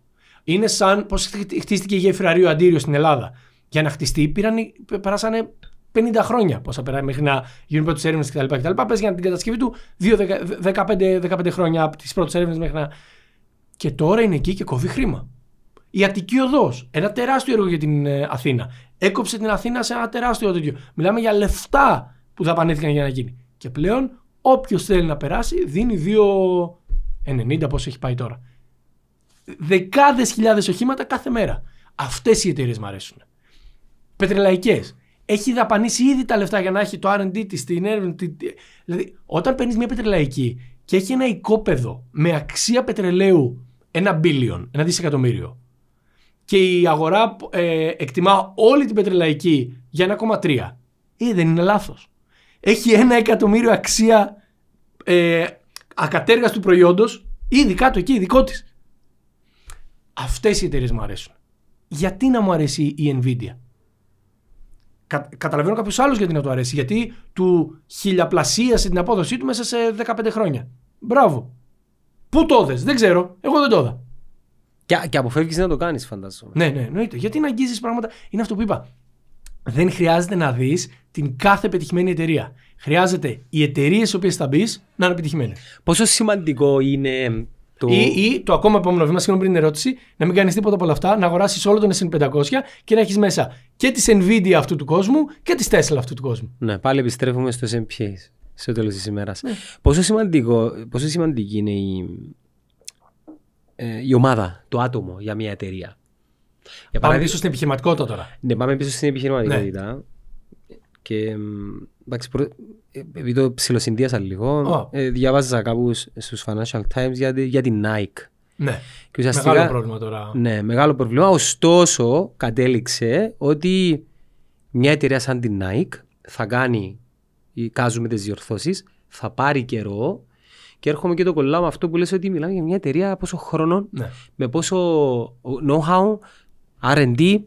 A: Είναι σαν πώς χτίστηκε η Γεφυραρίου Αντίριο στην Ελλάδα. Για να χτιστεί, πήραν, περάσανε 50 χρόνια θα περάσει μέχρι να γίνουν πρώτες έρευνες κτλ. κτλ. Πες για την κατασκευή του 15, χρόνια από τις πρώτες έρευνες μέχρι να. Και τώρα είναι εκεί και κοβεί χρήμα. Η Αττική Οδός, ένα τεράστιο έργο για την ε, Αθήνα. Έκοψε την Αθήνα σε ένα τεράστιο τέτοιο. Μιλάμε για λεφτά που δαπανήθηκαν για να γίνει. Και πλέον, όποιος θέλει να περάσει, δίνει 2,90 πόσο έχει πάει τώρα. Δεκάδες χιλιάδες οχήματα κάθε μέρα. Αυτές οι εταιρείες μου αρέσουν. Πετρελαϊκές έχει δαπανίσει ήδη τα λεφτά για να έχει το RD της, την έρευνα. Δηλαδή, όταν παίρνεις μια πετρελαϊκή και έχει ένα οικόπεδο με αξία πετρελαίου ένα billion, ένα δισεκατομμύριο, και η αγορά ε, εκτιμά όλη την πετρελαϊκή για 1,3, ε, δεν είναι λάθος. Έχει ένα εκατομμύριο αξία ε, ακατέργαστου προϊόντος ήδη κάτω εκεί, δικό της. Αυτές οι εταιρείες μου αρέσουν. Γιατί να μου αρέσει η Nvidia καταλαβαίνω κάποιο άλλο γιατί να του αρέσει. Γιατί του χιλιαπλασίασε την απόδοσή του μέσα σε 15 χρόνια. Μπράβο. Πού το δες, δεν ξέρω. Εγώ δεν το είδα.
B: Και, και αποφεύγεις να το κάνεις, φαντάζομαι. Ναι, ναι,
A: εννοείται. Γιατί να αγγίζεις πράγματα. Είναι αυτό που είπα. Δεν χρειάζεται να δεις την κάθε πετυχημένη εταιρεία. Χρειάζεται οι εταιρείες στις οποίες θα μπεις να είναι επιτυχημένες. Πόσο σημαντικό είναι ή, ή, το ακόμα επόμενο βήμα, συγγνώμη πριν την ερώτηση, να μην κάνεις τίποτα από όλα αυτά, να αγοράσεις όλο τον S500 και να έχεις μέσα και της Nvidia αυτού του κόσμου και τι Tesla αυτού του κόσμου.
B: Ναι, πάλι επιστρέφουμε στο SMP στο τέλος της ημέρας. Ναι. Πόσο, πόσο σημαντική είναι η, ε, η ομάδα, το άτομο για μια εταιρεία. Για πάμε πίσω στην επιχειρηματικότητα τώρα. Ναι, πάμε πίσω στην επιχειρηματικότητα. Ναι. Και εντάξει, ε, επειδή το ψηλοσυνδίασα λίγο, oh. ε, διαβάζα κάπους στους Financial Times για, για την Nike. Ναι, και μεγάλο πρόβλημα τώρα. Ναι, μεγάλο πρόβλημα. Ωστόσο, κατέληξε ότι μια εταιρεία σαν την Nike θα κάνει, κάζουμε τις διορθώσεις, θα πάρει καιρό και έρχομαι και το κολλάω με αυτό που λες ότι μιλάμε για μια εταιρεία πόσο χρόνο, ναι. με πόσο know-how, R&D,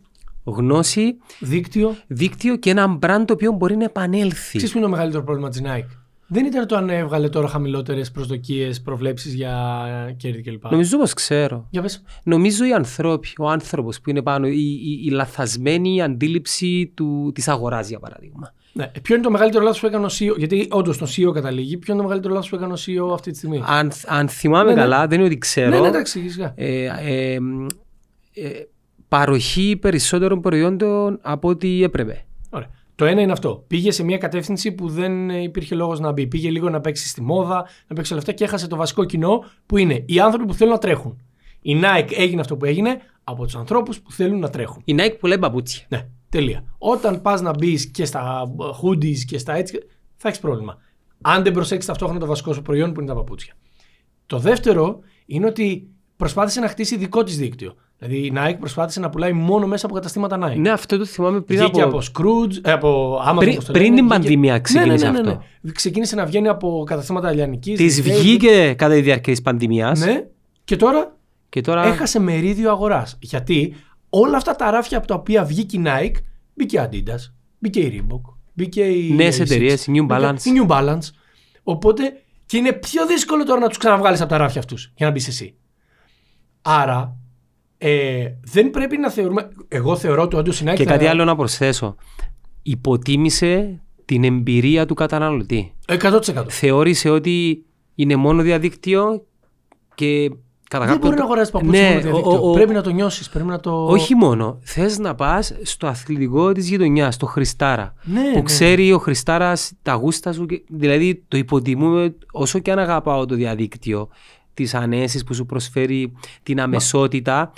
B: γνώση, δίκτυο. δίκτυο και ένα μπραντ το οποίο μπορεί να επανέλθει. Ξέρεις που είναι το μεγαλύτερο πρόβλημα της Nike. Δεν ήταν το
A: αν έβγαλε τώρα χαμηλότερες προσδοκίες, προβλέψεις για κέρδη κλπ. Νομίζω πως
B: ξέρω. Για πες. Νομίζω οι ανθρώποι, ο άνθρωπος που είναι πάνω, η, η, η λαθασμένη αντίληψη της αγοράς για παράδειγμα. Ναι. Ε, ποιο είναι το μεγαλύτερο λάθος που έκανε ο CEO, γιατί
A: όντως το CEO καταλήγει. Ποιο είναι το μεγαλύτερο λάθος που έκανε ο CEO αυτή τη στιγμή.
B: Αν, αν θυμάμαι ναι, ναι. καλά, δεν είναι ότι ναι, ξέρω. Ναι, ναι, εντάξει, ε, ε, ε παροχή περισσότερων προϊόντων από ό,τι
A: έπρεπε. Ωραία. Το ένα είναι αυτό. Πήγε σε μια κατεύθυνση που δεν υπήρχε λόγος να μπει. Πήγε λίγο να παίξει στη μόδα, να παίξει όλα και έχασε το βασικό κοινό που είναι οι άνθρωποι που θέλουν να τρέχουν. Η Nike έγινε αυτό που έγινε από τους ανθρώπους που θέλουν να τρέχουν. Η Nike που λέει παπούτσια. Ναι, τελεία. Όταν πας να μπεις και στα hoodies και στα έτσι, θα έχεις πρόβλημα. Αν δεν προσέξεις ταυτόχρονα το βασικό σου προϊόν που είναι τα παπούτσια. Το δεύτερο είναι ότι προσπάθησε να χτίσει δικό της δίκτυο. Δηλαδή η Nike προσπάθησε να πουλάει μόνο μέσα από καταστήματα Nike. Ναι, αυτό το θυμάμαι πριν Βγήκε από... από
B: Scrooge, ε, από Amazon. πριν την πανδημία ναι, ναι, ναι, ξεκίνησε ναι, ναι, ναι, αυτό.
A: Ξεκίνησε να βγαίνει από καταστήματα Αλλιανικής. Της βγήκε
B: κατά τη διάρκεια της πανδημίας. Ναι, και τώρα, και τώρα έχασε
A: μερίδιο αγοράς. Γιατί όλα αυτά τα ράφια από τα οποία βγήκε η Nike, μπήκε η Adidas, μπήκε η Reebok, μπήκε η. Νέες εταιρείες, η New Balance. Η New Balance. Οπότε και είναι πιο δύσκολο τώρα να τους ξαναβγάλεις από τα ράφια αυτούς για να μπεις εσύ. Άρα ε, δεν πρέπει να θεωρούμε. Εγώ θεωρώ ότι όντως συνέχεια. Και κάτι άλλο
B: να προσθέσω. Υποτίμησε την εμπειρία του καταναλωτή. 100%. Θεώρησε ότι είναι μόνο διαδίκτυο και Κατά δεν μπορεί να αγοράσει παπούτσια ναι, μόνο ο, Πρέπει
A: να το νιώσεις, πρέπει να το. Όχι μόνο.
B: Θες να πας στο αθλητικό της γειτονιάς, στο Χριστάρα. Ναι, που ναι. ξέρει ο Χριστάρας τα γούστα σου. Δηλαδή το υποτιμούμε όσο και αν αγαπάω το διαδίκτυο. Τις ανέσεις που σου προσφέρει την αμεσότητα,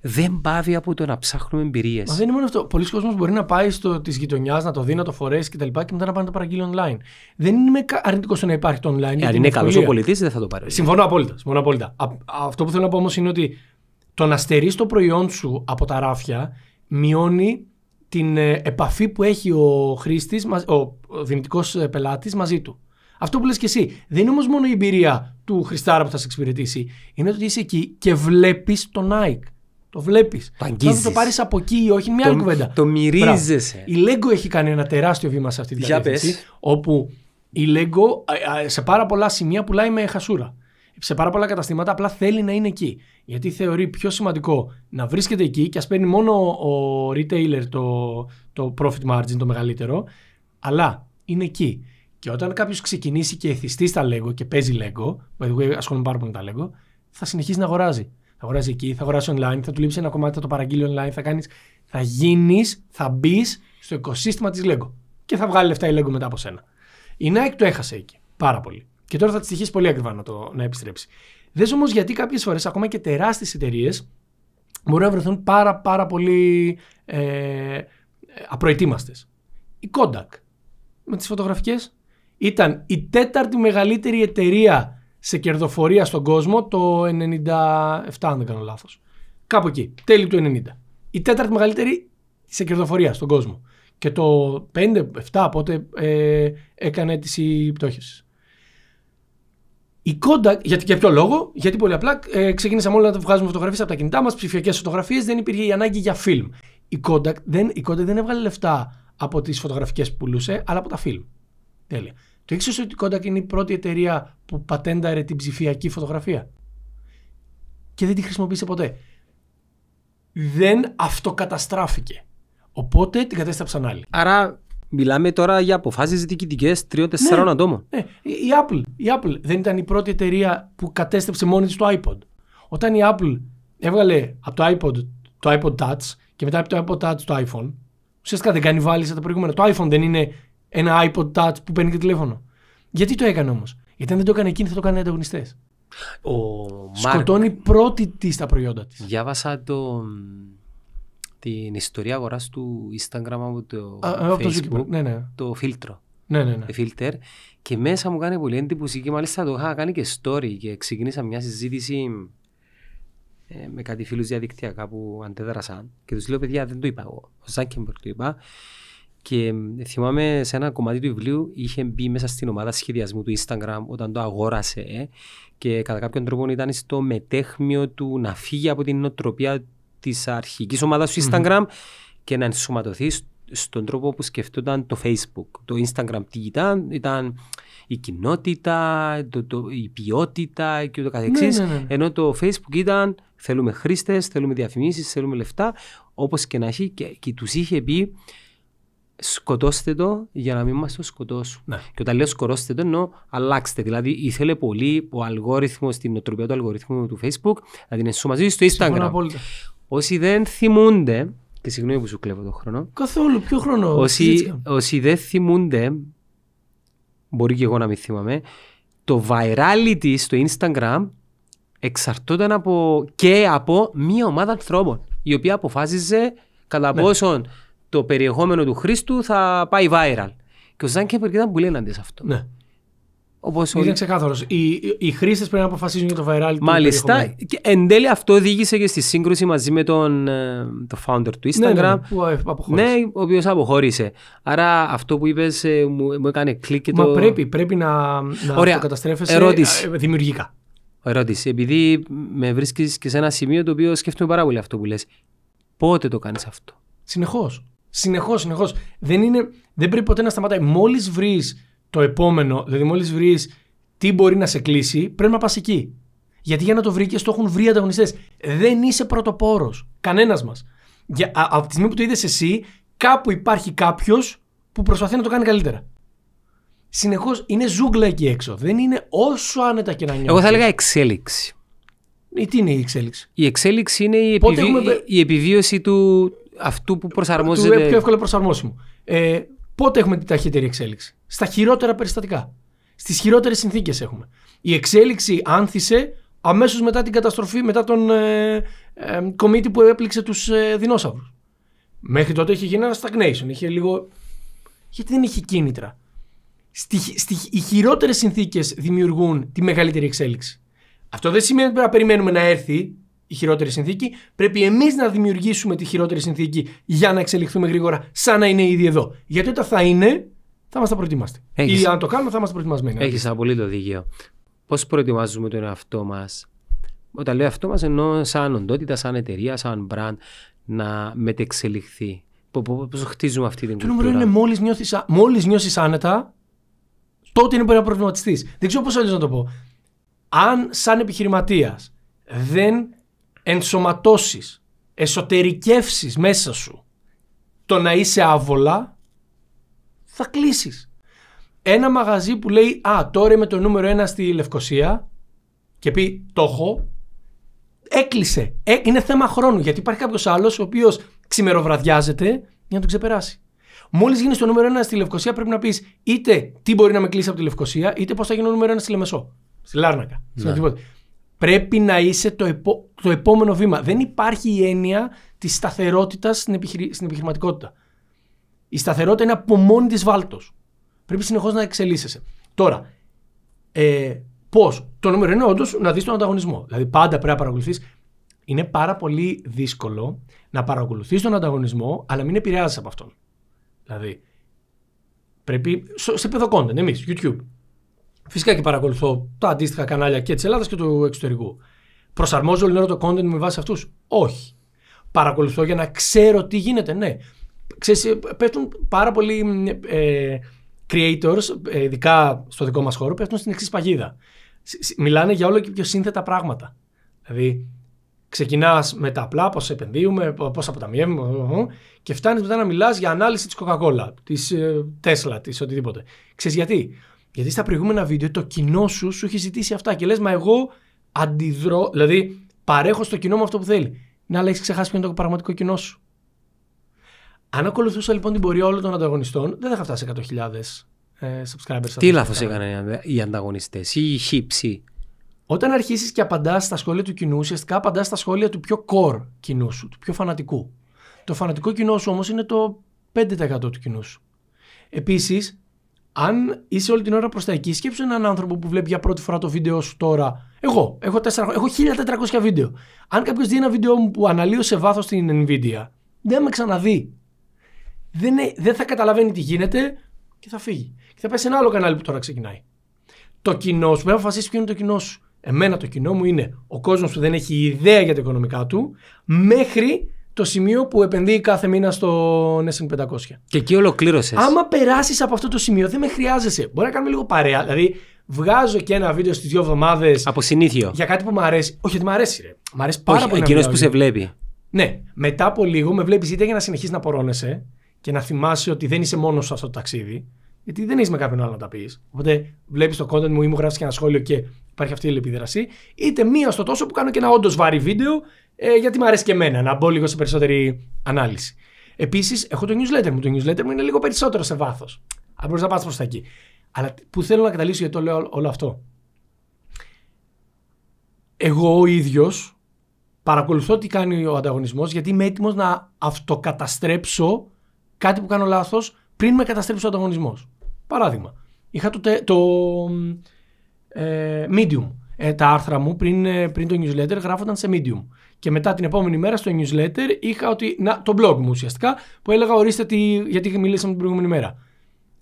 B: δεν πάβει από το να ψάχνουμε εμπειρίες. Μα δεν
A: είναι μόνο αυτό. Πολλοί κόσμοι μπορεί να πάει στο της γειτονιάς, να το δει, να το φορέσει κτλ. Και, και μετά να πάνε να το παραγγείλει online. Δεν είμαι αρνητικός στο να υπάρχει το online. Ε, αν είναι καλό ο πολιτή, δεν θα το πάρει. Συμφωνώ απόλυτα. Συμφωνώ απόλυτα. αυτό που θέλω να πω όμως είναι ότι το να στερείς το προϊόν σου από τα ράφια μειώνει την ε, επαφή που έχει ο χρήστης, ο, ο δυνητικός ε, πελάτης μαζί του. Αυτό που λες και εσύ. Δεν είναι όμως μόνο η εμπειρία του Χριστάρα που θα σε εξυπηρετήσει. Είναι ότι είσαι εκεί και βλέπεις το Nike. Το βλέπεις. Το αγγίζει. το πάρεις από εκεί ή όχι, είναι μια άλλη κουβέντα. Το μυρίζεσαι. Η Lego έχει κάνει ένα τεράστιο βήμα σε αυτή τη διαδικασία. Όπου η Lego σε πάρα πολλά σημεία πουλάει με χασούρα. Σε πάρα πολλά καταστήματα απλά θέλει να είναι εκεί. Γιατί θεωρεί πιο σημαντικό να βρίσκεται εκεί και ας παίρνει μόνο ο retailer το, το profit margin, το μεγαλύτερο, αλλά είναι εκεί. Και όταν κάποιος ξεκινήσει και εθιστεί στα Lego και παίζει Lego, by πάρα πολύ με τα Lego, θα συνεχίσει να αγοράζει. Θα αγοράζει εκεί, θα αγοράσει online, θα του λείψει ένα κομμάτι, θα το παραγγείλει online, θα κάνεις. Θα γίνεις, θα μπεις στο οικοσύστημα της Lego. Και θα βγάλει λεφτά η Lego μετά από σένα. Η Nike το έχασε εκεί. Πάρα πολύ. Και τώρα θα της τυχήσει πολύ ακριβά να, το, να επιστρέψει. Δες όμως γιατί κάποιες φορές ακόμα και τεράστιες εταιρείες μπορούν να βρεθούν πάρα, πάρα πολύ ε, ε απροετοίμαστες. Η Kodak με τις φωτογραφικές ήταν η τέταρτη μεγαλύτερη εταιρεία σε κερδοφορία στον κόσμο το 97, αν δεν κάνω λάθος. Κάπου εκεί, τέλη του 90. Η τέταρτη μεγαλύτερη σε κερδοφορία στον κόσμο. Και το 5-7 πότε ε, έκανε αίτηση πτώχευση. Η Kodak, γιατί και ποιο λόγο, γιατί πολύ απλά ε, ξεκίνησαμε όλοι να βγάζουμε φωτογραφίες από τα κινητά μας, ψηφιακές φωτογραφίες, δεν υπήρχε η ανάγκη για φιλμ. Η Kodak δεν, δεν έβγαλε λεφτά από τις φωτογραφικές που πουλούσε, αλλά από τα φιλμ. Τέλεια. Το ήξερε ότι η Kodak είναι η πρώτη εταιρεία που πατένταρε την ψηφιακή φωτογραφία. Και δεν τη χρησιμοποίησε ποτέ. Δεν αυτοκαταστράφηκε. Οπότε την
B: κατέστρεψαν άλλοι. Άρα μιλάμε τώρα για αποφάσεις διοικητικές 3-4 ναι, ατόμων.
A: Ναι. Η, Apple, η Apple δεν ήταν η πρώτη εταιρεία που κατέστρεψε μόνη της το iPod. Όταν η Apple έβγαλε από το iPod το iPod Touch και μετά από το iPod Touch το iPhone, ουσιαστικά δεν κάνει βάλεις τα προηγούμενα. Το iPhone δεν είναι ένα iPod Touch που παίρνει και τηλέφωνο. Γιατί το έκανε όμως. Γιατί αν δεν το έκανε εκείνη θα το έκανε ανταγωνιστέ. Σκοτώνει πρώτη της τα προϊόντα
B: της. Διάβασα το, την ιστορία αγοράς του Instagram από το Α, ε, Facebook. Το, ναι, ναι. το φίλτρο. Ναι, ναι, ναι. και μέσα μου κάνει πολύ εντύπωση και μάλιστα το είχα κάνει και story και ξεκίνησα μια συζήτηση ε, με κάτι φίλους διαδικτυακά που αντέδρασαν και τους λέω παιδιά δεν το είπα εγώ, ο Ζάκεμπερ το είπα και θυμάμαι σε ένα κομμάτι του βιβλίου είχε μπει μέσα στην ομάδα σχεδιασμού του Instagram όταν το αγόρασε ε, και κατά κάποιον τρόπο ήταν στο μετέχμιο του να φύγει από την νοοτροπία της αρχικής ομάδας του Instagram και να ενσωματωθεί στον τρόπο που σκεφτόταν το Facebook. Το Instagram τι ήταν, ήταν η κοινότητα, το, το, η ποιότητα και ούτω καθεξής. Ναι, ναι, ναι, Ενώ το Facebook ήταν θέλουμε χρήστες, θέλουμε διαφημίσεις, θέλουμε λεφτά, Όπως και να έχει και, και είχε πει σκοτώστε το για να μην μας το σκοτώσουν. Ναι. Και όταν λέω σκοτώστε το εννοώ αλλάξτε. Δηλαδή ήθελε πολύ ο αλγόριθμος, την νοοτροπία του αλγοριθμού του Facebook να την ενσωματίσει στο Instagram. Όσοι δεν θυμούνται, και συγγνώμη που σου κλέβω το χρόνο. Καθόλου, ποιο
A: χρόνο. Όσοι,
B: όσοι δεν θυμούνται, μπορεί και εγώ να μην θυμάμαι, το virality στο Instagram εξαρτώταν από, και από μία ομάδα ανθρώπων η οποία αποφάσιζε κατά ναι. πόσον το περιεχόμενο του χρήστου θα πάει viral. Και ο Κέμπερ ήταν πολύ εναντίον σε αυτό.
A: Ναι. Όπως είναι ξεκάθαρος. Οι, οι χρήστες πρέπει να αποφασίζουν για το viral. Μάλιστα.
B: Και εν τέλει αυτό οδήγησε και στη σύγκρουση μαζί με τον ε, το founder του ναι, ναι, Instagram. Ναι, ναι, αποχώρησε. ναι ο οποίος αποχώρησε. Άρα αυτό που είπες ε, μου, μου, έκανε κλικ και Μα το. Μα πρέπει, πρέπει να, να καταστρέφεσαι ε, δημιουργικά. Ερώτηση. Επειδή με βρίσκεις και σε ένα σημείο το οποίο σκέφτομαι πάρα πολύ αυτό που λες. Πότε το κάνεις αυτό.
A: Συνεχώς. Συνεχώς, συνεχώς. Δεν, δεν πρέπει ποτέ να σταματάει. Μόλις βρεις το επόμενο, δηλαδή μόλις βρεις τι μπορεί να σε κλείσει, πρέπει να πας εκεί. Γιατί για να το βρεις το έχουν βρει ανταγωνιστές. Δεν είσαι πρωτοπόρος. Κανένας μας. Από τη στιγμή που το είδες εσύ, κάπου υπάρχει κάποιος που προσπαθεί να το κάνει καλύτερα. Συνεχώς είναι ζούγκλα εκεί έξω. Δεν είναι όσο άνετα και να νιώθει. Εγώ θα
B: έλεγα εξέλιξη. Ή ε, τι είναι εξέλιξη. Η εξέλιξη είναι η, επιβί... έχουμε... η επιβιωση του, αυτού που ε, προσαρμόζεται. Του ε, πιο εύκολα
A: προσαρμόσιμο. Ε, πότε έχουμε την ταχύτερη εξέλιξη. Στα χειρότερα περιστατικά. Στις χειρότερες συνθήκες έχουμε. Η εξέλιξη άνθησε αμέσως μετά την καταστροφή, μετά τον ε, ε κομίτη που έπληξε τους ε, δεινόσαυρους. Μέχρι τότε είχε γίνει ένα stagnation. Είχε λίγο. Γιατί δεν είχε κίνητρα. οι χειρότερες συνθήκες δημιουργούν τη μεγαλύτερη εξέλιξη. Αυτό δεν σημαίνει ότι πρέπει να περιμένουμε να έρθει η χειρότερη συνθήκη. Πρέπει εμείς να δημιουργήσουμε τη χειρότερη συνθήκη για να εξελιχθούμε γρήγορα, σαν να είναι ήδη εδώ. Γιατί όταν θα είναι, θα είμαστε τα Έχεις... Ή αν το κάνουμε,
B: θα είμαστε προετοιμασμένοι. Έχεις απολύτω δίκιο. Πώς προετοιμάζουμε τον εαυτό μας. Όταν λέω εαυτό μας, εννοώ σαν οντότητα, σαν εταιρεία, σαν brand να μετεξελιχθεί. Πώς χτίζουμε αυτή την το Το νούμερο είναι
A: μόλις νιώθεις άνετα, τότε είναι που να προβληματιστεί. Δεν ξέρω πώς άλλο να το πω. Αν σαν επιχειρηματίας δεν ενσωματώσεις, εσωτερικεύσεις μέσα σου το να είσαι άβολα, θα κλείσεις. Ένα μαγαζί που λέει «Α, τώρα είμαι το νούμερο ένα στη Λευκοσία» και πει «Το έχω», έκλεισε. Έ, ε, είναι θέμα χρόνου γιατί υπάρχει κάποιος άλλος ο οποίος ξημεροβραδιάζεται για να τον ξεπεράσει. Μόλις γίνεις το νούμερο 1 στη Λευκοσία, πρέπει να πεις είτε τι μπορεί να με κλείσει από τη Λευκοσία, είτε πώς θα γίνω νούμερο 1 στη Λεμεσό. Στη Λάρνακα. Ναι. Πρέπει να είσαι το επόμενο το επόμενο βήμα. Δεν υπάρχει η έννοια της σταθερότητας στην, στην επιχειρηματικότητα. Η σταθερότητα είναι από μόνη της βάλτος. Πρέπει συνεχώς να εξελίσσεσαι. Τώρα, ε, πώς. Το νούμερο είναι όντως να δεις τον ανταγωνισμό. Δηλαδή, πάντα πρέπει να παρακολουθείς. Είναι πάρα πολύ δύσκολο να παρακολουθείς τον ανταγωνισμό, αλλά μην επηρεάζει από αυτόν. Δηλαδή, πρέπει. σε παιδοκόντεν, εμείς, YouTube. Φυσικά και παρακολουθώ τα αντίστοιχα κανάλια και της Ελλάδας και του εξωτερικού. Προσαρμόζω όλη το content με βάση αυτούς. Όχι. Παρακολουθώ για να ξέρω τι γίνεται, ναι. Ξέρεις, ε, πέφτουν πάρα πολλοί ε, creators, ε, ειδικά στο δικό μας χώρο, πέφτουν στην εξής παγίδα. Μιλάνε για όλο και πιο σύνθετα πράγματα. Δηλαδή, ξεκινάς με τα απλά, πώς επενδύουμε, πώς αποταμιεύουμε, και φτάνεις μετά να μιλάς για ανάλυση της Coca-Cola, της ε, Tesla, της οτιδήποτε. Ξέρεις γιατί. Γιατί στα προηγούμενα βίντεο το κοινό σου σου έχει ζητήσει αυτά και λες, μα εγώ αντιδρώ, δηλαδή παρέχω στο κοινό μου αυτό που θέλει. Να αλλά έχεις ξεχάσει ποιο είναι το πραγματικό κοινό σου. Αν ακολουθούσα λοιπόν την πορεία όλων των ανταγωνιστών, δεν θα είχα φτάσει 100.000 ε, subscribers. Τι λάθος
B: έκαναν οι ανταγωνιστέ ή οι χύψοι.
A: Όταν αρχίσεις και απαντάς στα σχόλια του κοινού, ουσιαστικά απαντάς στα σχόλια του πιο core κοινού σου, του πιο φανατικού. Το φανατικό κοινό σου όμως είναι το 5% του κοινού σου. Επίσης, αν είσαι όλη την ώρα προς τα εκεί, σκέψου έναν άνθρωπο που βλέπει για πρώτη φορά το βίντεο σου τώρα. Εγώ έχω, 4, έχω 1400 βίντεο. Αν κάποιος δει ένα βίντεο μου που αναλύω σε βάθος την Nvidia, δεν με ξαναδεί. Δεν, δεν θα καταλαβαίνει τι γίνεται και θα φύγει. Και θα πάει σε ένα άλλο κανάλι που τώρα ξεκινάει. Το κοινό σου, πρέπει να αποφασίσεις ποιο είναι το κοινό σου. Εμένα το κοινό μου είναι ο κόσμος που δεν έχει ιδέα για τα οικονομικά του, μέχρι το σημείο που επενδύει κάθε μήνα στο S&P 500.
B: Και εκεί ολοκλήρωσες. Άμα
A: περάσεις από αυτό το σημείο, δεν με χρειάζεσαι. Μπορεί να κάνουμε λίγο παρέα. Δηλαδή, βγάζω και ένα βίντεο στις δύο εβδομάδες. Από συνήθιο. Για κάτι που μου αρέσει. Όχι, ότι μου αρέσει, ρε. Μ' αρέσει πάρα Όχι, πολύ. Εκείνο που σε βλέπει. Ναι. Μετά από λίγο με βλέπεις είτε για να συνεχίσεις να πορώνεσαι και να θυμάσαι ότι δεν είσαι μόνος σου αυτό το ταξίδι. Γιατί δεν είσαι με κάποιον άλλο να τα πεις. Οπότε βλέπεις το content μου ή μου γράφεις και ένα σχόλιο και υπάρχει αυτή η λεπίδραση. Είτε μία στο τόσο που κάνω και ένα όντως βάρη βίντεο ε, γιατί μου αρέσει και εμένα να μπω λίγο σε περισσότερη ανάλυση. Επίσης, έχω το newsletter μου. Το newsletter μου είναι λίγο περισσότερο σε βάθος. Αν μπορείς να πας προς τα εκεί. Αλλά που θέλω να καταλήξω γιατί το λέω όλο αυτό. Εγώ ο ίδιος παρακολουθώ τι κάνει ο ανταγωνισμός γιατί είμαι έτοιμος να αυτοκαταστρέψω κάτι που κάνω λάθος πριν με καταστρέψει ο ανταγωνισμός. Παράδειγμα, είχα το, ε, Medium. Ε, τα άρθρα μου πριν, ε, πριν το newsletter γράφονταν σε Medium και μετά την επόμενη μέρα στο newsletter είχα ότι, να, το blog μου ουσιαστικά, που έλεγα ορίστε τι, γιατί μιλήσαμε την προηγούμενη μέρα.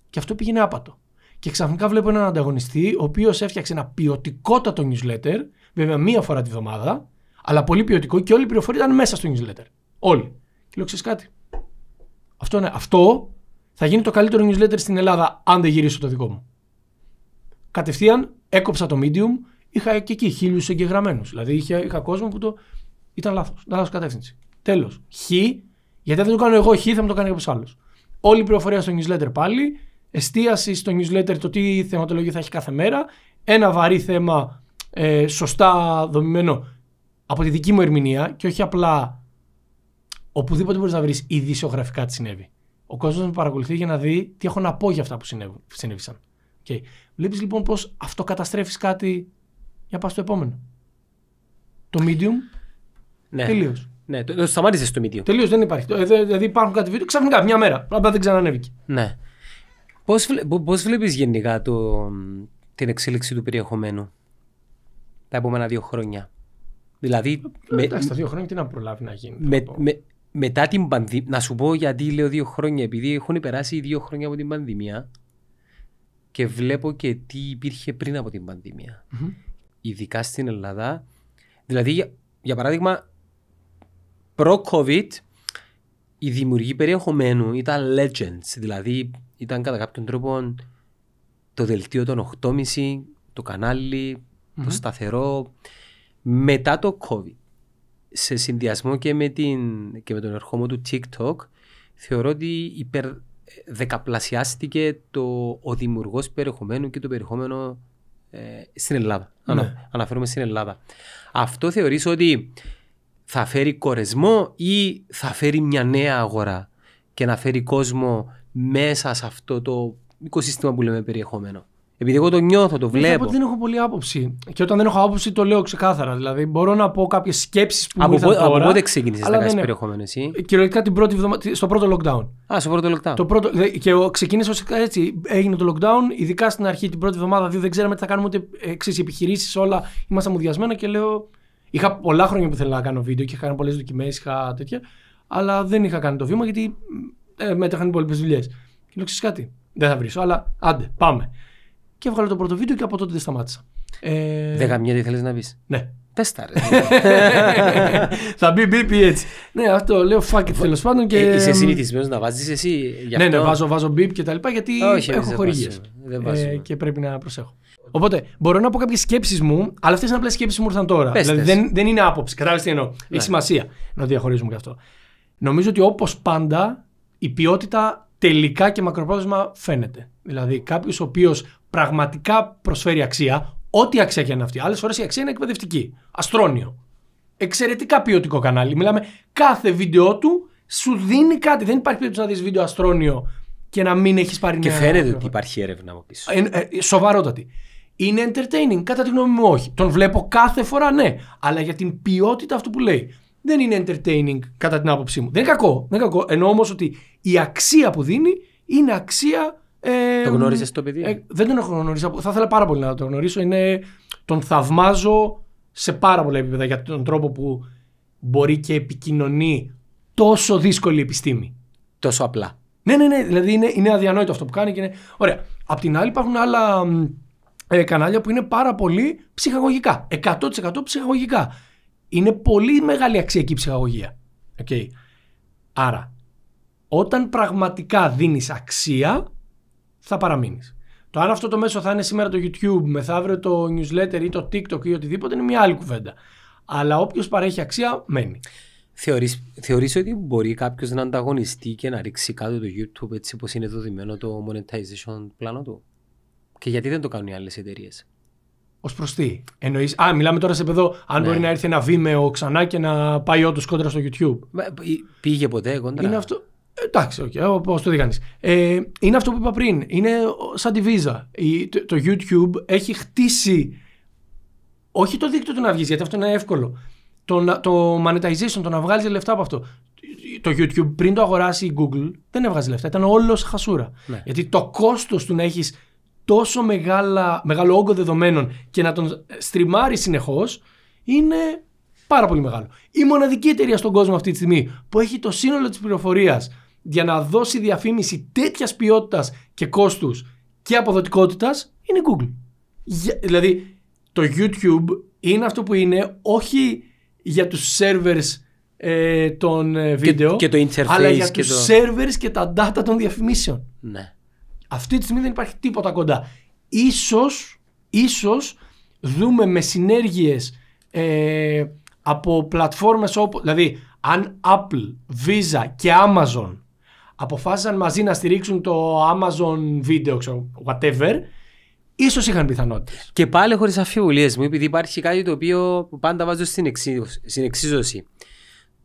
A: Και αυτό πήγαινε άπατο. Και ξαφνικά βλέπω έναν ανταγωνιστή, ο οποίος έφτιαξε ένα ποιοτικότατο newsletter, βέβαια μία φορά τη βδομάδα, αλλά πολύ ποιοτικό και όλη η πληροφορία ήταν μέσα στο newsletter. Όλοι. Και λέω ξέρεις κάτι. Αυτό, ναι, αυτό θα γίνει το καλύτερο newsletter στην Ελλάδα, αν δεν γυρίσω το δικό μου. Κατευθείαν έκοψα το medium, είχα και εκεί χίλιους εγγεγραμμένους. Δηλαδή είχα, είχα κόσμο που το, ήταν λάθος. Λάθος κατεύθυνση. Τέλος. Χ, γιατί δεν το κάνω εγώ χ, θα μου το κάνει κάποιος άλλος. Όλη η πληροφορία στο newsletter πάλι. Εστίαση στο newsletter το τι θεματολογία θα έχει κάθε μέρα. Ένα βαρύ θέμα ε, σωστά δομημένο από τη δική μου ερμηνεία και όχι απλά οπουδήποτε μπορείς να βρεις ειδησιογραφικά τι συνέβη. Ο κόσμος με παρακολουθεί για να δει τι έχω να πω για αυτά που συνέβησαν. Okay. Βλέπεις λοιπόν πώ αυτό κάτι για πας στο επόμενο. Το medium ναι. Τελείως.
B: Ναι, το, το σταμάτησες στο μύτιο.
A: Τελείως δεν υπάρχει. Ε, δηλαδή υπάρχουν κάτι βίντεο ξαφνικά μια μέρα. Απλά δεν
B: ξανανέβηκε. Ναι. Πώς βλέπεις γενικά το, την εξέλιξη του περιεχομένου τα επόμενα δύο χρόνια. Δηλαδή. Ε, εντάξει, τα δύο χρόνια
A: τι να προλάβει να γίνει. Με, με,
B: μετά την πανδημία. Να σου πω γιατί λέω δύο χρόνια. Επειδή έχουν περάσει δύο χρόνια από την πανδημία και βλέπω και τι υπήρχε πριν από την πανδημία. Mm-hmm. Ειδικά στην Ελλάδα. Δηλαδή, για παράδειγμα, προ-COVID η δημιουργή περιεχομένου ήταν legends, δηλαδή ήταν κατά κάποιον τρόπο το δελτίο των 8,5, το καναλι το σταθερό. Μετά το COVID, σε συνδυασμό και με, την, και με τον ερχόμο του TikTok, θεωρώ ότι υπερ, δεκαπλασιάστηκε το, ο δημιουργός περιεχομένου και το περιεχόμενο ε, στην Ελλάδα. Ναι. αναφέρομαι στην Ελλάδα. Αυτό θεωρείς ότι θα φέρει κορεσμό ή θα φέρει μια νέα αγορά και να φέρει κόσμο μέσα σε αυτό το οικοσύστημα που λέμε περιεχόμενο. Επειδή εγώ το νιώθω, το βλέπω. δεν
A: έχω πολύ άποψη. Και όταν δεν έχω άποψη, το λέω ξεκάθαρα. Δηλαδή, μπορώ να πω κάποιες σκέψεις που από μου ήρθαν τώρα. Από πότε ξεκίνησες να κάνει περιεχόμενο, εσύ. Ε, κυριολεκτικά την πρώτη βδομάδα, στο πρώτο lockdown. Α, στο πρώτο lockdown. Το πρώτο... Και ξεκίνησε έτσι. Έγινε το lockdown, ειδικά στην αρχή την πρώτη εβδομάδα, Δηλαδή, δεν ξέραμε τι θα κάνουμε ούτε εξής επιχειρήσεις, όλα. Ήμασταν μουδιασμένα και λέω. Είχα πολλά χρόνια που ήθελα να κάνω βίντεο και είχα κάνει πολλές δοκιμές, είχα τέτοια. Αλλά δεν είχα κάνει το βήμα γιατί ε, πολύ υπόλοιπες δουλειές. Και λέω: Ξέρεις κάτι, δεν θα βρίσκω, αλλά άντε, πάμε. Και έβγαλα το πρώτο βίντεο και από τότε δεν
B: σταμάτησα. Ε... Δεν καμία θέλεις να πεις. Ναι. Πες τα ρε. Θα μπει μπει έτσι. Ναι, αυτό λέω fuck it τέλος πάντων. Και... Ε, είσαι συνηθισμένος να βάζεις εσύ. για αυτό... Ναι, ναι, βάζω,
A: βάζω μπίπ και τα λοιπά γιατί Όχι, έχω χορηγίε. Ε, και πρέπει να προσέχω. Οπότε μπορώ να πω κάποιες σκέψεις μου, αλλά αυτές είναι απλές σκέψεις μου ήρθαν τώρα. δηλαδή δεν, δεν είναι άποψη. Κατάλαβες τι εννοώ. Ναι. Έχει σημασία να διαχωρίζουμε και αυτό. Νομίζω ότι όπως πάντα η ποιότητα τελικά και μακροπρόθεσμα φαίνεται. Δηλαδή κάποιος ο οποίος πραγματικά προσφέρει αξία, ό,τι αξία και είναι αυτή. Άλλες φορές η αξία είναι εκπαιδευτική. Αστρόνιο. Εξαιρετικά ποιοτικό κανάλι. Μιλάμε κάθε βίντεο του σου δίνει κάτι. Δεν υπάρχει περίπτωση να δεις βίντεο αστρόνιο και να μην έχεις πάρει Και φαίνεται ότι
B: υπάρχει έρευνα από πίσω. ε,
A: ε σοβαρότατη. Είναι entertaining, κατά τη γνώμη μου όχι. Τον βλέπω κάθε φορά, ναι. Αλλά για την ποιότητα αυτού που λέει. Δεν είναι entertaining κατά την άποψή μου. Δεν είναι κακό. Δεν κακό. Εννοώ όμως ότι η αξία που δίνει είναι αξία. Ε, το γνώρισε το παιδί. Ε, δεν τον έχω γνωρίσει. Θα ήθελα πάρα πολύ να το γνωρίσω. Είναι, τον θαυμάζω σε πάρα πολλά επίπεδα για τον τρόπο που μπορεί και επικοινωνεί τόσο δύσκολη επιστήμη. Τόσο απλά. Ναι, ναι, ναι. Δηλαδή είναι, είναι αδιανόητο αυτό που κάνει. Και είναι... Ωραία. Απ' την άλλη υπάρχουν άλλα ε, κανάλια που είναι πάρα πολύ ψυχαγωγικά. 100% ψυχαγωγικά. Είναι πολύ μεγάλη αξιακή ψυχαγωγία. Okay. Άρα, όταν πραγματικά δίνεις αξία, θα παραμείνεις. Το αν αυτό το μέσο θα είναι σήμερα το YouTube, μεθαύριο το newsletter ή το TikTok ή οτιδήποτε είναι μια άλλη κουβέντα. Αλλά όποιος παρέχει αξία,
B: μένει. Θεωρείς, ότι μπορεί κάποιος να ανταγωνιστεί και να ρίξει κάτω το YouTube έτσι όπως είναι δοδημένο το monetization πλάνο του. Και γιατί δεν το κάνουν οι άλλες εταιρείες.
A: Ως προς τι. εννοείς. Α, μιλάμε τώρα σε παιδό. Αν ναι. μπορεί να έρθει ένα βήμεο ξανά και να πάει όντως κόντρα στο YouTube. Πήγε ποτέ κόντρα. Είναι αυτό. Εντάξει, okay, πώς το δει ε, είναι αυτό που είπα πριν. Είναι σαν τη Visa. το, το, YouTube έχει χτίσει. Όχι το δίκτυο του να βγεις, γιατί αυτό είναι εύκολο. Το, το monetization, το να βγάλεις λεφτά από αυτό. Το YouTube πριν το αγοράσει η Google δεν έβγαζε λεφτά. Ήταν όλος χασούρα. Ναι. Γιατί το κόστος του να έχεις τόσο μεγάλα, μεγάλο όγκο δεδομένων και να τον στριμάρει συνεχώς είναι πάρα πολύ μεγάλο. Η μοναδική εταιρεία στον κόσμο αυτή τη στιγμή που έχει το σύνολο της πληροφορίας για να δώσει διαφήμιση τέτοιας ποιότητας και κόστους και αποδοτικότητας είναι η Google. Δηλαδή, το YouTube είναι αυτό που είναι όχι για τους servers ε, των ε, βίντεο και, αλλά για τους το... servers και τα data των διαφημίσεων. Ναι. Αυτή τη στιγμή δεν υπάρχει τίποτα κοντά. Ίσως, ίσως δούμε με συνέργειες ε, από πλατφόρμες όπου, δηλαδή αν Apple, Visa και Amazon αποφάσισαν μαζί να στηρίξουν
B: το Amazon Video, ξέρω, whatever, ίσως είχαν πιθανότητες. Και πάλι χωρίς αφιβολίες μου, επειδή υπάρχει κάτι το οποίο πάντα βάζω στην, εξίσωση.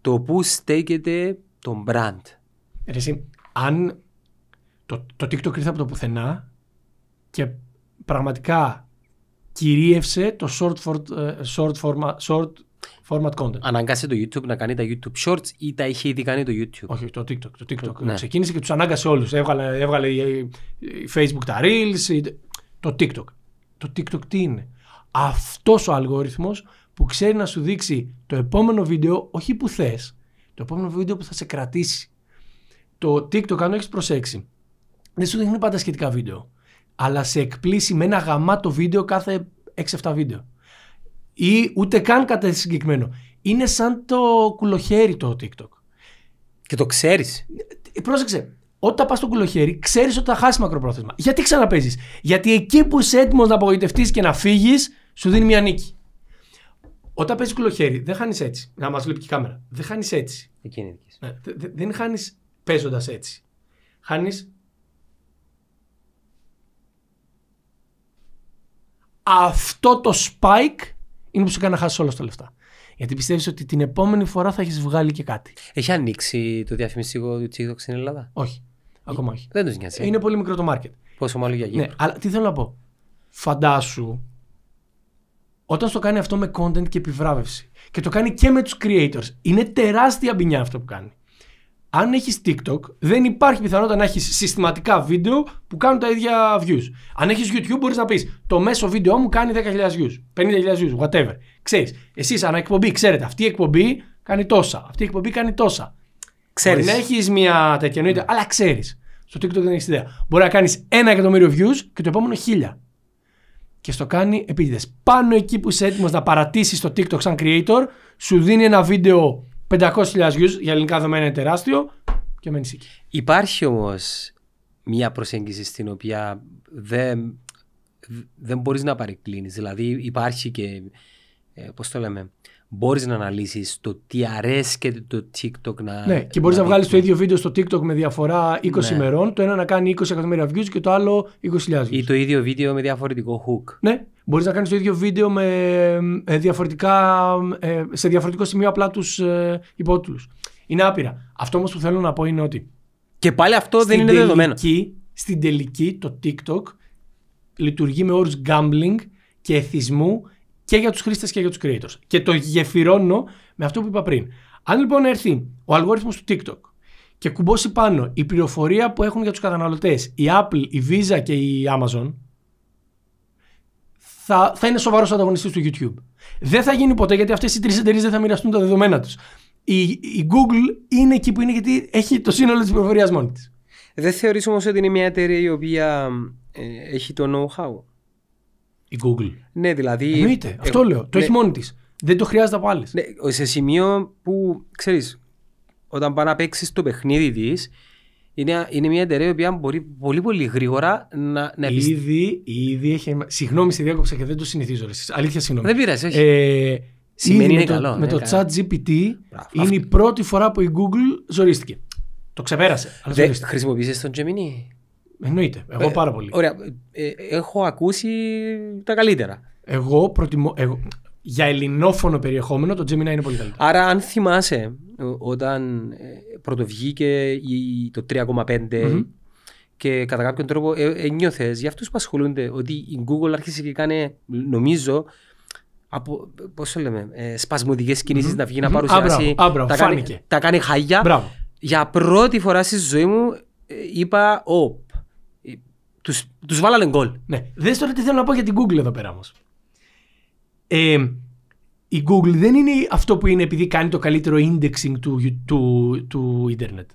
B: Το πού στέκεται το brand. Εσύ, αν
A: το, το TikTok ήρθε από το πουθενά και πραγματικά κυρίευσε το short, ε, short, format, short format content.
B: Αναγκάσε το YouTube να κάνει τα YouTube Shorts ή τα είχε ήδη κάνει το YouTube. Όχι, το
A: TikTok. Το TikTok. Το, ναι. Ξεκίνησε και τους ανάγκασε όλους. Έβγαλε, έβγαλε η, Facebook τα Reels. το TikTok. Το TikTok τι είναι. Αυτός ο αλγόριθμος που ξέρει να σου δείξει το επόμενο βίντεο, όχι που θες, το επόμενο βίντεο που θα σε κρατήσει. Το TikTok, αν έχεις προσέξει, δεν ναι, σου δείχνει πάντα σχετικά βίντεο. Αλλά σε εκπλήσει με ένα γαμάτο βίντεο κάθε 6-7 βίντεο. Ή ούτε καν κάτι συγκεκριμένο. Είναι σαν το κουλοχέρι το TikTok. Και το ξέρεις. Ε, πρόσεξε. Όταν πας στο κουλοχέρι, ξέρεις ότι θα χάσεις μακροπρόθεσμα. Γιατί ξαναπέζεις. Γιατί εκεί που είσαι έτοιμος να απογοητευτείς και να φύγεις, σου δίνει μια νίκη. Όταν παίζεις κουλοχέρι, δεν χάνεις έτσι. Να μας λείπει και η κάμερα. Δεν χάνεις έτσι. Εκείνη ναι, Δεν χάνεις παίζοντας έτσι. Χάνεις Αυτό το spike είναι που σου κάνει να χάσεις όλα τα λεφτά. Γιατί πιστεύεις ότι την επόμενη φορά
B: θα έχεις βγάλει και κάτι. Έχει ανοίξει το διαφημιστικό του TikTok στην Ελλάδα.
A: Όχι. Ακόμα
B: όχι. Δεν τους νοιάζει. Είναι πολύ μικρό το market. Πόσο μάλλον για γύρω. Ναι, αλλά τι θέλω να πω. Φαντάσου
A: όταν στο κάνει αυτό με content και επιβράβευση και το κάνει και με τους creators, είναι τεράστια μπινιά αυτό που κάνει αν έχεις TikTok, δεν υπάρχει πιθανότητα να έχεις συστηματικά βίντεο που κάνουν τα ίδια views. Αν έχεις YouTube, μπορείς να πεις Το μέσο βίντεο μου κάνει 10.000 views, 50.000 views, whatever. Ξέρει, Εσύ, ανά εκπομπή, ξέρετε, αυτή η εκπομπή κάνει τόσα. Αυτή η εκπομπή κάνει τόσα. Ξέρεις. Να έχεις μια τέτοια εννοείται, αλλά ξέρεις. Στο TikTok δεν έχεις ιδέα. Μπορεί να κάνεις ένα εκατομμύριο views και το επόμενο χίλια. Και στο κάνει επίτηδες. Πάνω εκεί που είσαι έτοιμος να παρατήσεις το TikTok σαν creator, σου δίνει ένα βίντεο
B: 500.000 views για ελληνικά δεδομένα είναι τεράστιο και μένει εκεί. Υπάρχει όμως μια προσέγγιση στην οποία δεν, δεν μπορείς να παρεκκλίνεις. Δηλαδή υπάρχει και. Ε, Πώς το λέμε μπορείς να αναλύσεις το τι και το TikTok να. Ναι, και μπορείς να, να βγάλεις
A: το ίδιο βίντεο στο TikTok με διαφορά 20 ναι. ημερών. Το ένα να κάνει 20 εκατομμύρια views και το άλλο 20.000. Ή το
B: ίδιο βίντεο με διαφορετικό hook. Ναι,
A: μπορείς να κάνεις το ίδιο βίντεο με, ε, διαφορετικά, ε, σε διαφορετικό σημείο απλά τους ε, υπότιτλους. Είναι άπειρα. Αυτό όμως που θέλω να πω είναι ότι. Και πάλι αυτό δεν είναι τελική, δεδομένο. Στην τελική το TikTok λειτουργεί με όρους gambling και εθισμού και για τους χρήστες και για τους creators. Και το γεφυρώνω με αυτό που είπα πριν. Αν λοιπόν έρθει ο αλγόριθμος του TikTok και κουμπώσει πάνω η πληροφορία που έχουν για τους καταναλωτές η Apple, η Visa και η Amazon, θα, θα είναι σοβαρός ανταγωνιστής του YouTube. Δεν θα γίνει ποτέ γιατί αυτές οι τρεις εταιρείες δεν θα μοιραστούν τα δεδομένα τους.
B: Η, η Google είναι εκεί που είναι γιατί έχει το σύνολο της πληροφορίας μόνη της. Δεν θεωρείς όμως ότι είναι μια εταιρεία η οποία ε, έχει το know-how η Google. Ναι, δηλαδή. Εννοείται. αυτό λέω. Το ναι. έχει μόνη της. Δεν το χρειάζεται από άλλες. Ναι, σε σημείο που ξέρεις, όταν πάει να παίξεις το παιχνίδι της, είναι, είναι μια εταιρεία που μπορεί πολύ πολύ γρήγορα να, να Ήδη, ήδη έχει. Συγγνώμη, σε διάκοψα και δεν το συνηθίζω.
A: Αλήθεια, συγγνώμη. Δεν πειράζει, Ε, Σημαίνει Με το ναι, chat GPT είναι η πρώτη φορά που η Google ζορίστηκε. Το ξεπέρασε. Χρησιμοποίησες τον Gemini. Εννοείται. Εγώ ε, πάρα πολύ. Ωραία.
B: Ε, έχω ακούσει τα καλύτερα.
A: Εγώ προτιμώ. Εγώ, για ελληνόφωνο περιεχόμενο το Gemini είναι πολύ καλύτερο.
B: Άρα, αν θυμάσαι, όταν ε, πρωτοβγήκε το 3,5 mm-hmm. και κατά κάποιον τρόπο ε, ε για αυτούς που ασχολούνται ότι η Google άρχισε και κάνει, νομίζω, από, πώς το λέμε, ε, σπασμωδικές κινήσεις mm-hmm. να βγει mm-hmm. να παρουσιάσει. Ah, bravo, Τα, κάνει, τα κάνει χαγιά. Bravo. Για πρώτη φορά στη ζωή μου ε, είπα, ο, τους, τους βάλανε γκολ. Ναι. Δες τώρα τι θέλω να πω για την Google εδώ πέρα όμως.
A: Ε, η Google δεν είναι αυτό που είναι επειδή κάνει το καλύτερο indexing του, του, του ίντερνετ.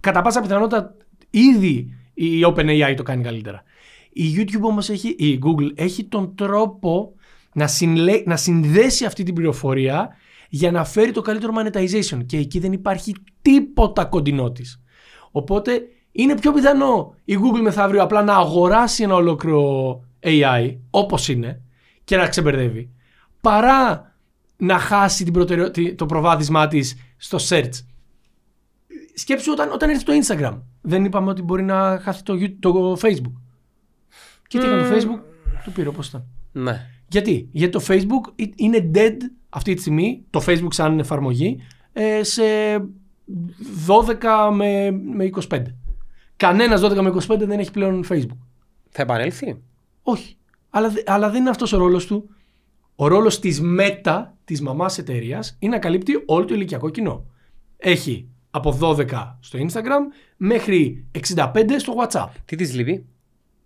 A: Κατά πάσα πιθανότητα ήδη η OpenAI το κάνει καλύτερα. Η YouTube όμως έχει, η Google έχει τον τρόπο να, να συνδέσει αυτή την πληροφορία για να φέρει το καλύτερο monetization και εκεί δεν υπάρχει τίποτα κοντινό της. Οπότε είναι πιο πιθανό η Google μεθαύριο απλά να αγοράσει ένα ολόκληρο AI, όπως είναι, και να ξεμπερδεύει, παρά να χάσει την το προβάδισμά της στο search. Σκέψου όταν, όταν έρθει το Instagram. Δεν είπαμε ότι μπορεί να χάσει το, το Facebook. Και τι έκανε το Facebook, του πήρε όπως ήταν. Ναι. Γιατί, γιατί το Facebook είναι dead αυτή τη στιγμή, το Facebook σαν εφαρμογή, ε, σε 12 με, με 25. Κανένα 12 με 25 δεν έχει πλέον Facebook. Θα επανέλθει. Όχι. Αλλά, αλλά δεν είναι αυτός ο ρόλος του. Ο ρόλος της ΜΕΤΑ, της μαμάς εταιρείας, είναι να καλύπτει όλο το ηλικιακό κοινό. Έχει από 12 στο Instagram μέχρι 65 στο WhatsApp. Τι της λείπει,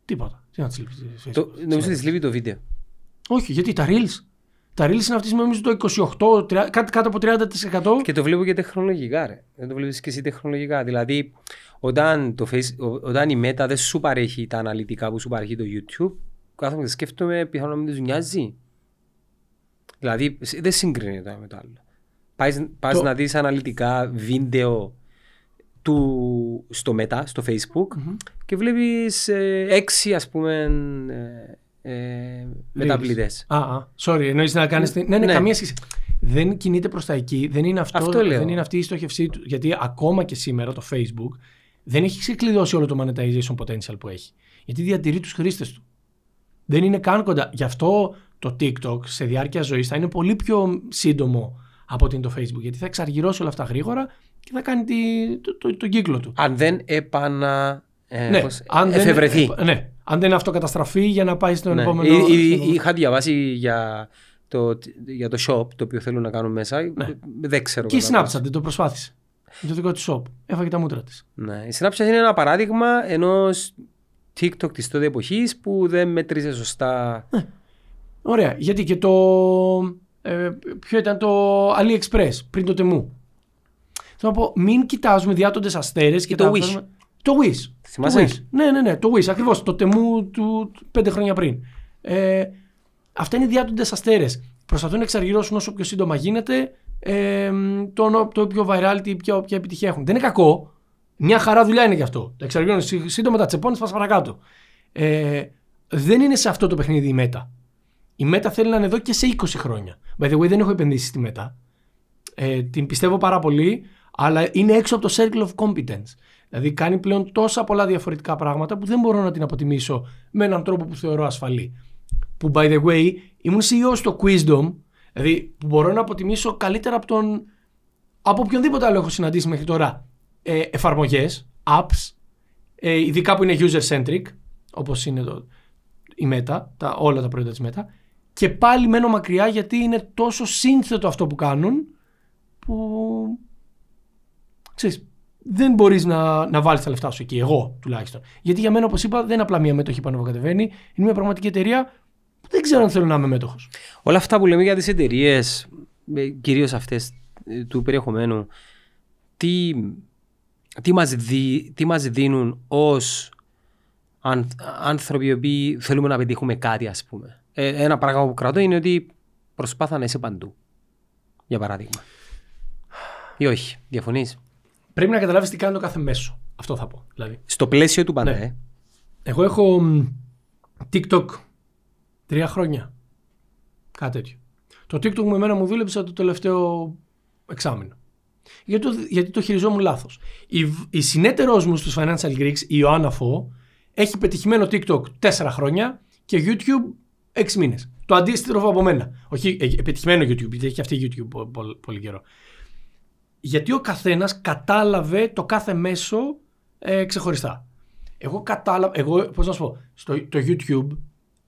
A: Τίποτα. Τι να της λείπει. Ε, το, νομίζω της λείπει το βίντεο.
B: Όχι, γιατί τα Reels. Τα Reels είναι αυτή τη στιγμή το 28, κάτι κάτω από 30%. Και το βλέπω και τεχνολογικά, ρε. Δεν το βλέπεις και εσύ τεχνολογικά. Δηλαδή, όταν, το face, όταν η Meta δεν σου παρέχει τα αναλυτικά που σου παρέχει το YouTube, κάθομαι και σκέφτομαι πιθανόν να μην του νοιάζει. Δηλαδή δεν συγκρίνεται με το άλλο. Πας, πας το... να δεις αναλυτικά βίντεο του, στο Meta, στο Facebook mm-hmm. και βλέπεις ε, έξι ας πούμε ε, ε, μεταπλητές. Α, ah, ah. sorry, εννοείς να κάνεις... Ναι, ναι, ναι, καμία
A: σχέση. Δεν κινείται προς τα εκεί, δεν είναι, αυτό, αυτό δεν είναι αυτή η στόχευσή του. Γιατί ακόμα και σήμερα το Facebook δεν έχει ξεκλειδώσει όλο το monetization potential που έχει. Γιατί διατηρεί τους χρήστες του. Δεν είναι καν κοντά. Γι' αυτό το TikTok σε διάρκεια ζωής θα είναι πολύ πιο σύντομο από ότι είναι το Facebook. Γιατί θα εξαργυρώσει όλα αυτά γρήγορα και θα κάνει τη, το, το, τον κύκλο του.
B: Αν δεν επανα. Ε, ναι, αν εφευρεθεί. Δεν, ναι,
A: αν δεν αυτοκαταστραφεί για να πάει στον ναι. επόμενο.
B: είχα διαβάσει για το, για το shop το οποίο θέλουν να κάνουν μέσα. Ναι. Δεν ξέρω. Και η Snapchat
A: δεν το προσπάθησε το δικό της shop. Έφαγε τα μούτρα της.
B: Ναι. Η Snapchat είναι ένα παράδειγμα ενός TikTok της τότε εποχής που δεν μετρήσε σωστά. Ναι.
A: Ωραία. Γιατί και το. Ε, ποιο ήταν το AliExpress πριν το τεμού. Θέλω να πω, μην κοιτάζουμε διάτοντες αστέρες και, το Wish. Το Wish. Θυμάσαι. Ναι, ναι, ναι. Το Wish. Ακριβώς. Το τεμού του πέντε χρόνια πριν. Ε, αυτά είναι διάτοντες αστέρες. Προσπαθούν να εξαργυρώσουν όσο πιο σύντομα γίνεται ε, το, το πιο viral, ποια, επιτυχία έχουν. Δεν είναι κακό. Μια χαρά δουλειά είναι γι' αυτό. Τα εξαργυρώνει σύντομα, τα τσεπώνεις, πας παρακάτω. Ε, δεν είναι σε αυτό το παιχνίδι η ΜΕΤΑ. Η ΜΕΤΑ θέλει να είναι εδώ και σε 20 χρόνια. By the way, δεν έχω επενδύσει στη ΜΕΤΑ. Ε, την πιστεύω πάρα πολύ, αλλά είναι έξω από το circle of competence. Δηλαδή κάνει πλέον τόσα πολλά διαφορετικά πράγματα που δεν μπορώ να την αποτιμήσω με έναν τρόπο που θεωρώ ασφαλή. Που by the way, ήμουν CEO στο Quizdom Δηλαδή, που μπορώ να αποτιμήσω καλύτερα από, τον, από οποιονδήποτε άλλο έχω συναντήσει μέχρι τώρα ε, εφαρμογές, apps, ε, ειδικά που είναι user-centric, όπως είναι το, η Meta, τα, όλα τα προϊόντα της Meta. Και πάλι μένω μακριά γιατί είναι τόσο σύνθετο αυτό που κάνουν που. Ξέρεις, δεν μπορείς να, να βάλεις τα λεφτά σου εκεί. Εγώ τουλάχιστον. Γιατί για μένα, όπως είπα, δεν είναι απλά μία μετοχή πάνω που κατεβαίνει. Είναι μια πραγματική εταιρεία δεν ξέρω αν θέλω να είμαι μέτοχος.
B: Όλα αυτά που λέμε για τις εταιρείες, ε, κυρίως αυτές ε, του περιεχομένου, τι, τι μας, δίνουν ως άνθρωποι οι οποίοι θέλουμε να πετύχουμε κάτι ας πούμε. Ε, ένα πράγμα που κρατώ είναι ότι προσπάθα να είσαι παντού, για παράδειγμα. Ή όχι, διαφωνείς.
A: Πρέπει να καταλάβεις τι κάνει το κάθε μέσο. Αυτό θα πω. Δηλαδή. Στο πλαίσιο του πάντα. Ναι. Εγώ έχω TikTok Τρία χρόνια. Κάτι τέτοιο. Το TikTok με εμένα μου δούλεψε το τελευταίο εξάμεινο. Γιατί το, γιατί το χειριζόμουν λάθος. Η, η συνέτερός μου στους Financial Greeks, η Ιωάννα Φω, έχει πετυχημένο TikTok τέσσερα χρόνια και YouTube έξι μήνες. Το αντίστροφο από μένα. Όχι, ε, πετυχημένο YouTube, γιατί έχει αυτή YouTube πολύ, πολύ καιρό. Γιατί ο καθένας κατάλαβε το κάθε μέσο ε, ξεχωριστά. Εγώ κατάλαβα, εγώ, πώς να σου πω, στο, το YouTube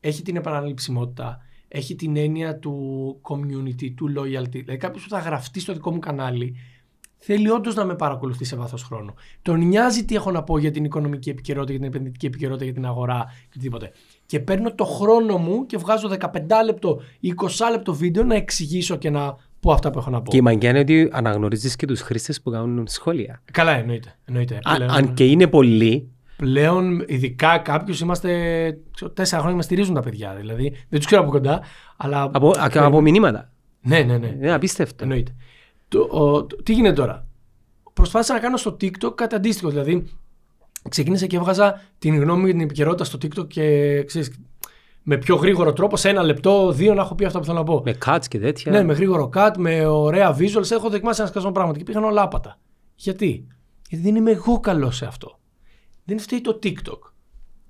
A: έχει την επαναληψιμότητα, έχει την έννοια του community, του loyalty. Δηλαδή κάποιος που θα γραφτεί στο δικό μου κανάλι θέλει όντως να με παρακολουθεί σε βάθος χρόνου. Τον νοιάζει τι έχω να πω για την οικονομική επικαιρότητα, για την επενδυτική επικαιρότητα, για την αγορά και οτιδήποτε. Και παίρνω το χρόνο μου και βγάζω 15 λεπτό 20 λεπτό βίντεο να εξηγήσω και να πω αυτά που έχω να πω. Και η
B: μαγκιά είναι ότι αναγνωρίζεις και τους χρήστες που κάνουν σχόλια.
A: Καλά, εννοείται. εννοείται. αν
B: και είναι πολλοί,
A: πλέον, ειδικά κάποιους, είμαστε. Τέσσερα χρόνια μας στηρίζουν τα παιδιά. Δηλαδή, δεν τους ξέρω από κοντά. Αλλά... Από, από μηνύματα. Ναι, ναι, ναι. Είναι απίστευτο. Εννοείται. Το, το, τι γίνεται τώρα. Προσπάθησα να κάνω στο TikTok κάτι αντίστοιχο. Δηλαδή, ξεκίνησα και έβγαζα την γνώμη μου την επικαιρότητα στο TikTok και ξέρεις, με πιο γρήγορο τρόπο, σε ένα λεπτό, δύο να έχω πει αυτό που θέλω να πω. Με cuts και τέτοια. Ναι, με γρήγορο cut, με ωραία visuals. Έχω δοκιμάσει ένα σκασμό πράγματα και πήγαν όλα άπατα. Γιατί? Γιατί δεν είμαι εγώ καλός σε αυτό δεν φταίει το TikTok.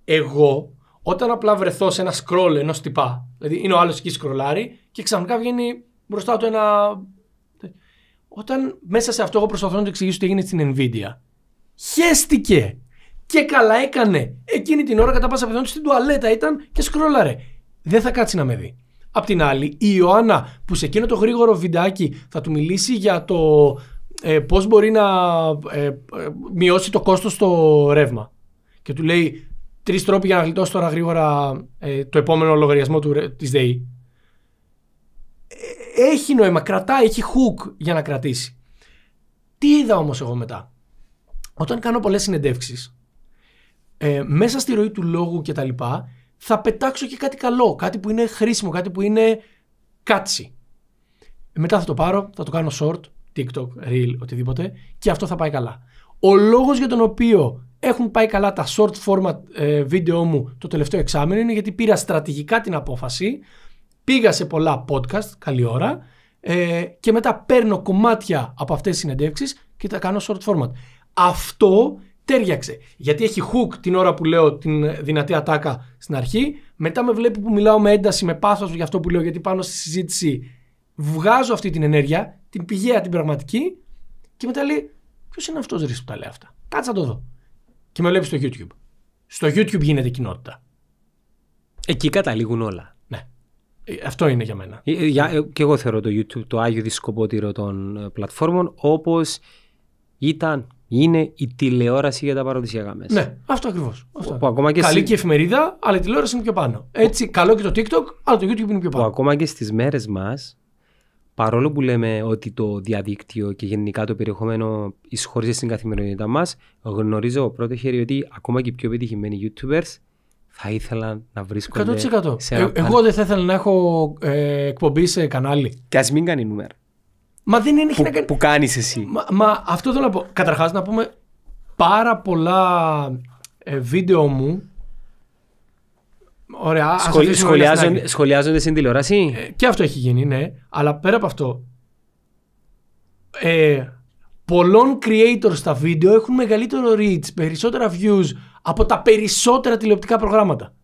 A: Εγώ, όταν απλά βρεθώ σε ένα scroll ενός τυπά, δηλαδή είναι ο άλλος εκεί σκρολάρει και ξαφνικά βγαίνει μπροστά του ένα. Όταν μέσα σε αυτό εγώ προσπαθώ να του εξηγήσω τι έγινε στην Nvidia, χέστηκε! Και καλά έκανε. Εκείνη την ώρα κατά πάσα πιθανότητα στην τουαλέτα ήταν και σκρόλαρε. Δεν θα κάτσει να με δει. Απ' την άλλη, η Ιωάννα που σε εκείνο το γρήγορο βιντεάκι θα του μιλήσει για το ε, πώς μπορεί να ε, ε, μειώσει το κόστος στο ρεύμα. Και του λέει τρεις τρόποι για να γλιτώσει τώρα γρήγορα ε, το επόμενο λογαριασμό της ΔΕΗ. Έχει νόημα, κρατάει, έχει hook για να κρατήσει. Τι είδα όμως εγώ μετά. Όταν κάνω πολλές συνεντεύξεις, μέσα στη ροή του λόγου και τα λοιπά, θα πετάξω και κάτι καλό, κάτι που είναι χρήσιμο, κάτι που είναι κάτσι. Μετά θα το πάρω, θα το κάνω short, TikTok, Reel, οτιδήποτε και αυτό θα πάει καλά. Ο λόγος για τον οποίο έχουν πάει καλά τα short format ε, βίντεο μου το τελευταίο εξάμενο είναι γιατί πήρα στρατηγικά την απόφαση, πήγα σε πολλά podcast, καλή ώρα, ε, και μετά παίρνω κομμάτια από αυτές τις συνεντεύξεις και τα κάνω short format. Αυτό τέριαξε. Γιατί έχει hook την ώρα που λέω την δυνατή ατάκα στην αρχή, μετά με βλέπει που μιλάω με ένταση, με πάθος για αυτό που λέω, γιατί πάνω στη συζήτηση βγάζω αυτή την ενέργεια, την πηγαία, την πραγματική, και μετά λέει, Ποιος είναι αυτός που τα λέει αυτά. Κάτσε να το δω. Και με βλέπει στο YouTube. Στο YouTube γίνεται κοινότητα. Εκεί
B: καταλήγουν όλα.
A: Ναι. Ε,
B: αυτό είναι για μένα. Ε, ε για, ε, και εγώ θεωρώ το YouTube το άγιο δισκοπότηρο των ε, πλατφόρμων όπως ήταν, είναι η τηλεόραση για τα παραδοσιακά μέσα. Ναι,
A: αυτό ακριβώς. Καλή εσύ... και
B: εφημερίδα, αλλά η τηλεόραση είναι πιο πάνω. Έτσι, καλό και το TikTok, αλλά το YouTube είναι πιο πάνω. Που ακόμα και στις μέρες μας παρόλο που λέμε ότι το διαδίκτυο και γενικά το περιεχόμενο εισχωρίζει στην καθημερινότητά μας, γνωρίζω πρώτο χέρι ότι ακόμα και οι πιο επιτυχημένοι YouTubers θα ήθελαν να βρίσκονται. 100%. Σε ένα ε, εγώ δεν
A: θα ήθελα να έχω ε, εκπομπή σε κανάλι. Και ας μην κάνει νούμερα. Μα δεν είναι, που, να κάνει. Που κάνεις εσύ. Μα, αυτό θέλω να πω. Καταρχάς, να πούμε πάρα πολλά ε, βίντεο μου Ωραία, Σχολ, σχολιάζον, σχολιάζονται στην τηλεόραση. Ε, και αυτό έχει γίνει, ναι. Αλλά πέρα από αυτό, ε, πολλών creators στα βίντεο έχουν μεγαλύτερο reach, περισσότερα views από τα περισσότερα τηλεοπτικά προγράμματα.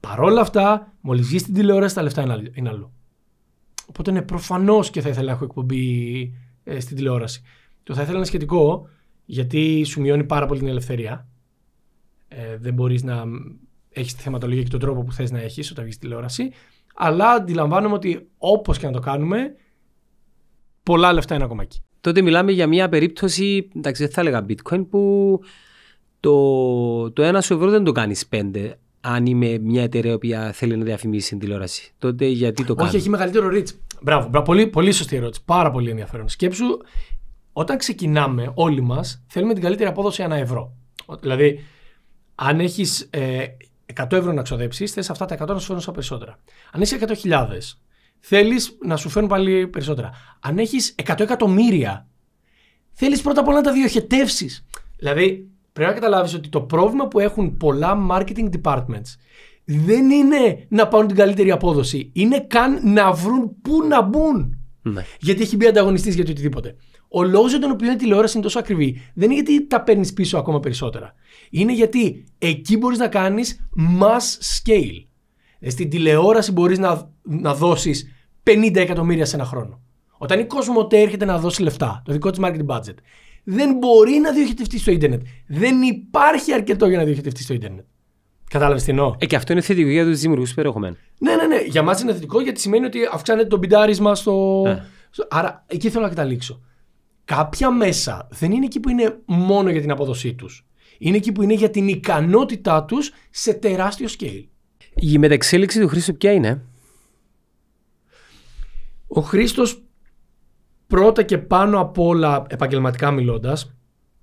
A: Παρόλα αυτά, μόλις βγεις στην τηλεόραση, τα λεφτά είναι αλλού. Οπότε είναι προφανώς και θα ήθελα να έχω εκπομπή ε, στην τηλεόραση. Το θα ήθελα είναι σχετικό, γιατί σου μειώνει πάρα πολύ την ελευθερία. Ε, δεν μπορείς να έχεις τη θεματολογία και τον τρόπο που θες να έχεις όταν βγεις τηλεόραση. Αλλά αντιλαμβάνομαι ότι όπως και να το κάνουμε, πολλά λεφτά είναι ακόμα εκεί.
B: Τότε μιλάμε για μια περίπτωση, εντάξει, δεν θα έλεγα bitcoin, που το, το ένα σου ευρώ δεν το κάνεις πέντε. Αν είμαι μια εταιρεία που θέλει να διαφημίσει την τηλεόραση, τότε γιατί το κάνει. Όχι, έχει
A: μεγαλύτερο reach. Μπράβο, μπράβο πολύ, πολύ σωστή ερώτηση. Πάρα πολύ ενδιαφέρον. Σκέψου, όταν ξεκινάμε όλοι μας, θέλουμε την καλύτερη απόδοση ένα ευρώ. Δηλαδή, αν έχεις ε, 100 ευρώ να ξοδέψεις, θες αυτά τα 100 να σου φέρουν στα περισσότερα. Αν έχει 100.000, θέλεις να σου φέρουν πάλι περισσότερα. Αν έχεις 100 εκατομμύρια, θέλεις πρώτα απ' όλα να τα διοχετεύσεις. Δηλαδή, πρέπει να καταλάβεις ότι το πρόβλημα που έχουν πολλά marketing departments δεν είναι να πάρουν την καλύτερη απόδοση. Είναι καν να βρουν πού να μπουν. Ναι. Γιατί έχει μπει ανταγωνιστής για το οτιδήποτε. Ο λόγος για τον οποίο η τηλεόραση είναι τόσο ακριβή δεν είναι γιατί τα παίρνεις πίσω ακόμα περισσότερα είναι γιατί εκεί μπορείς να κάνεις mass scale. Ε, στην τηλεόραση μπορείς να, να δώσεις 50 εκατομμύρια σε ένα χρόνο. Όταν η κόσμο έρχεται να δώσει λεφτά, το δικό της marketing budget, δεν μπορεί να διοχετευτεί στο ίντερνετ. Δεν υπάρχει αρκετό για να διοχετευτεί στο ίντερνετ.
B: Κατάλαβες τι εννοώ. Ε, και αυτό είναι θετικό για τους δημιουργούς περιεχομένου. Ναι, ναι, ναι. Για μας είναι
A: θετικό γιατί σημαίνει ότι αυξάνεται το πιντάρισμα ναι. στο. Άρα εκεί θέλω να καταλήξω. Κάποια μέσα δεν είναι εκεί που είναι μόνο για την απόδοσή τους. Είναι εκεί που είναι για την ικανότητά τους σε τεράστιο scale. Η μετεξέλιξη του Χρήστο ποια είναι. Ο Χρήστος πρώτα και πάνω απ' όλα επαγγελματικά μιλώντας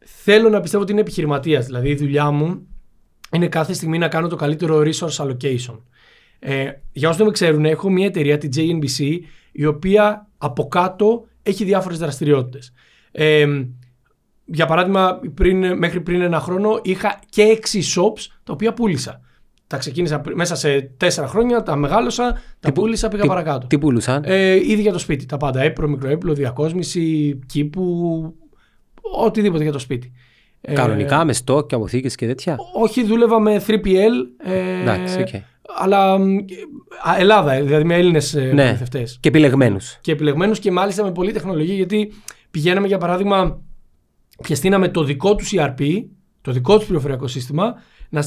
A: θέλω να πιστεύω ότι είναι επιχειρηματίας. Δηλαδή η δουλειά μου είναι κάθε στιγμή να κάνω το καλύτερο resource allocation. Ε, για όσους δεν με ξέρουν έχω μια εταιρεία τη JNBC η οποία από κάτω έχει διάφορες δραστηριότητες. Ε, για παράδειγμα, πριν, μέχρι πριν ένα χρόνο είχα και 6 shops τα οποία πούλησα. Τα ξεκίνησα μέσα σε 4 χρόνια, τα μεγάλωσα, τα πούλησα, πήγα τι, παρακάτω. Τι πούλησαν? Ε, ήδη για το σπίτι, τα πάντα. Έπρο, μικροέπλο, διακόσμηση, κήπου, οτιδήποτε για το σπίτι. Ε, Κανονικά,
B: με στόκ και αποθήκες και τέτοια.
A: Όχι, δούλευα με 3PL. Ε, Αλλά α, Ελλάδα, δηλαδή με
B: Έλληνες ε, ναι, Και επιλεγμένους.
A: Και επιλεγμένους και μάλιστα με πολλή τεχνολογία, γιατί πηγαίναμε για παράδειγμα και στείναμε το δικό τους ERP, το δικό τους πληροφοριακό σύστημα, να,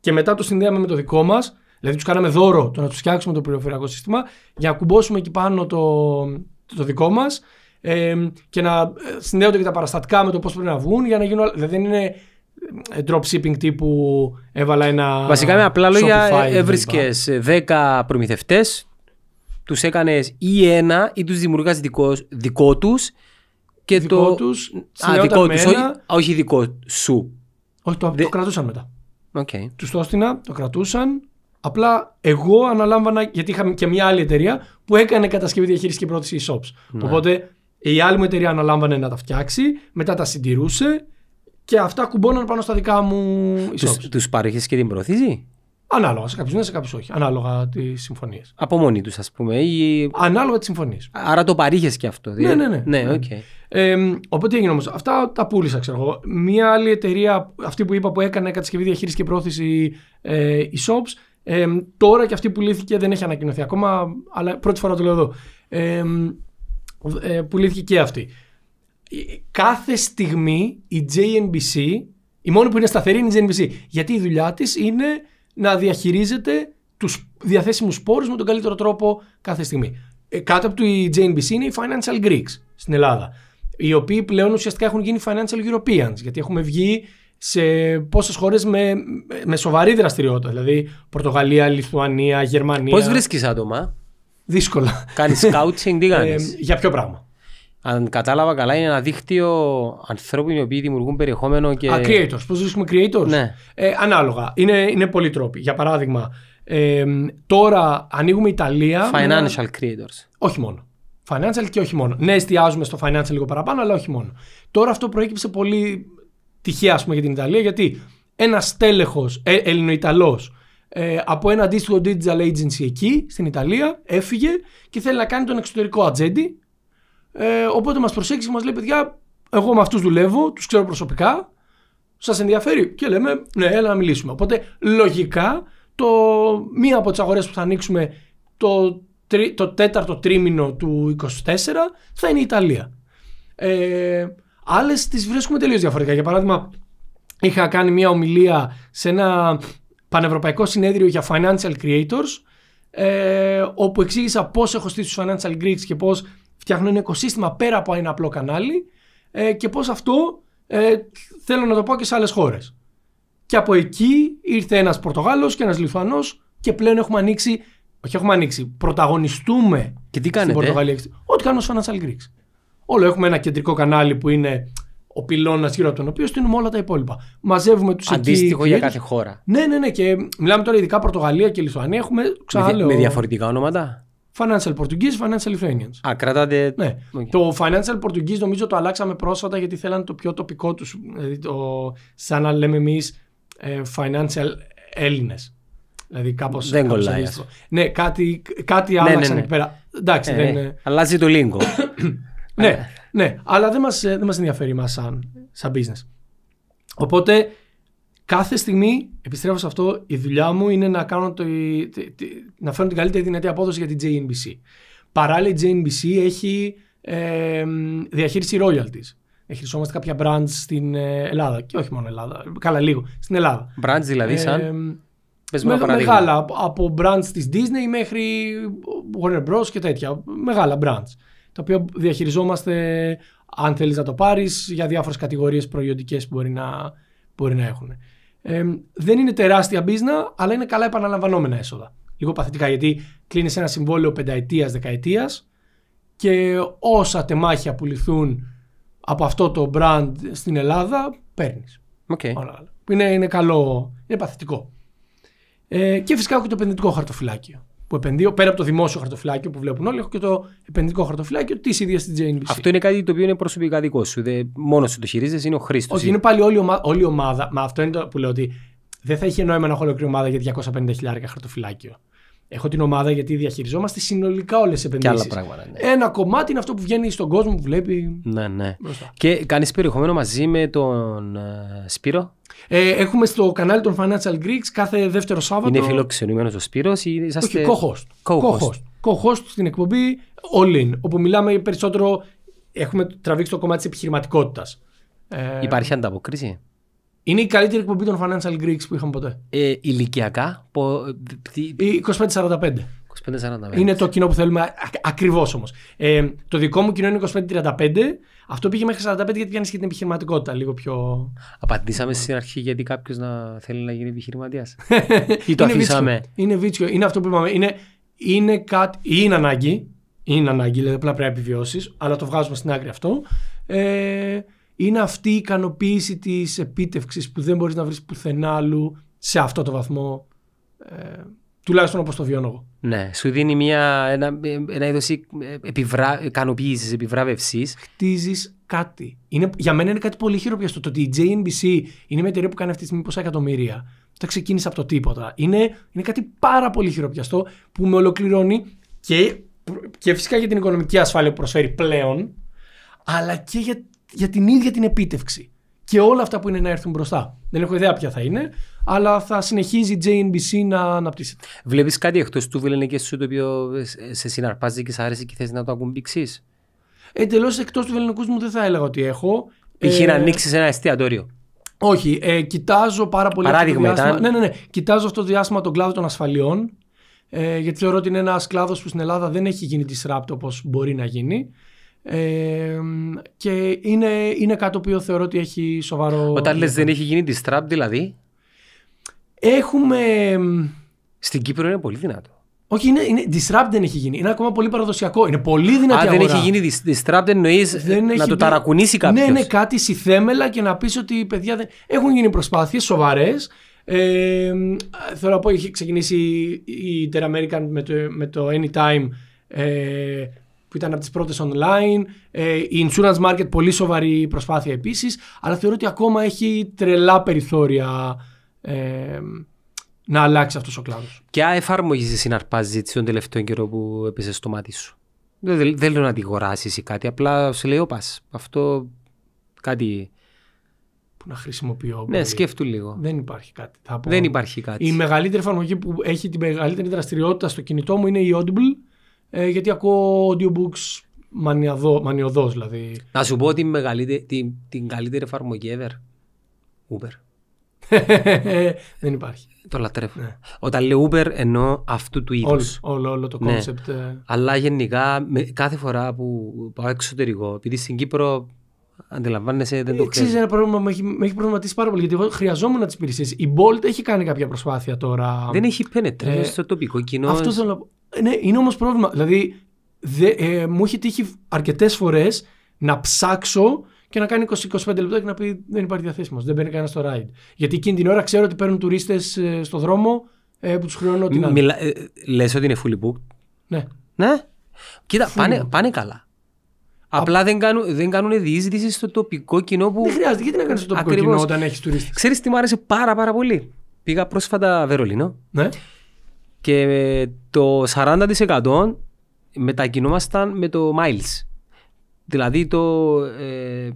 A: και μετά το συνδέαμε με το δικό μας. Δηλαδή, τους κάναμε δώρο το να τους φτιάξουμε το πληροφοριακό σύστημα για να κουμπώσουμε εκεί πάνω το, το δικό μας ε, και να ε, συνδέονται και τα παραστατικά με το πώς πρέπει να βγουν για να γίνουν. Δηλαδή δεν είναι ε, dropshipping τύπου έβαλα ένα. Βασικά με απλά λόγια ε, έβρισκε
B: 10 προμηθευτές, τους έκανες ή ένα ή τους δημιουργάς δικό τους και δικό το... τους, Α, δικό τους, όχι, δικό σου.
A: Όχι, το, το κρατούσαν μετά. Okay. Τους το έστεινα, το κρατούσαν. Απλά εγώ αναλάμβανα, γιατί είχαμε και μια άλλη εταιρεία που έκανε κατασκευή διαχείριση και πρόθεση e-shops. Ναι. Οπότε η άλλη μου εταιρεία αναλάμβανε να τα φτιάξει, μετά τα συντηρούσε και αυτά κουμπώναν πάνω στα δικά μου e-shops.
B: Τους, και την προωθήσει.
A: Ανάλογα, σε κάποιους ναι, σε κάποιους όχι. Ανάλογα τις συμφωνίες.
B: Από μόνοι τους, ας πούμε. Ή... Ανάλογα τις συμφωνίες. Άρα το παρήχες και αυτό. Δηλαδή. Ναι, ναι, ναι. ναι okay. Ναι. ε,
A: οπότε έγινε όμως. Αυτά τα πούλησα, ξέρω εγώ. Μία άλλη εταιρεία, αυτή που είπα που έκανε κατασκευή διαχείριση και πρόθεση ε, η shops. Ε, τώρα και αυτή πουλήθηκε, δεν έχει ανακοινωθεί ακόμα, αλλά πρώτη φορά το λέω εδώ. Ε, πουλήθηκε και αυτή. Ε, κάθε στιγμή η JNBC, η μόνη που είναι σταθερή είναι η JNBC. Γιατί η δουλειά της είναι να διαχειρίζεται τους διαθέσιμους πόρους με τον καλύτερο τρόπο κάθε στιγμή. Ε, κάτω από τη JNBC είναι οι Financial Greeks στην Ελλάδα, οι οποίοι πλέον ουσιαστικά έχουν γίνει Financial Europeans, γιατί έχουμε βγει σε πόσες χώρες με, με σοβαρή δραστηριότητα. Δηλαδή Πορτογαλία, Λιθουανία, Γερμανία. Πώς βρίσκεις άτομα, Δύσκολα.
B: Κάνεις scouting, τι ε, για ποιο πράγμα αν κατάλαβα καλά, είναι ένα δίκτυο ανθρώπων οι οποίοι δημιουργούν περιεχόμενο και. Α, creators. Πώς ζήσουμε, creators. Ναι. Ε,
A: ανάλογα. Είναι, είναι πολλοί τρόποι. Για παράδειγμα, ε, τώρα ανοίγουμε Ιταλία. Financial creators. Όχι μόνο. Financial και όχι μόνο. Ναι, εστιάζουμε στο financial λίγο παραπάνω, αλλά όχι μόνο. Τώρα αυτό προέκυψε πολύ τυχαία ας πούμε, για την Ιταλία, γιατί ένας τέλεχος ε, Ελληνοϊταλός ε, από ένα αντίστοιχο digital agency εκεί στην Ιταλία, έφυγε και θέλει να κάνει τον εξωτερικό ατζέντη ε, οπότε μας προσέξει και μας λέει: Παιδιά, εγώ με αυτούς δουλεύω, τους ξέρω προσωπικά. Σας ενδιαφέρει. Και λέμε: Ναι, έλα να μιλήσουμε. Οπότε λογικά το, μία από τις αγορές που θα ανοίξουμε το, το τέταρτο τρίμηνο του 24 θα είναι η Ιταλία. Ε, Άλλες τις βρίσκουμε τελείως διαφορετικά. Για παράδειγμα, είχα κάνει μία ομιλία σε ένα πανευρωπαϊκό συνέδριο για financial creators. Ε, όπου εξήγησα πώς έχω στήσει τους financial Greeks και πώς φτιάχνω ένα οικοσύστημα πέρα από ένα απλό κανάλι ε, και πώς αυτό ε, θέλω να το πω και σε άλλες χώρες. Και από εκεί ήρθε ένας Πορτογάλος και ένας Λιθουανός και πλέον έχουμε ανοίξει, όχι έχουμε ανοίξει, πρωταγωνιστούμε και τι κάνετε, στην Πορτογαλία. Ό,τι κάνουμε στο Financial Greeks. Όλο έχουμε ένα κεντρικό κανάλι που είναι ο πυλώνας γύρω από τον οποίο στείλουμε όλα τα υπόλοιπα. Μαζεύουμε τους εκεί. Αντίστοιχο για κάθε χώρα. Ναι, ναι, ναι. Και μιλάμε τώρα ειδικά Πορτογαλία και Λιθουανία. Έχουμε ξαναλέω. Με διαφορετικά ονόματα. Financial Portuguese, Financial Ukrainians.
B: Α, κρατάτε. Ναι. Okay.
A: Το Financial Portuguese νομίζω το αλλάξαμε πρόσφατα γιατί θέλαν το πιο τοπικό τους. Δηλαδή, το, σαν να λέμε εμείς ε, Financial Έλληνες. Δηλαδή, κάπως. Δεν κολλάει. Ναι, κάτι, κάτι ναι, ναι άλλαξαν ναι, ναι. εκεί πέρα. Εντάξει, ε,
B: Αλλάζει το λίγο.
A: ναι, ναι, αλλά δεν μας δεν μας ενδιαφέρει εμάς σαν, σαν business. Οπότε Κάθε στιγμή, επιστρέφω σε αυτό, η δουλειά μου είναι να, κάνω το, να φέρω την καλύτερη δυνατή απόδοση για την JNBC. Παράλληλα, η JNBC έχει ε, διαχείριση royalties. Χειριζόμαστε κάποια brands στην ε, Ελλάδα. Και όχι μόνο Ελλάδα. Καλά, λίγο. Στην Ελλάδα. Brands δηλαδή, σαν. Ε, με, μεγάλα. Από, από brands της Disney μέχρι Warner Bros. και τέτοια. Μεγάλα brands. Τα οποία διαχειριζόμαστε, αν θέλεις να το πάρεις, για διάφορες κατηγορίες προϊόντικές που μπορεί να, μπορεί να έχουν δεν είναι τεράστια μπίζνα, αλλά είναι καλά επαναλαμβανόμενα έσοδα. Λίγο παθητικά, γιατί κλείνεις ένα συμβόλαιο πενταετίας, δεκαετίας και όσα τεμάχια πουληθούν από αυτό το brand στην Ελλάδα, παίρνεις. Okay. Είναι, είναι καλό, είναι παθητικό. Ε, και φυσικά έχω και το επενδυτικό χαρτοφυλάκιο που επενδύω, πέρα από το δημόσιο χαρτοφυλάκιο που βλέπουν όλοι, έχω και το επενδυτικό χαρτοφυλάκιο της ίδιας της JNBC. Αυτό
B: είναι κάτι το οποίο είναι προσωπικά δικό σου. μόνος σου το χειρίζεσαι, είναι ο χρήστη. Όχι, είναι πάλι όλη, η ομάδα. Μα αυτό είναι το που λέω ότι
A: δεν θα είχε νόημα να έχω ολόκληρη ομάδα για 250 χιλιάρικα χαρτοφυλάκιο. Έχω την ομάδα γιατί διαχειριζόμαστε συνολικά όλες τις επενδύσει. Ναι. Ένα κομμάτι είναι αυτό που βγαίνει στον κόσμο που βλέπει.
B: Ναι, ναι. Μπροστά. Και κάνεις περιεχομένο μαζί με τον ε, Σπύρο. Ε, έχουμε στο κανάλι των Financial Greeks κάθε δεύτερο Σάββατο. Είναι φιλοξενούμενος ο Σπύρος ή είσαστε. Όχι, co-host.
A: Co-host στην εκπομπή All In, όπου μιλάμε περισσότερο. Έχουμε τραβήξει το κομμάτι της επιχειρηματικότητας. Ε, Υπάρχει ανταποκρίση. Είναι η καλύτερη εκπομπή των Financial Greeks που είχαμε ποτέ. Ε, ηλικιακά. Πο... 25-45. 25 Είναι το κοινό που θέλουμε ακριβώς όμως. Ε, το δικό μου κοινό είναι 25-35. Αυτό πήγε μέχρι 45
B: γιατί πιάνεις και την επιχειρηματικότητα λίγο πιο. Απαντήσαμε στην αρχή γιατί κάποιος να θέλει να γίνει επιχειρηματίας. Ή το αφήσαμε. Είναι βίτσιο. είναι βίτσιο. Είναι αυτό που είπαμε. Είναι, είναι κάτι.
A: Είναι ανάγκη. Είναι ανάγκη, δηλαδή απλά πρέπει να επιβιώσει, αλλά το βγάζουμε στην άκρη αυτό. Ε, είναι αυτή η το αφησαμε ειναι βιτσιο ειναι αυτο που ειπαμε ειναι ειναι κατι ειναι αναγκη ειναι αναγκη δηλαδη απλα πρεπει να επιβιωσει αλλα το βγαζουμε στην ακρη αυτο ε ειναι αυτη η ικανοποιηση της επίτευξης που δεν μπορείς να βρεις πουθενά άλλου σε αυτό το βαθμό. Ε, Τουλάχιστον όπως το βιώνω εγώ.
B: Ναι, σου δίνει μια, ένα, ένα είδος ε, επιβρα... ικανοποίησης, επιβράβευσης. Χτίζεις κάτι.
A: Είναι, για μένα είναι κάτι πολύ χειροπιαστό. Το ότι η JNBC είναι μια εταιρεία που κάνει αυτή τη στιγμή πόσα εκατομμύρια. Τα ξεκίνησε από το τίποτα. Είναι, είναι κάτι πάρα πολύ χειροπιαστό που με ολοκληρώνει και, και φυσικά για την οικονομική ασφάλεια που προσφέρει πλέον, αλλά και για, για την ίδια την επίτευξη. Και όλα αυτά που είναι να έρθουν μπροστά. Δεν έχω ιδέα ποια θα είναι αλλά
B: θα συνεχίζει η JNBC να αναπτύσσεται. Βλέπεις κάτι εκτός του βελενικέ σου το οποίο σε συναρπάζει και σε αρέσει και θες να το ακουμπήξεις. Εντελώς εκτός του βελενικού μου δεν θα έλεγα ότι έχω. Π.χ. να ε, ανοίξει ένα εστιατόριο. Όχι, ε, κοιτάζω πάρα πολύ. Παράδειγμα, αυτό διάστημα...
A: ήταν... ναι, ναι, ναι. Κοιτάζω αυτό το διάστημα τον κλάδο των ασφαλιών. Ε, γιατί θεωρώ ότι είναι ένας κλάδος που στην Ελλάδα δεν έχει γίνει τη σράπτο όπως μπορεί να γίνει. Ε, και είναι, είναι κάτι το οποίο θεωρώ ότι έχει σοβαρό. Όταν λες δεν
B: έχει γίνει τη στραπ, δηλαδή. Έχουμε. Στην Κύπρο είναι πολύ
A: δυνατό. Όχι, είναι, είναι, disrupt δεν έχει γίνει. Είναι ακόμα πολύ παραδοσιακό. Είναι πολύ δυνατή Α, δεν έχει γίνει
B: disrupt, εννοείς ε, να το ταρακουνήσει κάποιος. Ναι,
A: είναι κάτι στη και να πεις ότι παιδιά δεν. Έχουν γίνει προσπάθειες σοβαρές. Ε, θέλω να πω, Έχει ξεκινήσει η inter με το, με το Anytime ε, που ήταν από τις πρώτες online. Ε, η Insurance Market πολύ σοβαρή προσπάθεια επίσης, Αλλά θεωρώ ότι ακόμα έχει τρελά περιθώρια ε, να αλλάξει αυτός ο κλάδος.
B: Ποια εφαρμογής σε συναρπάζει τον τελευταίο καιρό που έπεσε στο μάτι σου. Δεν, δεν, λέω να τη αγοράσεις ή κάτι, απλά σε λέει όπας, Αυτό κάτι.
A: Που να χρησιμοποιώ. Ναι, σκέφτου λίγο. Δεν υπάρχει κάτι. Θα πω... Δεν υπάρχει κάτι. Η μεγαλύτερη εφαρμογή που έχει τη μεγαλύτερη δραστηριότητα στο κινητό μου είναι η Audible, ε, γιατί ακούω audiobooks μανιωδώς, δηλαδή. Να
B: σου πω την, την, την καλύτερη εφαρμογή ever. Uber. δεν υπάρχει. Το λατρεύω. Ναι. Όταν λέω Uber εννοώ αυτού του είδους. Όλο, το κόνσεπτ. Ναι. Ε. Αλλά γενικά κάθε φορά που πάω εξωτερικό, επειδή στην Κύπρο αντιλαμβάνεσαι, δεν το ε, ξέρεις.
A: ένα πρόβλημα με έχει, με έχει προβληματίσει πάρα πολύ γιατί εγώ χρειαζόμουν τις υπηρεσίες. Η Bolt έχει κάνει κάποια προσπάθεια τώρα. Δεν έχει πενετρέψει στο τοπικό
B: κοινό. Αυτό θέλω να
A: πω. Ε, ναι, είναι όμως πρόβλημα. Δηλαδή, δε, ε, μου έχει τύχει αρκετές φορές να ψάξω και να κάνει 20-25 λεπτά και να πει δεν υπάρχει διαθέσιμος, δεν παίρνει κανένας στο ride. Γιατί εκείνη την ώρα ξέρω ότι παίρνουν τουρίστες
B: ε, στο δρόμο ε, που τους χρεώνω ότι. άλλη. Μιλα... Λες ότι είναι fully book. Ναι. Ναι. Κοίτα, πάνε, καλά. Απλά δεν κάνουν, δεν κάνουν διείσδυση στο τοπικό κοινό που. Δεν χρειάζεται. Γιατί να κάνεις το τοπικό Ακριβώς. κοινό όταν έχεις τουρίστες. Ξέρεις τι μου άρεσε πάρα, πάρα πολύ. Πήγα πρόσφατα Βερολίνο. Ναι. Και το 40% μετακινούμασταν με το Miles. Δηλαδή το, ε,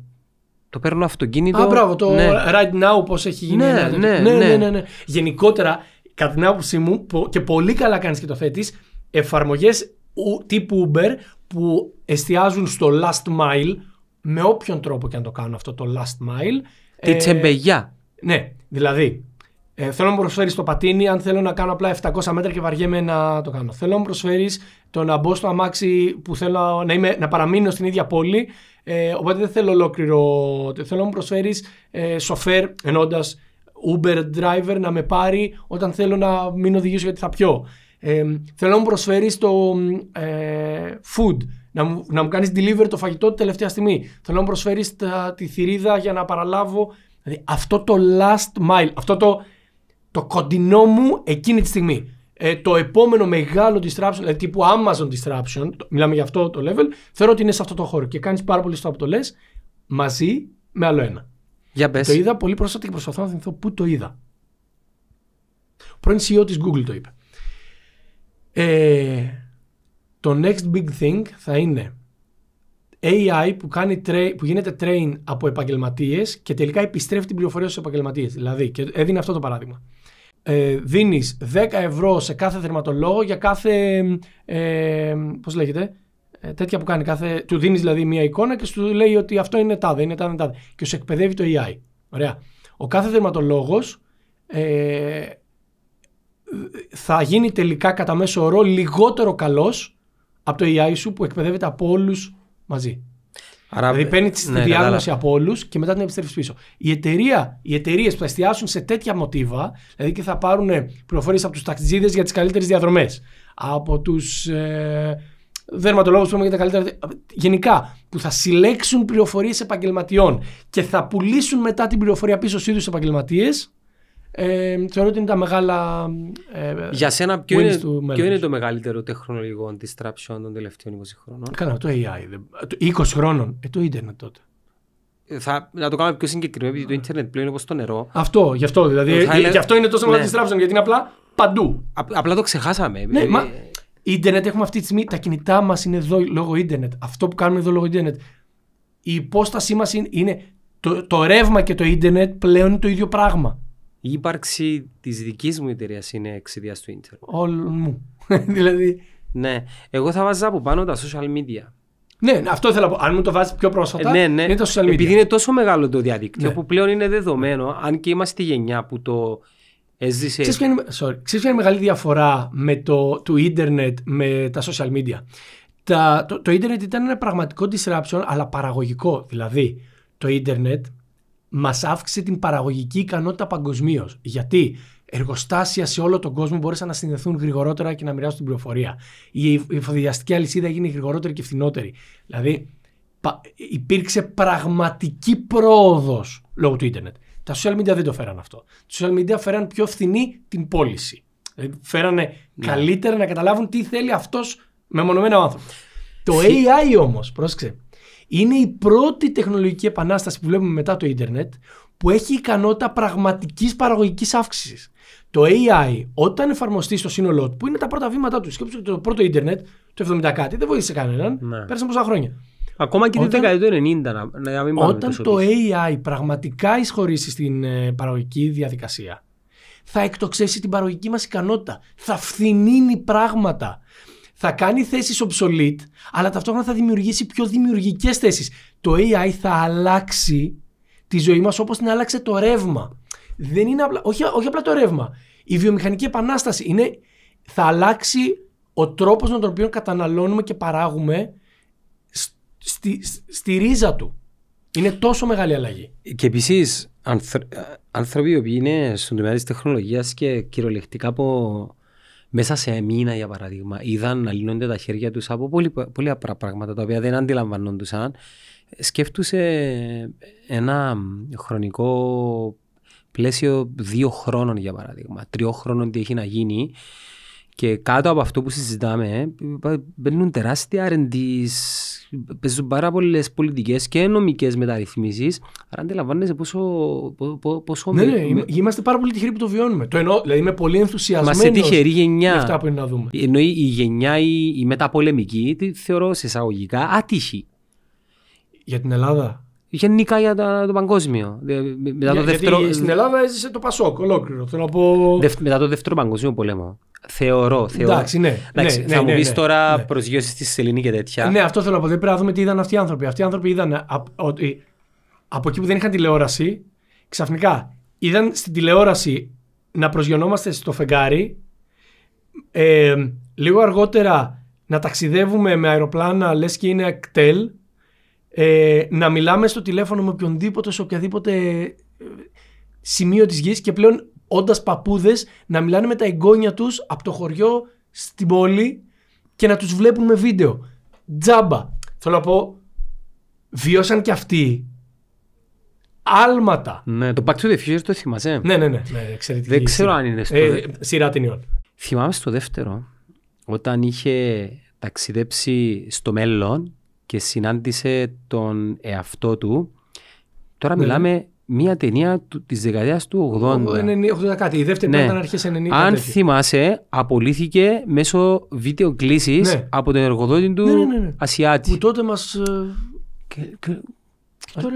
B: το παίρνω αυτοκίνητο. Α, μπράβο, το ναι. right now πώς έχει γίνει. Ναι ναι, ναι ναι, ναι ναι ναι,
A: Γενικότερα, κατά την άποψή μου, και πολύ καλά κάνεις και το θέτεις, εφαρμογές τύπου Uber που εστιάζουν στο last mile, με όποιον τρόπο και αν το κάνω αυτό το last mile. Τι ε, τσεμπεγιά. Ναι, δηλαδή ε, θέλω να μου προσφέρεις το πατίνι, αν θέλω να κάνω απλά 700 μέτρα και βαριέμαι να το κάνω. Θέλω να μου προσφέρεις το να μπω στο αμάξι που θέλω να, είμαι, να παραμείνω στην ίδια πόλη. Ε, οπότε δεν θέλω ολόκληρο. Θέλω να μου προσφέρεις ε, σοφέρ, ενώντα Uber driver να με πάρει όταν θέλω να μην οδηγήσω γιατί θα πιω. Ε, θέλω να μου προσφέρεις το ε, food, να μου, να μου κάνεις delivery το φαγητό τη τελευταία στιγμή. Θέλω να μου προσφέρεις τη θηρίδα για να παραλάβω. Δηλαδή αυτό το last mile, αυτό το το κοντινό μου εκείνη τη στιγμή. Ε, το επόμενο μεγάλο disruption δηλαδή τύπου Amazon distraction, μιλάμε για αυτό το level, θεωρώ ότι είναι σε αυτό το χώρο και κάνεις πάρα το λες μαζί με άλλο ένα. Για πες. Το είδα πολύ πρόσφατα και προσπαθώ να θυμηθώ πού το είδα. Ο πρώην CEO της Google το είπε. Ε, το next big thing θα είναι AI που, κάνει, που γίνεται train από επαγγελματίες και τελικά επιστρέφει την πληροφορία στους επαγγελματίες. Δηλαδή, και έδινε αυτό το παράδειγμα ε, δίνεις 10 ευρώ σε κάθε θερματολόγο για κάθε, ε, πώς λέγεται, ε, τέτοια που κάνει κάθε, του δίνεις δηλαδή μία εικόνα και σου λέει ότι αυτό είναι τάδε, είναι τάδε, τάδε και σου εκπαιδεύει το AI. Ε Ωραία. Ο κάθε θερματολόγος ε, θα γίνει τελικά κατά μέσο όρο λιγότερο καλός από το AI ε σου που εκπαιδεύεται από όλους μαζί. Άρα, δηλαδή παίρνει τη ναι, διάγνωση από όλους και μετά την επιστρέφεις πίσω. Η εταιρεία, οι εταιρείες που θα εστιάσουν σε τέτοια μοτίβα, δηλαδή και θα πάρουν πληροφορίες από τους ταξιδιδε για τις καλύτερες διαδρομές, από τους ε, δερματολόγους που για τα καλύτερα. Γενικά, που θα συλλέξουν πληροφορίες επαγγελματιών και θα πουλήσουν μετά την πληροφορία πίσω στους επαγγελματίες, ε, θεωρώ ότι είναι τα μεγάλα. Ε, Για σένα, ποιο είναι, ποιο είναι,
B: το μεγαλύτερο τεχνολογικό αντιστράψιο των τελευταίων 20 χρόνων. Καλά, το AI. 20 χρόνων.
A: Ε, το Ιντερνετ τότε.
B: Ε, θα, να το κάνουμε πιο συγκεκριμένο, επειδή το Ιντερνετ πλέον είναι όπως το νερό. Αυτό,
A: γι' αυτό δηλαδή. Ε, ε, γι' αυτό είναι τόσο μεγάλο ναι.
B: αντιστράψιο, γιατί είναι απλά παντού. Α, απλά το ξεχάσαμε. Ναι, ε, μα. Ιντερνετ έχουμε αυτή τη στιγμή. Τα
A: κινητά μας είναι εδώ λόγω Ιντερνετ. Αυτό που κάνουμε εδώ λόγω Ιντερνετ. Η υπόστασή μας είναι.
B: είναι το, το ρεύμα και το Ιντερνετ πλέον είναι το ίδιο πράγμα. Η ύπαρξη της δικής μου εταιρείας είναι εξαιτίας του ίντερνετ. Όλου μου. δηλαδή. Ναι. Εγώ θα βάζα από πάνω τα social media. Ναι, ναι αυτό θέλω. να πω. Αν μου το βάζεις πιο πρόσφατα, ε, ναι, ναι. είναι το social media. Επειδή είναι τόσο μεγάλο το διαδίκτυο ναι. που πλέον είναι δεδομένο, αν και είμαστε η γενιά που το έζησε. Ξέρεις
A: ποια είναι η μεγάλη διαφορά με το, του ίντερνετ με τα social media. Τα, το, το ίντερνετ ήταν ένα πραγματικό disruption, αλλά παραγωγικό. Δηλαδή, το ίντερνετ μας αύξησε την παραγωγική ικανότητα παγκοσμίως. Γιατί εργοστάσια σε όλο τον κόσμο μπορούσαν να συνδεθούν γρηγορότερα και να μοιράσουν την πληροφορία. Η εφοδιαστική αλυσίδα έγινε γρηγορότερη και φθηνότερη. Δηλαδή υπήρξε πραγματική πρόοδος λόγω του ίντερνετ. Τα social media δεν το φέραν αυτό. Τα social media φέραν πιο φθηνή την πώληση. Δηλαδή φέρανε ναι. καλύτερα να καταλάβουν τι θέλει αυτός μεμονωμένο άνθρωπο. Το AI όμως, πρόσεξε, είναι η πρώτη τεχνολογική επανάσταση που βλέπουμε μετά το ίντερνετ που έχει ικανότητα πραγματικής παραγωγικής αύξησης. Το AI όταν εφαρμοστεί στο σύνολό του, που είναι τα πρώτα βήματα του, σκέψτε το πρώτο ίντερνετ, το 70 κάτι, δεν βοήθησε κανέναν, ναι. πέρασαν πόσα χρόνια. Ακόμα και το δεκαετία του 90, να, μην Όταν το, AI πραγματικά εισχωρήσει στην ε, παραγωγική διαδικασία, θα εκτοξεύσει την παραγωγική μας ικανότητα, θα φθηνίνει πράγματα, θα κάνει θέσεις obsolete, αλλά ταυτόχρονα θα δημιουργήσει πιο δημιουργικές θέσεις. Το AI θα αλλάξει τη ζωή μας όπως την άλλαξε το ρεύμα. Δεν είναι απλά, όχι, όχι απλά το ρεύμα. Η βιομηχανική επανάσταση είναι, θα αλλάξει ο τρόπος με τον οποίο καταναλώνουμε και παράγουμε στη, στη ρίζα του. Είναι τόσο μεγάλη αλλαγή.
B: Και επίσης, άνθρωποι οι οποίοι είναι στον τομέα της τεχνολογίας και κυριολεκτικά από μέσα σε μήνα, για παράδειγμα, είδαν να λύνονται τα χέρια τους από πολύ, πολύ απλά πράγματα τα οποία δεν αντιλαμβανόντουσαν. Σκέφτουσε ένα χρονικό πλαίσιο δύο χρόνων, για παράδειγμα, τριών χρόνων τι έχει να γίνει και κάτω από αυτό που συζητάμε, μπαίνουν τεράστια αρεντής, παίζουν πάρα πολλές πολιτικές και νομικές μεταρρυθμίσεις. Άρα αντιλαμβάνεσαι πόσο. πόσο ναι, ναι, με...
A: είμαστε πάρα πολύ τυχεροί που το βιώνουμε. Το εννοώ, δηλαδή είμαι πολύ ενθουσιασμένος. Είμαστε τυχερή γενιά. αυτά που είναι να
B: δούμε. Ενώ η γενιά η, η μεταπολεμική τη θεωρώ σε εισαγωγικά άτυχη. Για την Ελλάδα. Γενικά για το, το παγκόσμιο. Ε, μετά το δεύτερο... Στην Ελλάδα έζησε το Πασόκ ολόκληρο. Μετά το δεύτερο παγκόσμιο πολέμο. Θεωρώ. θεωρώ. Εντάξει, ναι, ναι. Εντάξει, ναι, ναι θα μου ναι, πεις ναι. τώρα ναι. προσγείωση στη Σελήνη και τέτοια. Ε, ναι,
A: αυτό θέλω να πω. Πρέπει να δούμε τι είδαν αυτοί οι άνθρωποι. Αυτοί οι άνθρωποι είδαν ότι ε, από εκεί που δεν είχαν τηλεόραση, ξαφνικά είδαν στην τηλεόραση να προσγειωνόμαστε στο φεγγάρι. Ε, λίγο αργότερα να ταξιδεύουμε με αεροπλάνα, λες και είναι εκτέλ. Ε, να μιλάμε στο τηλέφωνο με οποιονδήποτε, σε οποιαδήποτε ε, σημείο της γης και πλέον όντας παππούδες, να μιλάνε με τα εγγόνια τους από το χωριό στην πόλη και να τους βλέπουν με βίντεο. Τζάμπα. Θέλω να πω, βίωσαν κι αυτοί
B: άλματα. Ναι, το Back to the το θυμάσαι. Ναι, ναι, ναι, ναι Δεν ξέρω αν είναι στο. Ε, σειρά Θυμάμαι στο δεύτερο, όταν είχε ταξιδέψει στο μέλλον και συνάντησε τον εαυτό του. Τώρα ναι, ναι. μιλάμε μια ταινία της δεκαετίας του 80. 80 κάτι, η δεύτερη ναι. ήταν αρχές 90. Αν θυμάσαι, απολύθηκε μέσω βίντεο κλήση ναι. από τον εργοδότη του ναι, ναι, Ασιάτη. Που τότε μας. Ε, και, τώρα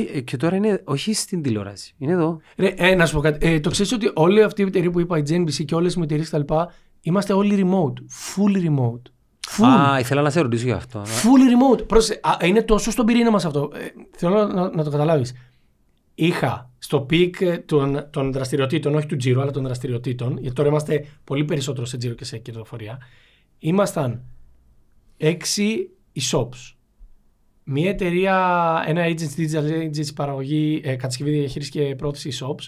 B: είναι. τώρα είναι όχι στην τηλεόραση. Είναι εδώ. ε, να σου πω κάτι. Ε, το ξέρεις ότι
A: όλη αυτή η εταιρεία που είπα, η GNBC και όλες οι εταιρείε κτλ. Είμαστε όλοι remote. Full remote.
B: Α, ήθελα να σε ρωτήσω γι' αυτό. Ναι. Full
A: remote. είναι τόσο στον πυρήνα μας αυτό. Ε, θέλω να, να, το καταλάβεις. Είχα στο πικ ε, των, των δραστηριοτήτων, όχι του τζίρου, αλλά των δραστηριοτήτων, γιατί τώρα είμαστε πολύ περισσότερο σε τζίρο και σε κερδοφορία, ήμασταν έξι e-shops. Μία εταιρεία, ένα agency, digital agency, παραγωγή, ε, κατασκευή, διαχείριση και πρόθεση e-shops,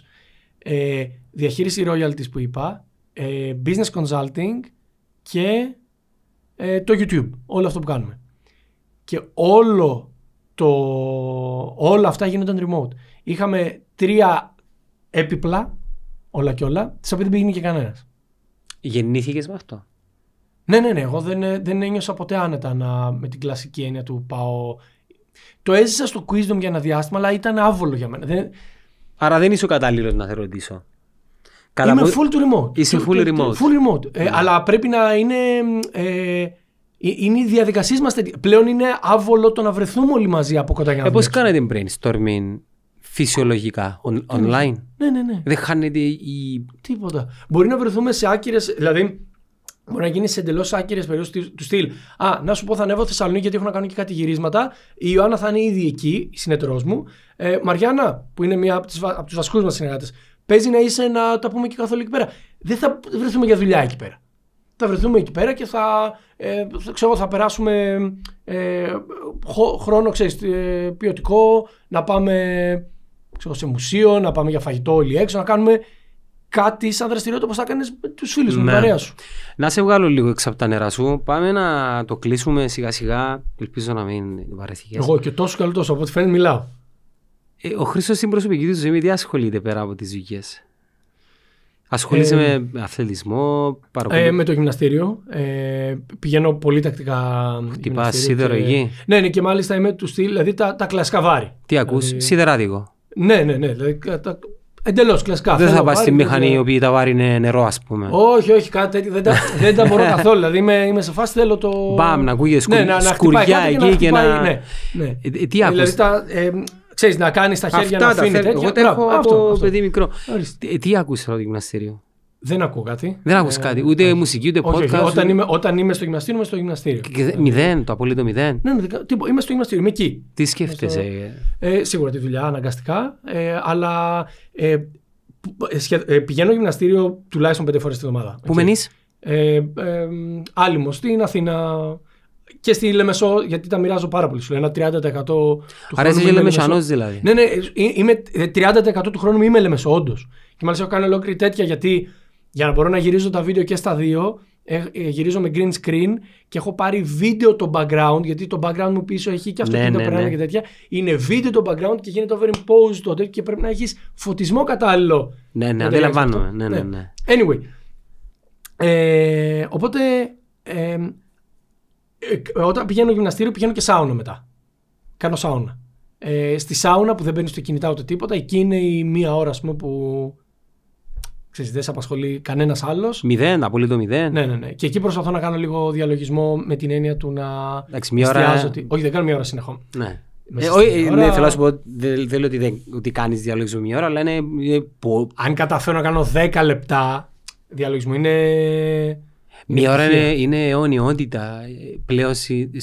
A: ε, διαχείριση royalties που είπα, ε, business consulting και ε, το YouTube, όλο αυτό που κάνουμε. Και όλο το, όλα αυτά γίνονταν remote. Είχαμε τρία έπιπλα, όλα και όλα, τις οποίες δεν πήγαινε και κανένας.
B: Γεννήθηκες με αυτό.
A: Ναι, ναι, ναι. Εγώ δεν, δεν ένιωσα ποτέ άνετα να, με την κλασική έννοια του πάω. Το έζησα στο Quizdom για ένα διάστημα, αλλά ήταν άβολο για μένα. Δεν...
B: Άρα δεν είσαι ο κατάλληλος να σε Καλά, Είμαι full του remote. Είσαι full remote. Full
A: remote. Ε, ναι. Αλλά πρέπει να είναι. Ε, ε
B: είναι οι διαδικασίες μας Πλέον είναι άβολο το να βρεθούμε όλοι μαζί από κοντά για να ε, Πώς κάνετε brainstorming φυσιολογικά, on, ναι, ναι, online. Ναι, ναι, ναι. Δεν χάνεται η.
A: Τίποτα. Μπορεί να βρεθούμε σε άκυρες.
B: Δηλαδή, Μπορεί να γίνει σε εντελώς άκυρες περιόδου
A: του στυλ. Α, να σου πω, θα ανέβω Θεσσαλονίκη γιατί έχω να κάνω και κάτι γυρίσματα. Η Ιωάννα θα είναι ήδη εκεί, η συνεταιρό μου. Ε, Μαριάννα, που είναι μία από, από τους βασικούς μας συνεργάτες, Παίζει να είσαι να τα πούμε και καθόλου εκεί πέρα. Δεν θα βρεθούμε για δουλειά εκεί πέρα. Θα βρεθούμε εκεί πέρα και θα, ε, ξέρω, θα περάσουμε ε, χρόνο ξέρεις, ε, ποιοτικό, να πάμε ξέρω, σε μουσείο, να πάμε για φαγητό όλοι έξω, να κάνουμε κάτι σαν δραστηριότητα όπως θα κάνει με τους φίλους ναι. με παρέα σου.
B: Να σε βγάλω λίγο έξω από τα νερά σου. Πάμε να το κλείσουμε σιγά σιγά. Ελπίζω να μην βαρεθεί. Εγώ
A: και τόσο καλό τόσο από ό,τι φαίνεται μιλάω.
B: Ε, ο Χρήστος στην προσωπική του ζωή με τι ασχολείται πέρα από τις δουλειές. Ασχολείσαι ε, με αθλητισμό, παρακολουθεί. Ε, με το
A: γυμναστήριο. Ε, πηγαίνω πολύ τακτικά. Χτυπάς σίδερο και... εκεί. Ναι, ναι, και μάλιστα είμαι του στυλ, δηλαδή τα, τα κλασικά βάρη.
B: Τι ακούς, δηλαδή... σιδεράδικο.
A: Ναι, ναι, ναι. Δηλαδή, τα... Εντελώς κλασικά. Δεν θα πα στη μηχανή η
B: οποία τα βάρη είναι νερό, ας πούμε.
A: Όχι, όχι, κάτι τέτοιο. Δεν τα, δεν τα μπορώ καθόλου. Δηλαδή είμαι, είμαι σε φάση θέλω το. Μπαμ, να ακούγε ναι, σκουριά, εκεί και να. Ναι,
B: ναι. Ε, τι άκουσα.
A: Δηλαδή, ξέρεις, να κάνεις τα χέρια Αυτά να αφήνει τέτοια. Εγώ τα έχω από παιδί
B: μικρό. Τι άκουσες από το γυμναστήριο. Δεν ακούω κάτι. Δεν ακούς ε, κάτι. Ούτε ε, μουσική, ούτε όχι, podcast. όταν, είμαι,
A: όταν είμαι στο γυμναστήριο, είμαι στο γυμναστήριο. Και,
B: μηδέν, το απολύτω μηδέν. Ναι, ναι, είμαι στο γυμναστήριο, είμαι εκεί. Τι σκέφτεσαι.
A: Ε, σίγουρα τη δουλειά, αναγκαστικά. Ε, αλλά ε, ε, ε πηγαίνω γυμναστήριο τουλάχιστον πέντε φορές την εβδομάδα. Πού μένεις? Ε, ε, άλυμο στην Αθήνα και στη Λεμεσό, γιατί τα μοιράζω πάρα πολύ. Σου ένα 30% του Άρα χρόνου. Άρα Λεμεσανός δηλαδή. Ναι, ναι, ε, είμαι 30% ε, του χρόνου είμαι Λεμεσό, όντως. Και μάλιστα έχω κάνει ολόκληρη τέτοια γιατί για να μπορώ να γυρίζω τα βίντεο και στα δύο, ε, γυρίζω με green screen και έχω πάρει βίντεο το background, γιατί το background μου πίσω έχει και αυτό ναι, ναι, ναι, και τέτοια. Είναι βίντεο το background και γίνεται overimposed τότε και πρέπει να έχεις φωτισμό κατάλληλο.
B: Ναι, ναι, αντιλαμβάνομαι. Ναι, ναι, ναι.
A: Anyway. Ε, οπότε ε, ε, όταν πηγαίνω γυμναστήριο, πηγαίνω και σάουνα μετά. Κάνω σάουνα. Ε, στη σάουνα που δεν μπαίνει στο κινητά ούτε τίποτα, εκεί είναι η μία ώρα πούμε, που ξέρεις, δεν σε απασχολεί κανένας άλλος.
B: Μηδέν, απολύτω μηδέν. Ναι, ναι, ναι. Και
A: εκεί προσπαθώ να κάνω λίγο διαλογισμό με την έννοια του να. Εντάξει, μία ώρα. Ότι... Όχι, δεν κάνω μία ώρα συνεχώ. Ναι. Ε, ναι, θέλω να σου
B: πω, δεν, δεν λέω ότι, ότι κάνεις διαλογισμό μία ώρα, αλλά είναι. Αν καταφέρω να κάνω 10 λεπτά διαλογισμό, είναι μια ώρα είναι, είναι αιώνιότητα ε, πλέον στην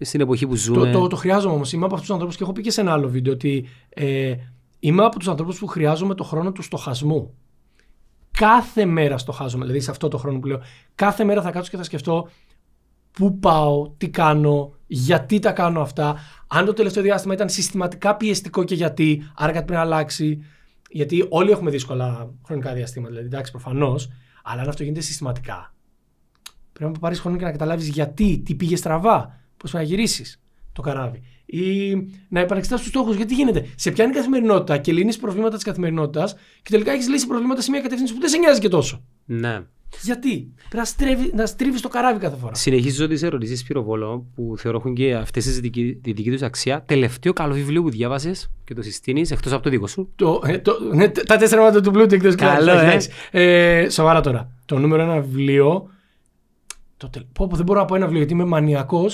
B: στην εποχή που ζούμε. Το, το, το
A: χρειάζομαι όμως. Είμαι από αυτούς τους ανθρώπους και έχω πει και σε ένα άλλο βίντεο ότι ε, είμαι από τους ανθρώπους που χρειάζομαι το χρόνο του στοχασμού. Κάθε μέρα στοχάζομαι, δηλαδή σε αυτό το χρόνο που λέω. Κάθε μέρα θα κάτσω και θα σκεφτώ πού πάω, τι κάνω, γιατί τα κάνω αυτά. Αν το τελευταίο διάστημα ήταν συστηματικά πιεστικό και γιατί, άρα κάτι πρέπει να αλλάξει. Γιατί όλοι έχουμε δύσκολα χρονικά διαστήματα, δηλαδή εντάξει, προφανώς. Αλλά αν αυτό γίνεται συστηματικά, πρέπει να πάρεις χρόνο και να καταλάβεις γιατί, τι πήγε στραβά, πώς να γυρίσεις το καράβι. Ή να επανεξετάσει τους στόχους. Γιατί γίνεται. Σε πιάνει η καθημερινότητα και λύνεις προβλήματα της καθημερινότητας και τελικά έχεις λύσει προβλήματα σε μια κατεύθυνση που δεν σε νοιάζει
B: και τόσο. Ναι.
A: Γιατί πρέπει να, στρίβει το καράβι κάθε φορά.
B: Συνεχίζω τι ερωτήσεις πυροβόλων που θεωρώ έχουν και αυτές τη δική, δική τους αξία. Τελευταίο καλό βιβλίο που διάβασες και το συστήνεις εκτός από το δικό σου. Το, ε, το, ναι, τα τέσσερα
A: μάτια του Blue εκτός Καλό, ε. ε. Σοβαρά τώρα. Το νούμερο ένα βιβλίο. Το, πω, πω, δεν μπορώ να πω ένα βιβλίο γιατί είμαι μανιακός.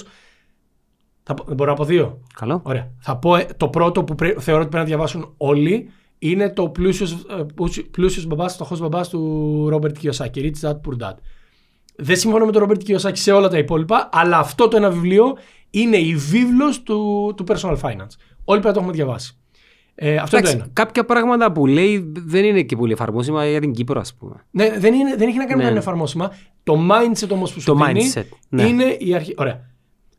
A: Δεν μπορώ να πω δύο. Καλό. Ωραία. Θα πω ε, το πρώτο που πρέ, θεωρώ ότι πρέπει να διαβάσουν όλοι είναι το ε, πλούσιο μπαμπάς, φτωχός μπαμπάς του Ρόμπερτ Κιωσάκη, Ρίτσι, that Poor Dad. Δεν συμφωνώ με τον Ρόμπερτ Κιωσάκη σε όλα τα υπόλοιπα, αλλά αυτό το ένα βιβλίο είναι η βίβλος του, του personal finance. Όλοι πρέπει να το έχουμε διαβάσει.
B: Ε, αυτό Εντάξει, είναι το ένα. Κάποια πράγματα που λέει δεν είναι και πολύ εφαρμόσιμα για την Κύπρο, ας πούμε.
A: Ναι, δεν, είναι, δεν έχει να κάνει με ναι. είναι εφαρμόσιμα.
B: Το mindset όμως που σου το mindset, ναι. είναι
A: η αρχή. Ωραία.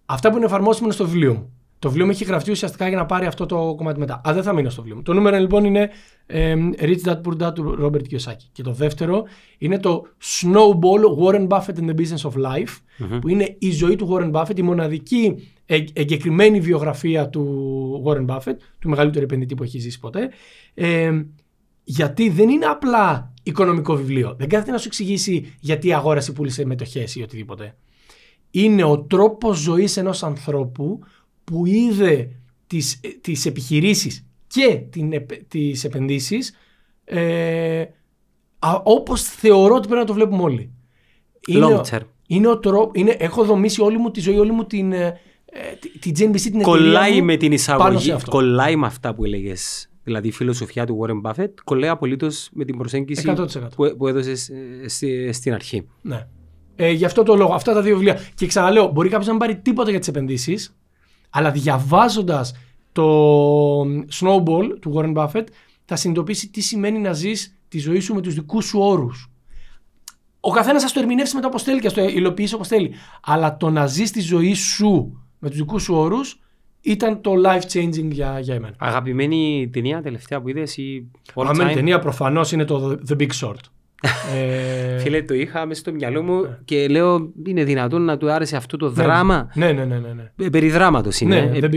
A: Αυτά που είναι εφαρμόσιμα είναι στο βιβλίο μου. Το βιβλίο μου έχει γραφτεί ουσιαστικά για να πάρει αυτό το κομμάτι μετά. Α, δεν θα μείνω στο βιβλίο μου. Το νούμερο λοιπόν είναι ε, Rich Dad Poor Dad του Robert Kiyosaki. Και το δεύτερο είναι το Snowball Warren Buffett and the Business of Life, που είναι η ζωή του Warren Buffett, η μοναδική ε, εγκεκριμένη βιογραφία του Warren Buffett, του μεγαλύτερου επενδυτή που έχει ζήσει ποτέ. γιατί δεν είναι απλά οικονομικό βιβλίο. Δεν κάθεται να σου εξηγήσει γιατί αγόρασε, πούλησε μετοχές ή οτιδήποτε. Είναι ο τρόπος ζωής ενός ανθρώπου που είδε τις, τις επιχειρήσεις και την, τις επενδύσεις ε, όπως θεωρώ ότι πρέπει να το βλέπουμε όλοι. Είναι, Long term. Είναι ο έχω δομήσει όλη μου τη ζωή, όλη μου την, ε, την GNBC, την Κολλάει με την εισαγωγή,
B: κολλάει με αυτά που έλεγες. Δηλαδή η φιλοσοφία του Warren Buffett κολλάει απολύτως με την προσέγγιση 100%. που, που έδωσες ε, στην αρχή.
A: Ναι. Ε, γι' αυτό το λόγο, αυτά τα δύο βιβλία. Και ξαναλέω, μπορεί κάποιος να μην πάρει τίποτα για τις επενδύσεις, αλλά διαβάζοντας το Snowball του Warren Buffett, θα συνειδητοποιήσει τι σημαίνει να ζεις τη ζωή σου με τους δικούς σου όρους. Ο καθένας θα το ερμηνεύσει μετά όπως θέλει και θα το υλοποιήσει όπως θέλει. Αλλά το να ζεις τη ζωή σου με τους δικούς σου όρους ήταν το life changing
B: για, για εμένα. Αγαπημένη ταινία τελευταία που είδες ή. Αγαπημένη ταινία προφανώς είναι το The Big Short. Ε, Φίλε, το είχα μέσα στο μυαλό μου ναι. και λέω είναι δυνατόν να του άρεσε αυτό το ναι, δράμα. Ναι, ναι, ναι. ναι, ναι. Ε, Περί δράματος είναι. Ναι, ε. δεν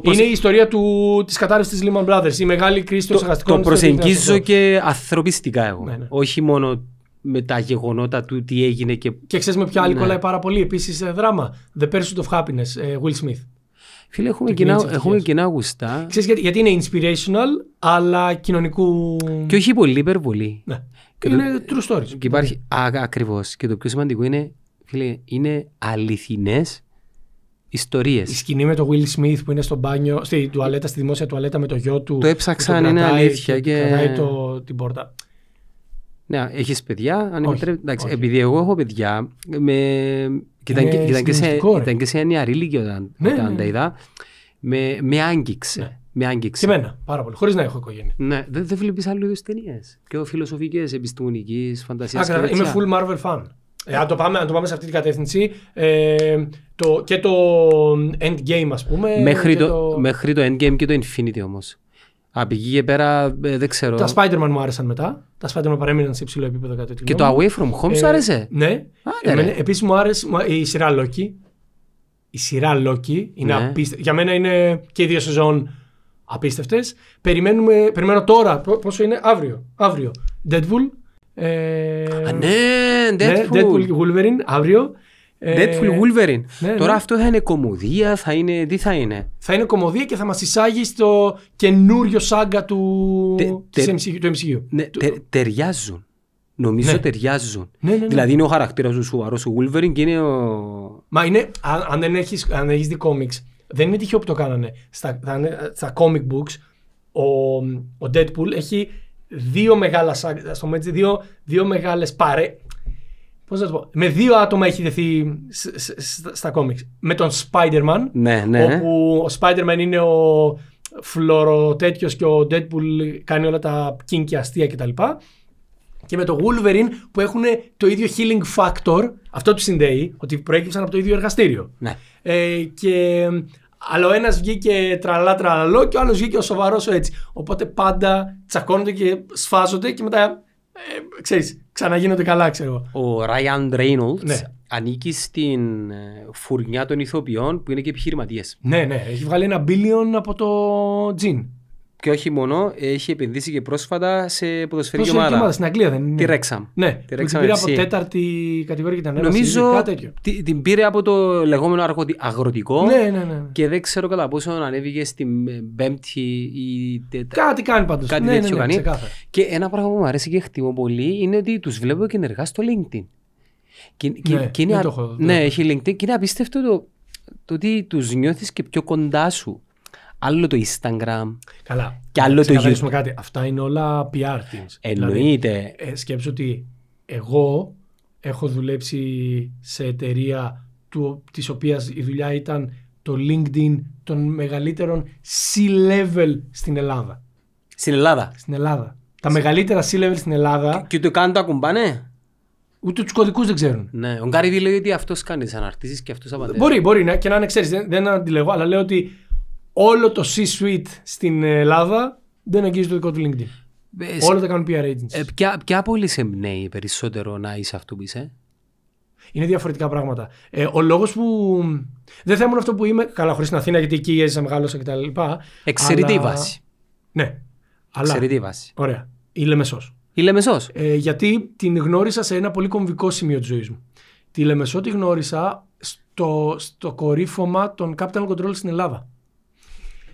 B: Είναι η
A: ιστορία του... της κατάρρευσης της Lehman Brothers, η μεγάλη κρίση των Το, προσεγγίζω
B: και ανθρωπιστικά εγώ. Όχι μόνο με τα γεγονότα του τι έγινε και... Και ξέρεις με ποια άλλη κολλάει πάρα
A: πολύ επίσης δράμα. The Pursuit of Happiness, Will Smith.
B: Φίλε, έχουμε, κοινά, κοινά γουστά.
A: γιατί, είναι inspirational, αλλά κοινωνικού... Και
B: όχι πολύ υπερβολή. Ναι. Και είναι true stories. Και υπάρχει ακριβώς. Και το πιο σημαντικό είναι, φίλε, είναι αληθινές ιστορίες. Η
A: σκηνή με τον Will Smith που είναι στο μπάνιο, στη τουαλέτα, στη δημόσια τουαλέτα με το γιο του. Το έψαξαν, το είναι αλήθεια. Και... Κρατάει το, την πόρτα.
B: Ναι, έχεις παιδιά. Αν όχι, επιτρέπει, εντάξει, όχι. επειδή εγώ έχω παιδιά. Με... Και ήταν, και, σε, ήταν και σε όταν, ναι, όταν ναι. τα ναι. είδα. Με, με άγγιξε. Ναι με άγγιξε. Και εμένα, πάρα πολύ. Χωρίς να έχω οικογένεια. Ναι, δεν δε βλέπει άλλου είδου ταινίες. Και φιλοσοφικές, επιστημονικής, φαντασίας. Είμαι
A: full Marvel fan. Ε, αν, το πάμε, το πάμε σε αυτή την κατεύθυνση, ε, το, και το Endgame ας πούμε. Μέχρι το, το...
B: μέχρι Endgame και το Infinity όμως. Από εκεί και πέρα ε, δεν ξέρω. Τα
A: Spider-Man μου άρεσαν μετά. Τα Spider-Man παρέμειναν σε υψηλό επίπεδο κατά τη Και το Away From Home ε, σου άρεσε. Ναι. Ε, μου άρεσε η σειρά Loki. Η σειρά Loki είναι ναι. Για μένα είναι και η δύο σεζόν απίστευτες. Περιμένουμε, περιμένω τώρα, πόσο είναι, αύριο. αύριο. Deadpool. Ε, Α, ναι, Deadpool. Ναι, Wolverine, αύριο.
B: Ε, Deadpool Wolverine. Ναι, ναι. Τώρα αυτό θα είναι κομμωδία, θα είναι. Τι θα είναι.
A: Θα είναι κομμωδία και θα μας εισάγει στο καινούριο σάγκα του, MCU,
B: του MCU. Ναι, ταιριάζουν. Νομίζω ναι. ταιριάζουν. Δηλαδή είναι ο χαρακτήρας του σοβαρό ο Wolverine και είναι ο.
A: Μα είναι. Αν, αν δεν έχεις δει κόμιξ δεν είναι τυχαίο που το κάνανε. Στα, ε, στα comic books, ο, ο Deadpool έχει δύο μεγάλα στο δύο, δύο μεγάλες παρέ... Πώς να το πω, με δύο άτομα έχει δεθεί στα comics Με τον Spider-Man, ναι, ναι. όπου ο Spider-Man είναι ο φλωροτέτιο και ο Deadpool κάνει όλα τα κίνκια αστεία κτλ. Και με το Wolverine που έχουν το ίδιο healing factor, αυτό του συνδέει, ότι προέκυψαν από το ίδιο εργαστήριο. Ναι. Ε, και αλλά ο ένας βγήκε τραλά τραλαλό και ο άλλος βγήκε ο σοβαρός έτσι. Οπότε πάντα τσακώνονται και σφάζονται και μετά ε, ξέρεις, ξαναγίνονται καλά, ξέρω.
B: Ο Ράιαν ναι. Ρέινολτ ανήκει στην ε, φουρνιά των ηθοποιών που είναι και επιχειρηματίες.
A: Ναι, ναι. Έχει βγάλει ένα μπίλιον από το τζιν.
B: Και όχι μόνο, έχει επενδύσει και πρόσφατα σε ποδοσφαιρική ομάδα. ομάδα. Στην Αγγλία δεν είναι. Τη Ρέξαμ. Ναι, τη την πήρε από τέταρτη
A: κατηγορία και ήταν Νομίζω
B: την πήρε από το λεγόμενο αγροτικό. Ναι, ναι, ναι, ναι. Και δεν ξέρω κατά πόσο ανέβηκε στην πέμπτη ή τέταρτη. Κάτι κάνει πάντως. Κάτι ναι, τέτοιο ναι, ναι, κάνει. Και ένα πράγμα που μου αρέσει και χτιμώ πολύ είναι ότι τους βλέπω και ενεργά στο LinkedIn. Και, και, ναι, και είναι, το έχω, ναι, έχει LinkedIn και είναι απίστευτο το, το ότι τους νιώθεις και πιο κοντά σου άλλο το Instagram. Καλά. Και άλλο το YouTube.
A: κάτι. Αυτά είναι όλα PR teams. Εννοείται. Δηλαδή, ε, σκέψω ότι εγώ έχω δουλέψει σε εταιρεία του, της οποίας η δουλειά ήταν το LinkedIn των μεγαλύτερων C-level στην Ελλάδα. Στην Ελλάδα. Στην Ελλάδα. Τα μεγαλύτερα C-level στην Ελλάδα. Και, και ούτε καν το ακουμπάνε. Ούτε τους κωδικούς δεν ξέρουν. Ναι. Ο Γκάρι λέει ότι αυτός
B: κάνει αναρτήσεις και αυτός απαντάει. Μπορεί,
A: μπορεί να, και να είναι, ξέρεις, δεν, δεν αντιλεγώ, αλλά λέω ότι όλο το C-suite στην Ελλάδα δεν αγγίζει το δικό του LinkedIn. Όλα τα κάνουν PR agents. Ε,
B: ποια, ποια πόλη σε εμπνέει περισσότερο να είσαι αυτό που είσαι.
A: Είναι διαφορετικά πράγματα. Ε, ο λόγος που. Δεν θα ήμουν αυτό που είμαι. Καλά, χωρίς την Αθήνα, γιατί εκεί έζησα, μεγάλωσα κτλ. Εξαιρετή αλλά... βάση. Ναι. Αλλά... βάση. Ωραία. Η Λεμεσός. Η Λεμεσός. Ε, γιατί την γνώρισα σε ένα πολύ κομβικό σημείο της ζωής μου. Τη Λεμεσό τη γνώρισα στο, στο κορύφωμα των Capital Control στην Ελλάδα.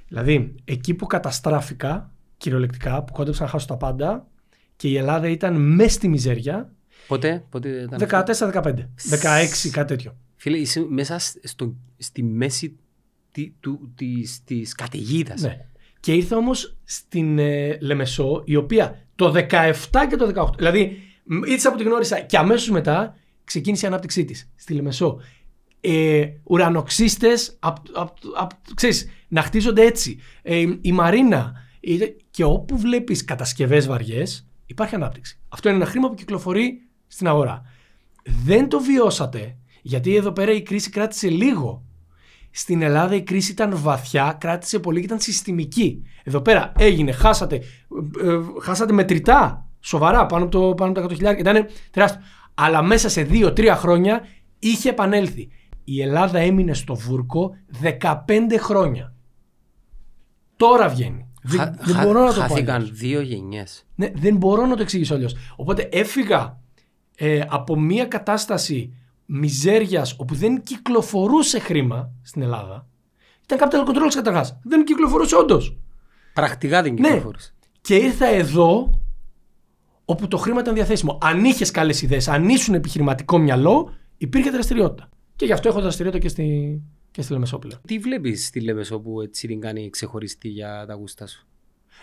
A: Δηλαδή, εκεί που καταστράφηκα, κυριολεκτικά, που κόντεψα να χάσω τα πάντα και η Ελλάδα ήταν μες στη μιζέρια.
B: Πότε, πότε ήταν. 14-15. 16, κάτι τέτοιο. Φίλε, είσαι μέσα στο, στη μέση τη, της, καταιγίδας. Ναι. Και ήρθα όμως στην ε, Λεμεσό, η οποία το 17 και
A: το 18. Δηλαδή, ήρθα από την γνώρισα και αμέσως μετά ξεκίνησε η ανάπτυξή της στη Λεμεσό. Ε, ουρανοξύστες, απ, να χτίζονται έτσι. Ε, η Μαρίνα και όπου βλέπεις κατασκευές βαριές, υπάρχει ανάπτυξη. Αυτό είναι ένα χρήμα που κυκλοφορεί στην αγορά. Δεν το βιώσατε γιατί εδώ πέρα η κρίση κράτησε λίγο. Στην Ελλάδα η κρίση ήταν βαθιά, κράτησε πολύ και ήταν συστημική. Εδώ πέρα έγινε, χάσατε, ε, ε, χάσατε μετρητά σοβαρά πάνω από, το, πάνω από τα 100.000. Ήταν τεράστιο. Αλλά μέσα σε 2-3 χρόνια είχε επανέλθει. Η Ελλάδα έμεινε στο βούρκο 15 χρόνια.
B: Τώρα βγαίνει. Δεν, δεν μπορώ να το πω. Χάθηκαν δύο γενιές.
A: Ναι, δεν μπορώ να το εξηγήσω αλλιώς. Οπότε έφυγα ε, από μια κατάσταση μιζέριας όπου δεν κυκλοφορούσε χρήμα στην Ελλάδα. Ήταν capital controls καταρχάς. Δεν κυκλοφορούσε όντως. Πρακτικά δεν ναι. κυκλοφορούσε. Και ήρθα εδώ όπου το χρήμα ήταν διαθέσιμο. Αν είχες καλές ιδέες, αν ήσουν επιχειρηματικό μυαλό, υπήρχε δραστηριότητα. Και γι' αυτό έχω δραστηριότητα και στην και στη Λεμεσόπλαια.
B: Τι βλέπεις στη Λεμεσό που έτσι την κάνει ξεχωριστή για τα γούστα σου.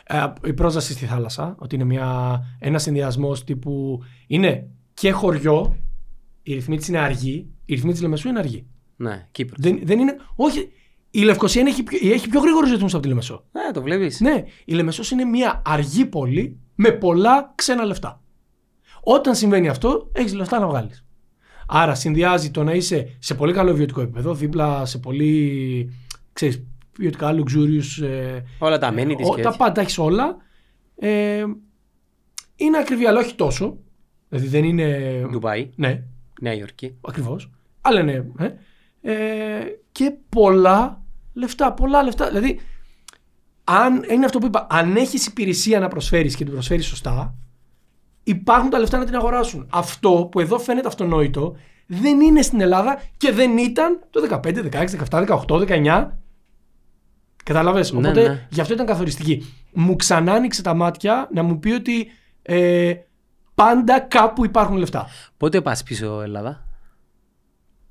A: Ε, η πρόσβαση στη θάλασσα, ότι είναι μια, ένας συνδυασμός τύπου είναι και χωριό, η ρυθμή της είναι αργή, η ρυθμή της Λεμεσού είναι αργή. Ναι, Κύπρος. Δεν, δεν είναι, όχι, η Λευκοσία έχει, έχει πιο γρήγορους ρυθμούς από τη Λεμεσό. Ναι, το βλέπεις. Ναι, η Λεμεσός είναι μια αργή πόλη με πολλά ξένα λεφτά. Όταν συμβαίνει αυτό, έχεις λεφτά να βγάλεις. Άρα συνδυάζει το να είσαι σε πολύ καλό βιωτικό επίπεδο, δίπλα σε πολύ ξέρεις, ποιοτικά luxurious. Ε, όλα
B: τα μένει τη. Τα
A: πάντα έχεις όλα. Ε, είναι ακριβή, αλλά όχι τόσο. Δηλαδή δεν είναι. Ντουμπάι. Ναι. Νέα Υόρκη. Ακριβώς. Αλλά ναι. Ε. Ε, και πολλά λεφτά. Πολλά λεφτά. Δηλαδή, αν, είναι αυτό που είπα, αν έχεις υπηρεσία να προσφέρεις και την προσφέρεις σωστά, υπάρχουν τα λεφτά να την αγοράσουν. Αυτό που εδώ φαίνεται αυτονόητο δεν είναι στην Ελλάδα και δεν ήταν το 15, 16, 17, 18, 19. Καταλαβες. Ναι, Οπότε ναι. γι' αυτό ήταν καθοριστική. Μου ξανά άνοιξε τα μάτια να μου πει ότι ε,
B: πάντα κάπου υπάρχουν λεφτά. Πότε πας πίσω Ελλάδα?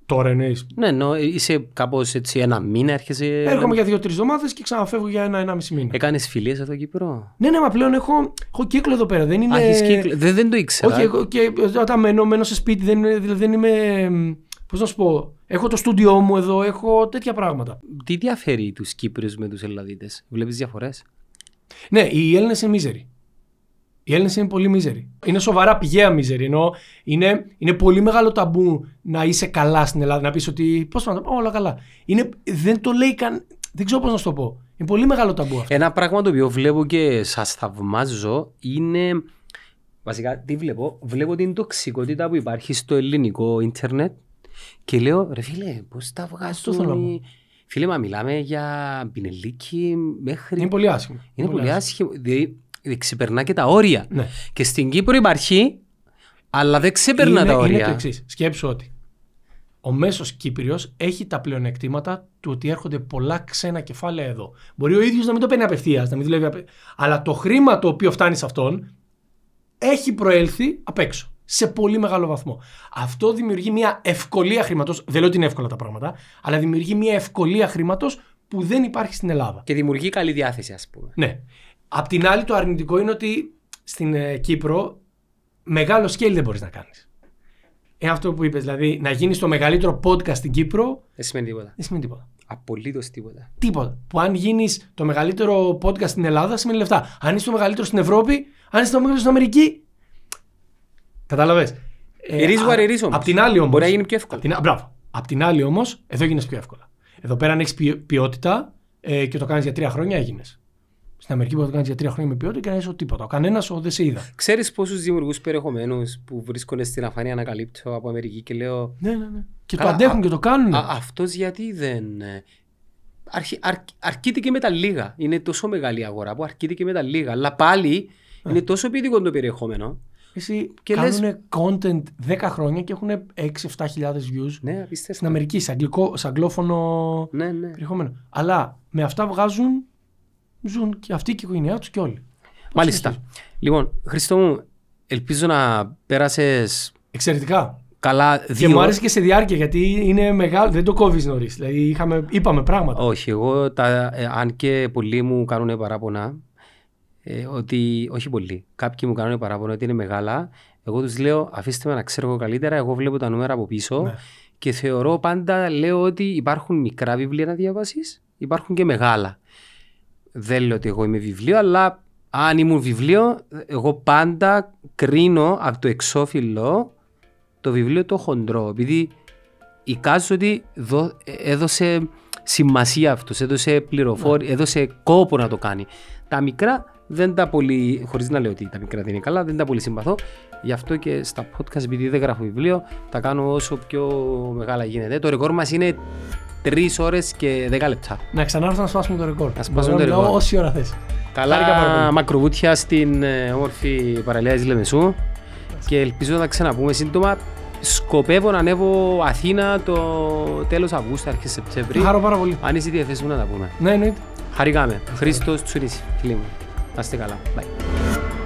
B: Τώρα εννοείς. Ναι, ναι, είσαι κάπως έτσι ένα μήνα, έρχεσαι. Έρχομαι για δύο-τρει εβδομάδες και ξαναφεύγω για ένα-ενάμιση μήνα. Έκανες φιλίες εδώ Κύπρο.
A: Ναι, ναι, μα πλέον έχω, έχω κύκλο εδώ πέρα. Δεν είναι. Α, κύκλο. Δεν, το ήξερα. Όχι, εγώ όταν μένω, μένω σε σπίτι, δεν, δηλαδή δεν είμαι. Πώς να σου πω.
B: Έχω το στούντιό μου εδώ, έχω τέτοια πράγματα. Τι διαφέρει τους Κύπριους με τους Ελλαδίτες, Βλέπεις διαφορές. Ναι, οι Έλληνες είναι μίζεροι. Οι Έλληνες είναι πολύ μίζεροι.
A: Είναι σοβαρά πηγαία μίζεροι. Ενώ είναι, είναι πολύ μεγάλο ταμπού να είσαι καλά στην Ελλάδα, να πεις ότι. Πώς να το πω, όλα καλά. Είναι, δεν το λέει καν. Δεν ξέρω πώς να σου το πω. Είναι πολύ μεγάλο ταμπού
B: αυτό. Ένα πράγμα το οποίο βλέπω και σας θαυμάζω είναι. Βασικά, τι βλέπω. Βλέπω την τοξικότητα που υπάρχει στο ελληνικό ίντερνετ και λέω, ρε φίλε, πώς τα βγάζουν. Φίλε, μα μιλάμε για πινελίκι μέχρι. Είναι πολύ άσχημο. Είναι πολύ άσχημο. Δηλαδή, ξεπερνά και τα όρια. Ναι. Και στην Κύπρο υπάρχει, αλλά δεν ξεπερνά είναι, τα όρια. Είναι το
A: εξής. Σκέψου ότι ο μέσος Κύπριος έχει τα πλεονεκτήματα του ότι έρχονται πολλά ξένα κεφάλαια εδώ. Μπορεί ο ίδιος να μην το παίρνει απευθείας, να μην δουλεύει Αλλά το χρήμα το οποίο φτάνει σε αυτόν έχει προέλθει απ' έξω. Σε πολύ μεγάλο βαθμό. Αυτό δημιουργεί μια ευκολία χρήματος. Δεν λέω ότι είναι εύκολα τα πράγματα, αλλά δημιουργεί μια ευκολία χρήματος που δεν υπάρχει στην Ελλάδα. Και δημιουργεί καλή
B: διάθεση, ας πούμε.
A: Ναι. Απ' την άλλη, το αρνητικό είναι ότι στην ε, Κύπρο μεγάλο scale δεν μπορείς να κάνεις. Ε, αυτό που είπες, δηλαδή να γίνεις το μεγαλύτερο podcast
B: στην Κύπρο. Δεν σημαίνει τίποτα. Δεν σημαίνει τίποτα. Απολύτως τίποτα.
A: Τίποτα. Που αν γίνεις το μεγαλύτερο podcast στην Ελλάδα σημαίνει λεφτά. Αν είσαι το μεγαλύτερο στην Ευρώπη, αν είσαι το μεγαλύτερο στην Αμερική. Κατάλαβε. Ε, Ρίζου Απ' την άλλη όμως. Μπορεί να γίνει πιο εύκολα. Απ' την, μπράβο. Απ' την άλλη όμως, εδώ γίνει πιο εύκολα. Εδώ πέρα αν έχεις ποιότητα ε, και το κάνεις για τρία χρόνια, έγινες στην Αμερική μπορεί να το κάνεις για τρία χρόνια με ποιότητα και να είσαι τίποτα. Κανένα δεν σε είδα.
B: Ξέρεις πόσους δημιουργούς περιεχομένους που βρίσκονται στην αφάνεια ανακαλύπτω από Αμερική και λέω. Ναι, ναι, ναι. Και το αντέχουν και το κάνουν. Αυτός γιατί δεν. Ε, αρκείται και με τα λίγα. Είναι τόσο μεγάλη η αγορά που αρκείται και με τα λίγα. Αλλά πάλι ε. είναι τόσο ποιητικό το περιεχόμενο. Εσύ
A: και κάνουν λες... content 10 χρόνια και έχουν 6-7 views ναι, στην Αμερική, σε, αγγλικό, σε αγγλόφωνο ναι, ναι. περιεχόμενο. Αλλά με αυτά βγάζουν ζουν και αυτοί και η οικογένειά τους και όλοι.
B: Μάλιστα. Λοιπόν, Χριστό μου, ελπίζω να πέρασες. Εξαιρετικά. Καλά δύο... Και μου άρεσε
A: και σε διάρκεια γιατί είναι μεγάλο, δεν το κόβεις νωρίς. Δηλαδή είχαμε, είπαμε πράγματα.
B: Όχι, εγώ τα, ε, αν και πολλοί μου κάνουν παράπονα, ε, ότι, όχι πολλοί, κάποιοι μου κάνουν παράπονα ότι είναι μεγάλα, εγώ τους λέω αφήστε με να ξέρω εγώ καλύτερα, εγώ βλέπω τα νούμερα από πίσω ναι. και θεωρώ πάντα, λέω ότι υπάρχουν μικρά βιβλία να διαβάσεις, υπάρχουν και μεγάλα δεν λέω ότι εγώ είμαι βιβλίο, αλλά αν ήμουν βιβλίο, εγώ πάντα κρίνω από το εξώφυλλο το βιβλίο το χοντρό. Επειδή η ότι έδωσε σημασία αυτός, έδωσε πληροφόρηση, ναι. έδωσε κόπο να το κάνει. Τα μικρά δεν τα πολύ, χωρίς να λέω ότι τα μικρά δεν είναι καλά, δεν τα πολύ συμπαθώ. Γι' αυτό και στα podcast, επειδή δεν γράφω βιβλίο, τα κάνω όσο πιο μεγάλα γίνεται. Το ρεκόρ μας είναι Τρεις ώρες και δέκα λεπτά.
A: Να ξανάρθω να σπάσουμε το ρεκόρ. Να σπάσουμε το ρεκόρ. Όση ώρα θες.
B: Καλά μακροβούτια στην ε, όμορφη παραλία της Λεμεσού και ελπίζω να τα ξαναπούμε σύντομα. Σκοπεύω να ανέβω Αθήνα το τέλος Αυγούστου, αρχές Σεπτέμβρη. Χαρώ πάρα πολύ. Αν είσαι διαθέσιμο να τα πούμε. Ναι, εννοείται. Χαρήκαμε. Χρήστος Τσουρίση, φίλοι μου. Να καλά.